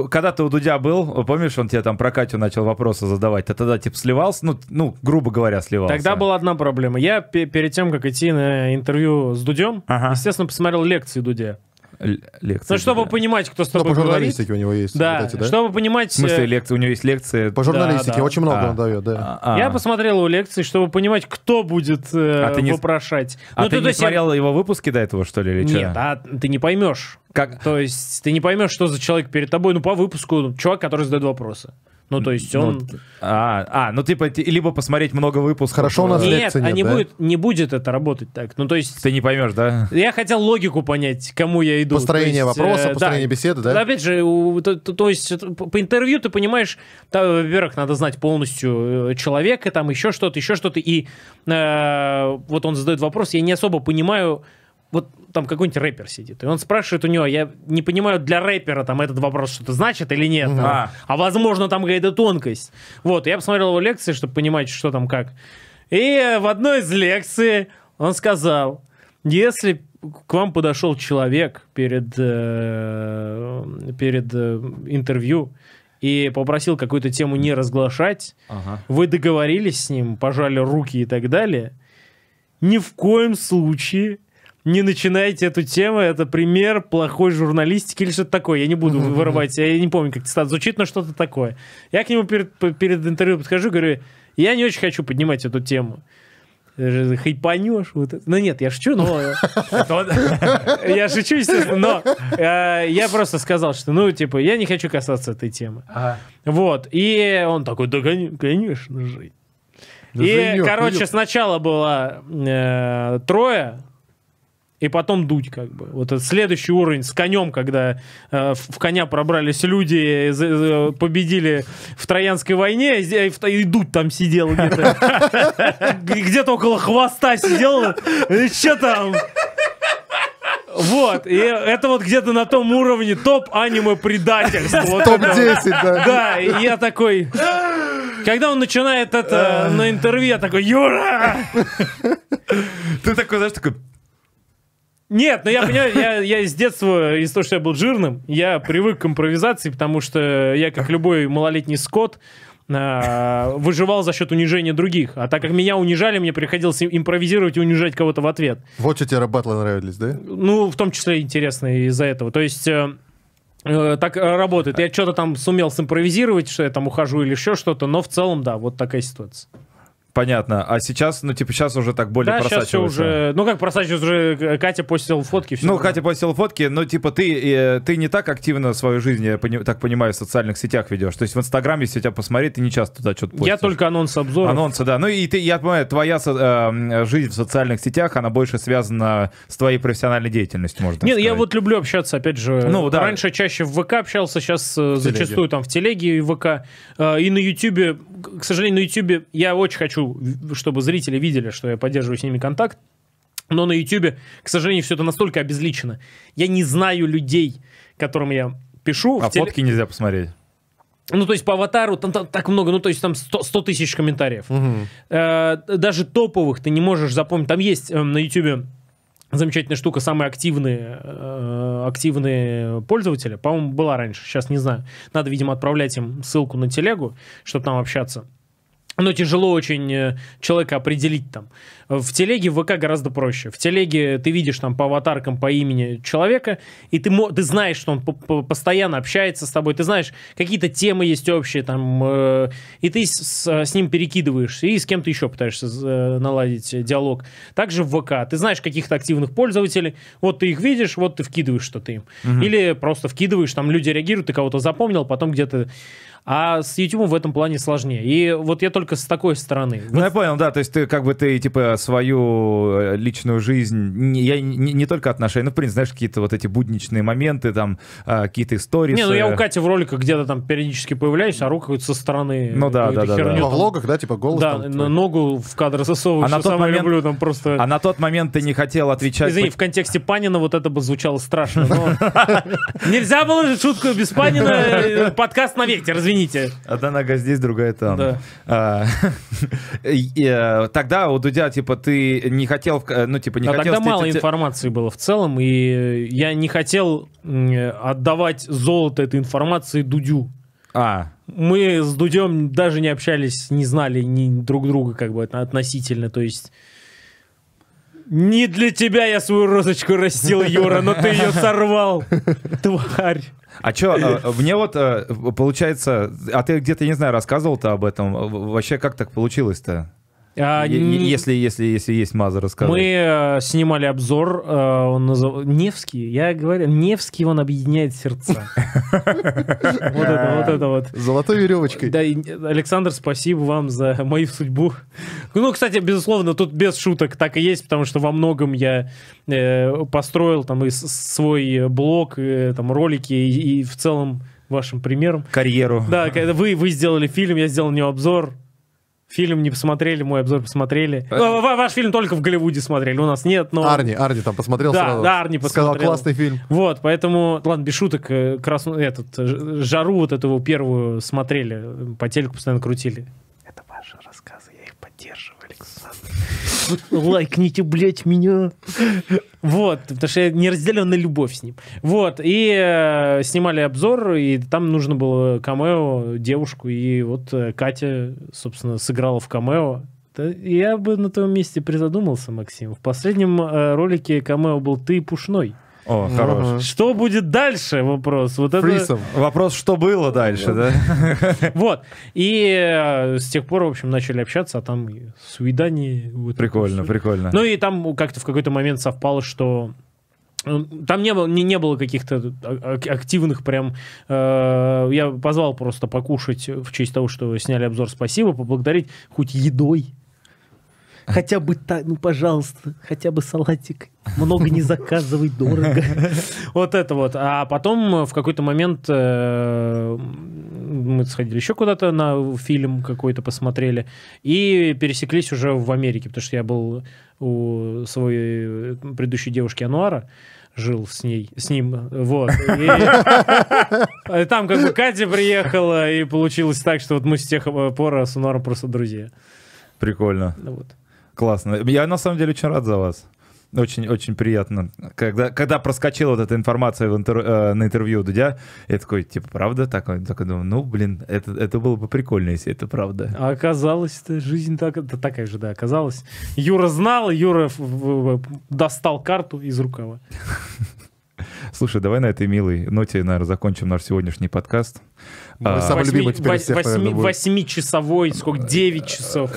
когда ты у Дудя был, помнишь, он тебе там про Катю начал вопросы задавать, ты тогда типа сливался, ну, ну грубо говоря, сливался. Тогда была одна проблема. Я перед тем, как идти на интервью с Дудем, ага. естественно, посмотрел лекции Дудя. Л- лекции. Ну, чтобы да. понимать, кто с тобой говорит. по журналистике у него есть. Да. Вот эти, да, чтобы понимать... В смысле, э, лекции, у него есть лекции? По журналистике, да, да. очень много а. он дает, да. А, а. Я посмотрел его лекции, чтобы понимать, кто будет э, а ты не... вопрошать. А ну, ты, ты не смотрел я... его выпуски до этого, что ли, или Нет, что? а ты не поймешь. Как... То есть ты не поймешь, что за человек перед тобой, ну, по выпуску, ну, чувак, который задает вопросы. Ну, то есть ну, он... а, а, ну, типа, либо посмотреть много выпусков. Хорошо у нас нет, э, нет, а не, да? будет, не будет это работать так. Ну, то есть... Ты не поймешь, да? Я хотел логику понять, кому я иду. Построение есть, вопроса, э, построение да. беседы, да? Опять же, то, то, то есть э, по интервью ты понимаешь, во-первых, надо знать полностью э, человека, там еще что-то, еще что-то. И э, вот он задает вопрос, я не особо понимаю вот там какой-нибудь рэпер сидит, и он спрашивает у него, я не понимаю, для рэпера там этот вопрос что-то значит или нет, угу. а, а возможно там какая-то тонкость. Вот, я посмотрел его лекции, чтобы понимать, что там как. И в одной из лекций он сказал, если к вам подошел человек перед, э, перед э, интервью и попросил какую-то тему не разглашать, ага. вы договорились с ним, пожали руки и так далее, ни в коем случае не начинайте эту тему, это пример плохой журналистики или что-то такое. Я не буду вырывать, я не помню, как цитата звучит, но что-то такое. Я к нему перед, перед интервью подхожу, говорю, я не очень хочу поднимать эту тему хайпанешь. Вот это. Ну нет, я шучу, но... Я шучу, естественно, но э, я просто сказал, что, ну, типа, я не хочу касаться этой темы. Вот. И он такой, да, конечно же. И, короче, сначала было э, трое и потом дуть, как бы. Вот это следующий уровень с конем, когда э, в коня пробрались люди, э, победили в Троянской войне, и, э, и дуть там сидел где-то. Где-то около хвоста сидел. Че там? Вот, и это вот где-то на том уровне топ аниме предательства. Топ-10, да. Да, и я такой... Когда он начинает это на интервью, я такой, Юра! Ты такой, знаешь, такой, нет, но ну я понимаю, я, я с детства, из-за того, что я был жирным, я привык к импровизации, потому что я, как любой малолетний скот, а, выживал за счет унижения других. А так как меня унижали, мне приходилось импровизировать и унижать кого-то в ответ. Вот что тебе батлы нравились, да? Ну, в том числе интересно из-за этого. То есть э, э, так работает. Я что-то там сумел симпровизировать, что я там ухожу или еще что-то, но в целом, да, вот такая ситуация. Понятно. А сейчас, ну, типа, сейчас уже так более да, просачивается. Сейчас все уже... Ну, как просачивается уже... Катя постила фотки. Все ну, уже. Катя постила фотки, но, типа, ты, э, ты не так активно свою жизнь, я так понимаю, в социальных сетях ведешь. То есть в Инстаграме, если тебя посмотреть, ты не часто туда что-то постишь. Я только анонс обзора. Анонсы, да. Ну, и ты, я понимаю, твоя э, жизнь в социальных сетях, она больше связана с твоей профессиональной деятельностью, можно Нет, ну, сказать. я вот люблю общаться, опять же. Ну, да. Раньше чаще в ВК общался, сейчас э, в зачастую телеге. там в телеге и в ВК. Э, и на Ютьюбе, к сожалению, на Ютьюбе я очень хочу чтобы зрители видели, что я поддерживаю с ними контакт, но на YouTube, к сожалению, все это настолько обезличено. Я не знаю людей, которым я пишу. А теле... фотки нельзя посмотреть? Ну, то есть по аватару там, там так много, ну, то есть там 100, 100 тысяч комментариев. Угу. Э, даже топовых ты не можешь запомнить. Там есть э, на YouTube замечательная штука, самые активные, э, активные пользователи. По-моему, была раньше, сейчас не знаю. Надо, видимо, отправлять им ссылку на телегу, чтобы там общаться но тяжело очень э, человека определить там. В телеге ВК гораздо проще. В телеге ты видишь там по аватаркам, по имени человека, и ты, ты знаешь, что он по -по постоянно общается с тобой, ты знаешь, какие-то темы есть общие там, э, и ты с, с ним перекидываешься, и с кем-то еще пытаешься э, наладить диалог. Также в ВК. Ты знаешь каких-то активных пользователей, вот ты их видишь, вот ты вкидываешь что-то им. Угу. Или просто вкидываешь, там люди реагируют, ты кого-то запомнил, потом где-то а с YouTube в этом плане сложнее. И вот я только с такой стороны. Ну, вот... я понял, да, то есть ты как бы ты, типа, свою э, личную жизнь, не я не, не только отношения, ну, в принципе, знаешь, какие-то вот эти будничные моменты, там, а, какие-то истории. Не, ну я э, у Кати в роликах где-то там периодически появляюсь, а руку со стороны. Ну да, да, да. Херню, да. Там... Во влогах, да, типа голос Да, там, на ногу в кадр засовываешь, а на тот самое момент... люблю, там просто... А на тот момент ты не хотел отвечать... Извини, в контексте Панина вот это бы звучало страшно, Нельзя было же шутку без Панина, э, подкаст на ветер, извините. Одна нога здесь, другая там. А, тогда у Дудя, типа, типа, ты не хотел, э, ну, типа, не а хотел... тогда мало те... информации было в целом, и я не хотел отдавать золото этой информации Дудю. А. Мы с Дудем даже не общались, не знали ни друг друга, как бы, относительно, то есть... Не для тебя я свою розочку растил, Юра, но ты ее сорвал, тварь. А чё, а, мне вот, э, получается, а ты где-то, не знаю, рассказывал-то об этом, вообще как так получилось-то? А, если, если, если есть маза, расскажи. Мы э, снимали обзор, э, он называл... Невский, я говорю, Невский, он объединяет сердца. Вот это, вот это вот. Золотой веревочкой. Да, Александр, спасибо вам за мою судьбу. Ну, кстати, безусловно, тут без шуток так и есть, потому что во многом я э, построил там и свой блог, там ролики, и в целом вашим примером. Карьеру. Да, вы, вы сделали фильм, я сделал не обзор, Фильм не посмотрели, мой обзор посмотрели. Ну, ваш фильм только в Голливуде смотрели, у нас нет, но... Арни, Арни там посмотрел да, сразу. Да, Арни посмотрел. Сказал, классный фильм. Вот, поэтому, ладно, без шуток, э, красну, этот, жару вот эту первую смотрели, по телеку постоянно крутили. лайкните, блядь, меня. Вот, потому что я не разделен на любовь с ним. Вот, и э, снимали обзор, и там нужно было камео, девушку, и вот э, Катя, собственно, сыграла в камео. я бы на твоем месте призадумался, Максим. В последнем э, ролике камео был ты пушной. О, хорош. Что будет дальше? Вопрос. Вот это... Вопрос, что было дальше, да? Вот. И э, с тех пор, в общем, начали общаться, а там свидание. Прикольно, прикольно. Ну и там как-то в какой-то момент совпало, что э, там не было, не, не было каких-то а, а, активных прям... Э, я позвал просто покушать в честь того, что сняли обзор «Спасибо», поблагодарить хоть едой. Хотя бы так, ну, пожалуйста, хотя бы салатик. Много не заказывай, дорого. Вот это вот. А потом в какой-то момент э, мы сходили еще куда-то на фильм какой-то посмотрели и пересеклись уже в Америке, потому что я был у своей предыдущей девушки Ануара, жил с ней, с ним, вот. И там как бы Катя приехала, и получилось так, что вот мы с тех э, пор с Ануаром просто друзья. Прикольно. Ну вот. Классно. Я на самом деле очень рад за вас. Очень, очень приятно. Когда, когда проскочила вот эта информация в интер, э, на интервью Дудя, я такой, типа, правда? Так, такой думаю, ну, блин, это, это было бы прикольно, если это правда. А оказалось, -то, жизнь так, да, такая же, да, оказалось. Юра знал, Юра достал карту из рукава. Слушай, давай на этой милой ноте, наверное, закончим наш сегодняшний подкаст. Мой а, самый любимый теперь вось, всех, восьми, Восьмичасовой, сколько, девять часов.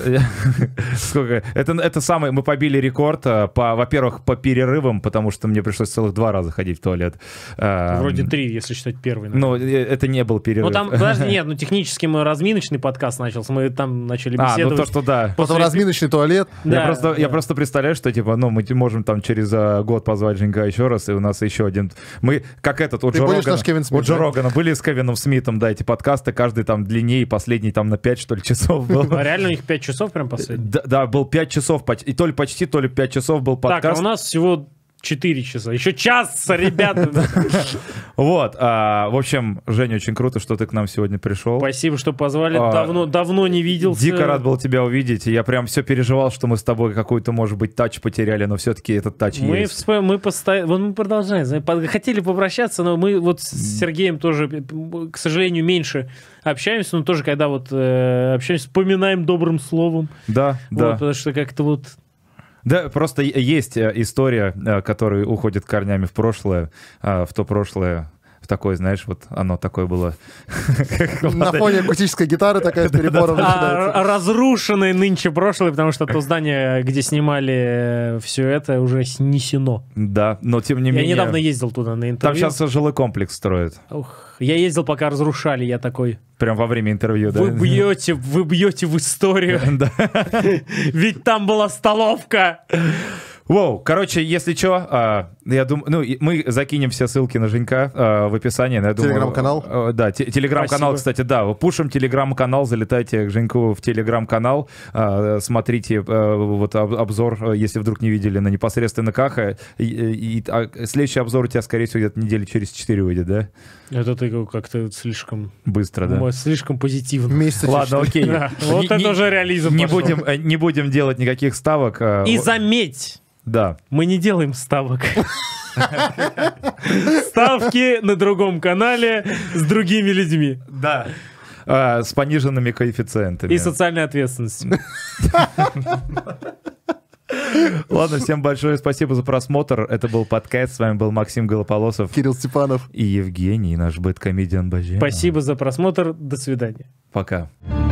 сколько? Это, это самый, мы побили рекорд, а, по, во-первых, по перерывам, потому что мне пришлось целых два раза ходить в туалет. А, Вроде три, если считать первый. Наверное. Но ну, э, это не был перерыв. Ну там, подожди, нет, ну технически мы разминочный подкаст начался, мы там начали беседовать. А, ну то, что да. После... Потом разминочный туалет. Да, я, просто, да. я просто представляю, что типа, ну мы можем там через а, год позвать Женька еще раз, и у нас еще один мы, как этот, у Джо, Рогана, Кевин Смит, у Джо Рогана были с Кевином Смитом, да, эти подкасты, каждый там длиннее, последний там на 5, что ли, часов был. А реально у них 5 часов прям э, последний? Да, да был 5 часов, и то ли почти, то ли 5 часов был подкаст. Так, а у нас всего 4 часа. Еще час, ребята. Вот. А, в общем, Женя, очень круто, что ты к нам сегодня пришел. Спасибо, что позвали. А, давно давно не видел. Дико рад был тебя увидеть. Я прям все переживал, что мы с тобой какой-то, может быть, тач потеряли, но все-таки этот тач есть. Мы мы постоянно продолжаем. Хотели попрощаться, но мы вот с Сергеем тоже, к сожалению, меньше общаемся, но тоже, когда вот э, общаемся, вспоминаем добрым словом. Да, да. Потому что как-то вот да, просто есть э, история, э, которая уходит корнями в прошлое, а, в то прошлое, в такой, знаешь, вот оно такое было. На фоне акустической гитары такая с перебором а, Разрушенное нынче прошлое, потому что то здание, где снимали э, все это, уже снесено. Да, но тем не менее... Я недавно ездил туда на интервью. Там сейчас жилой комплекс строят. Ух, я ездил, пока разрушали, я такой... Прям во время интервью, да? Вы бьете, вы бьете в историю. да Ведь там была столовка. Воу, короче, если что, ну, я думаю, ну, мы закинем все ссылки на Женька э, в описании. Я думаю, телеграм-канал? Э, да, те, телеграм-канал, кстати, да. Пушим телеграм-канал, залетайте к Женьку в телеграм-канал, э, смотрите э, вот об, обзор, э, если вдруг не видели, на непосредственно Каха. И, и, а следующий обзор у тебя, скорее всего, где-то недели через 4 выйдет, да? Это ты как-то слишком... Быстро, да? Слишком позитивно. Месяца Ладно, окей. Вот это уже реализм э, Не будем делать никаких ставок. А, и заметь, да. Мы не делаем ставок. Ставки на другом канале с другими людьми. Да. А, с пониженными коэффициентами. И социальной ответственностью. Ладно, всем большое спасибо за просмотр. Это был подкаст. С вами был Максим Голополосов. Кирилл Степанов. И Евгений, наш бэткомедиан Бажен. Спасибо за просмотр. До свидания. Пока. Пока.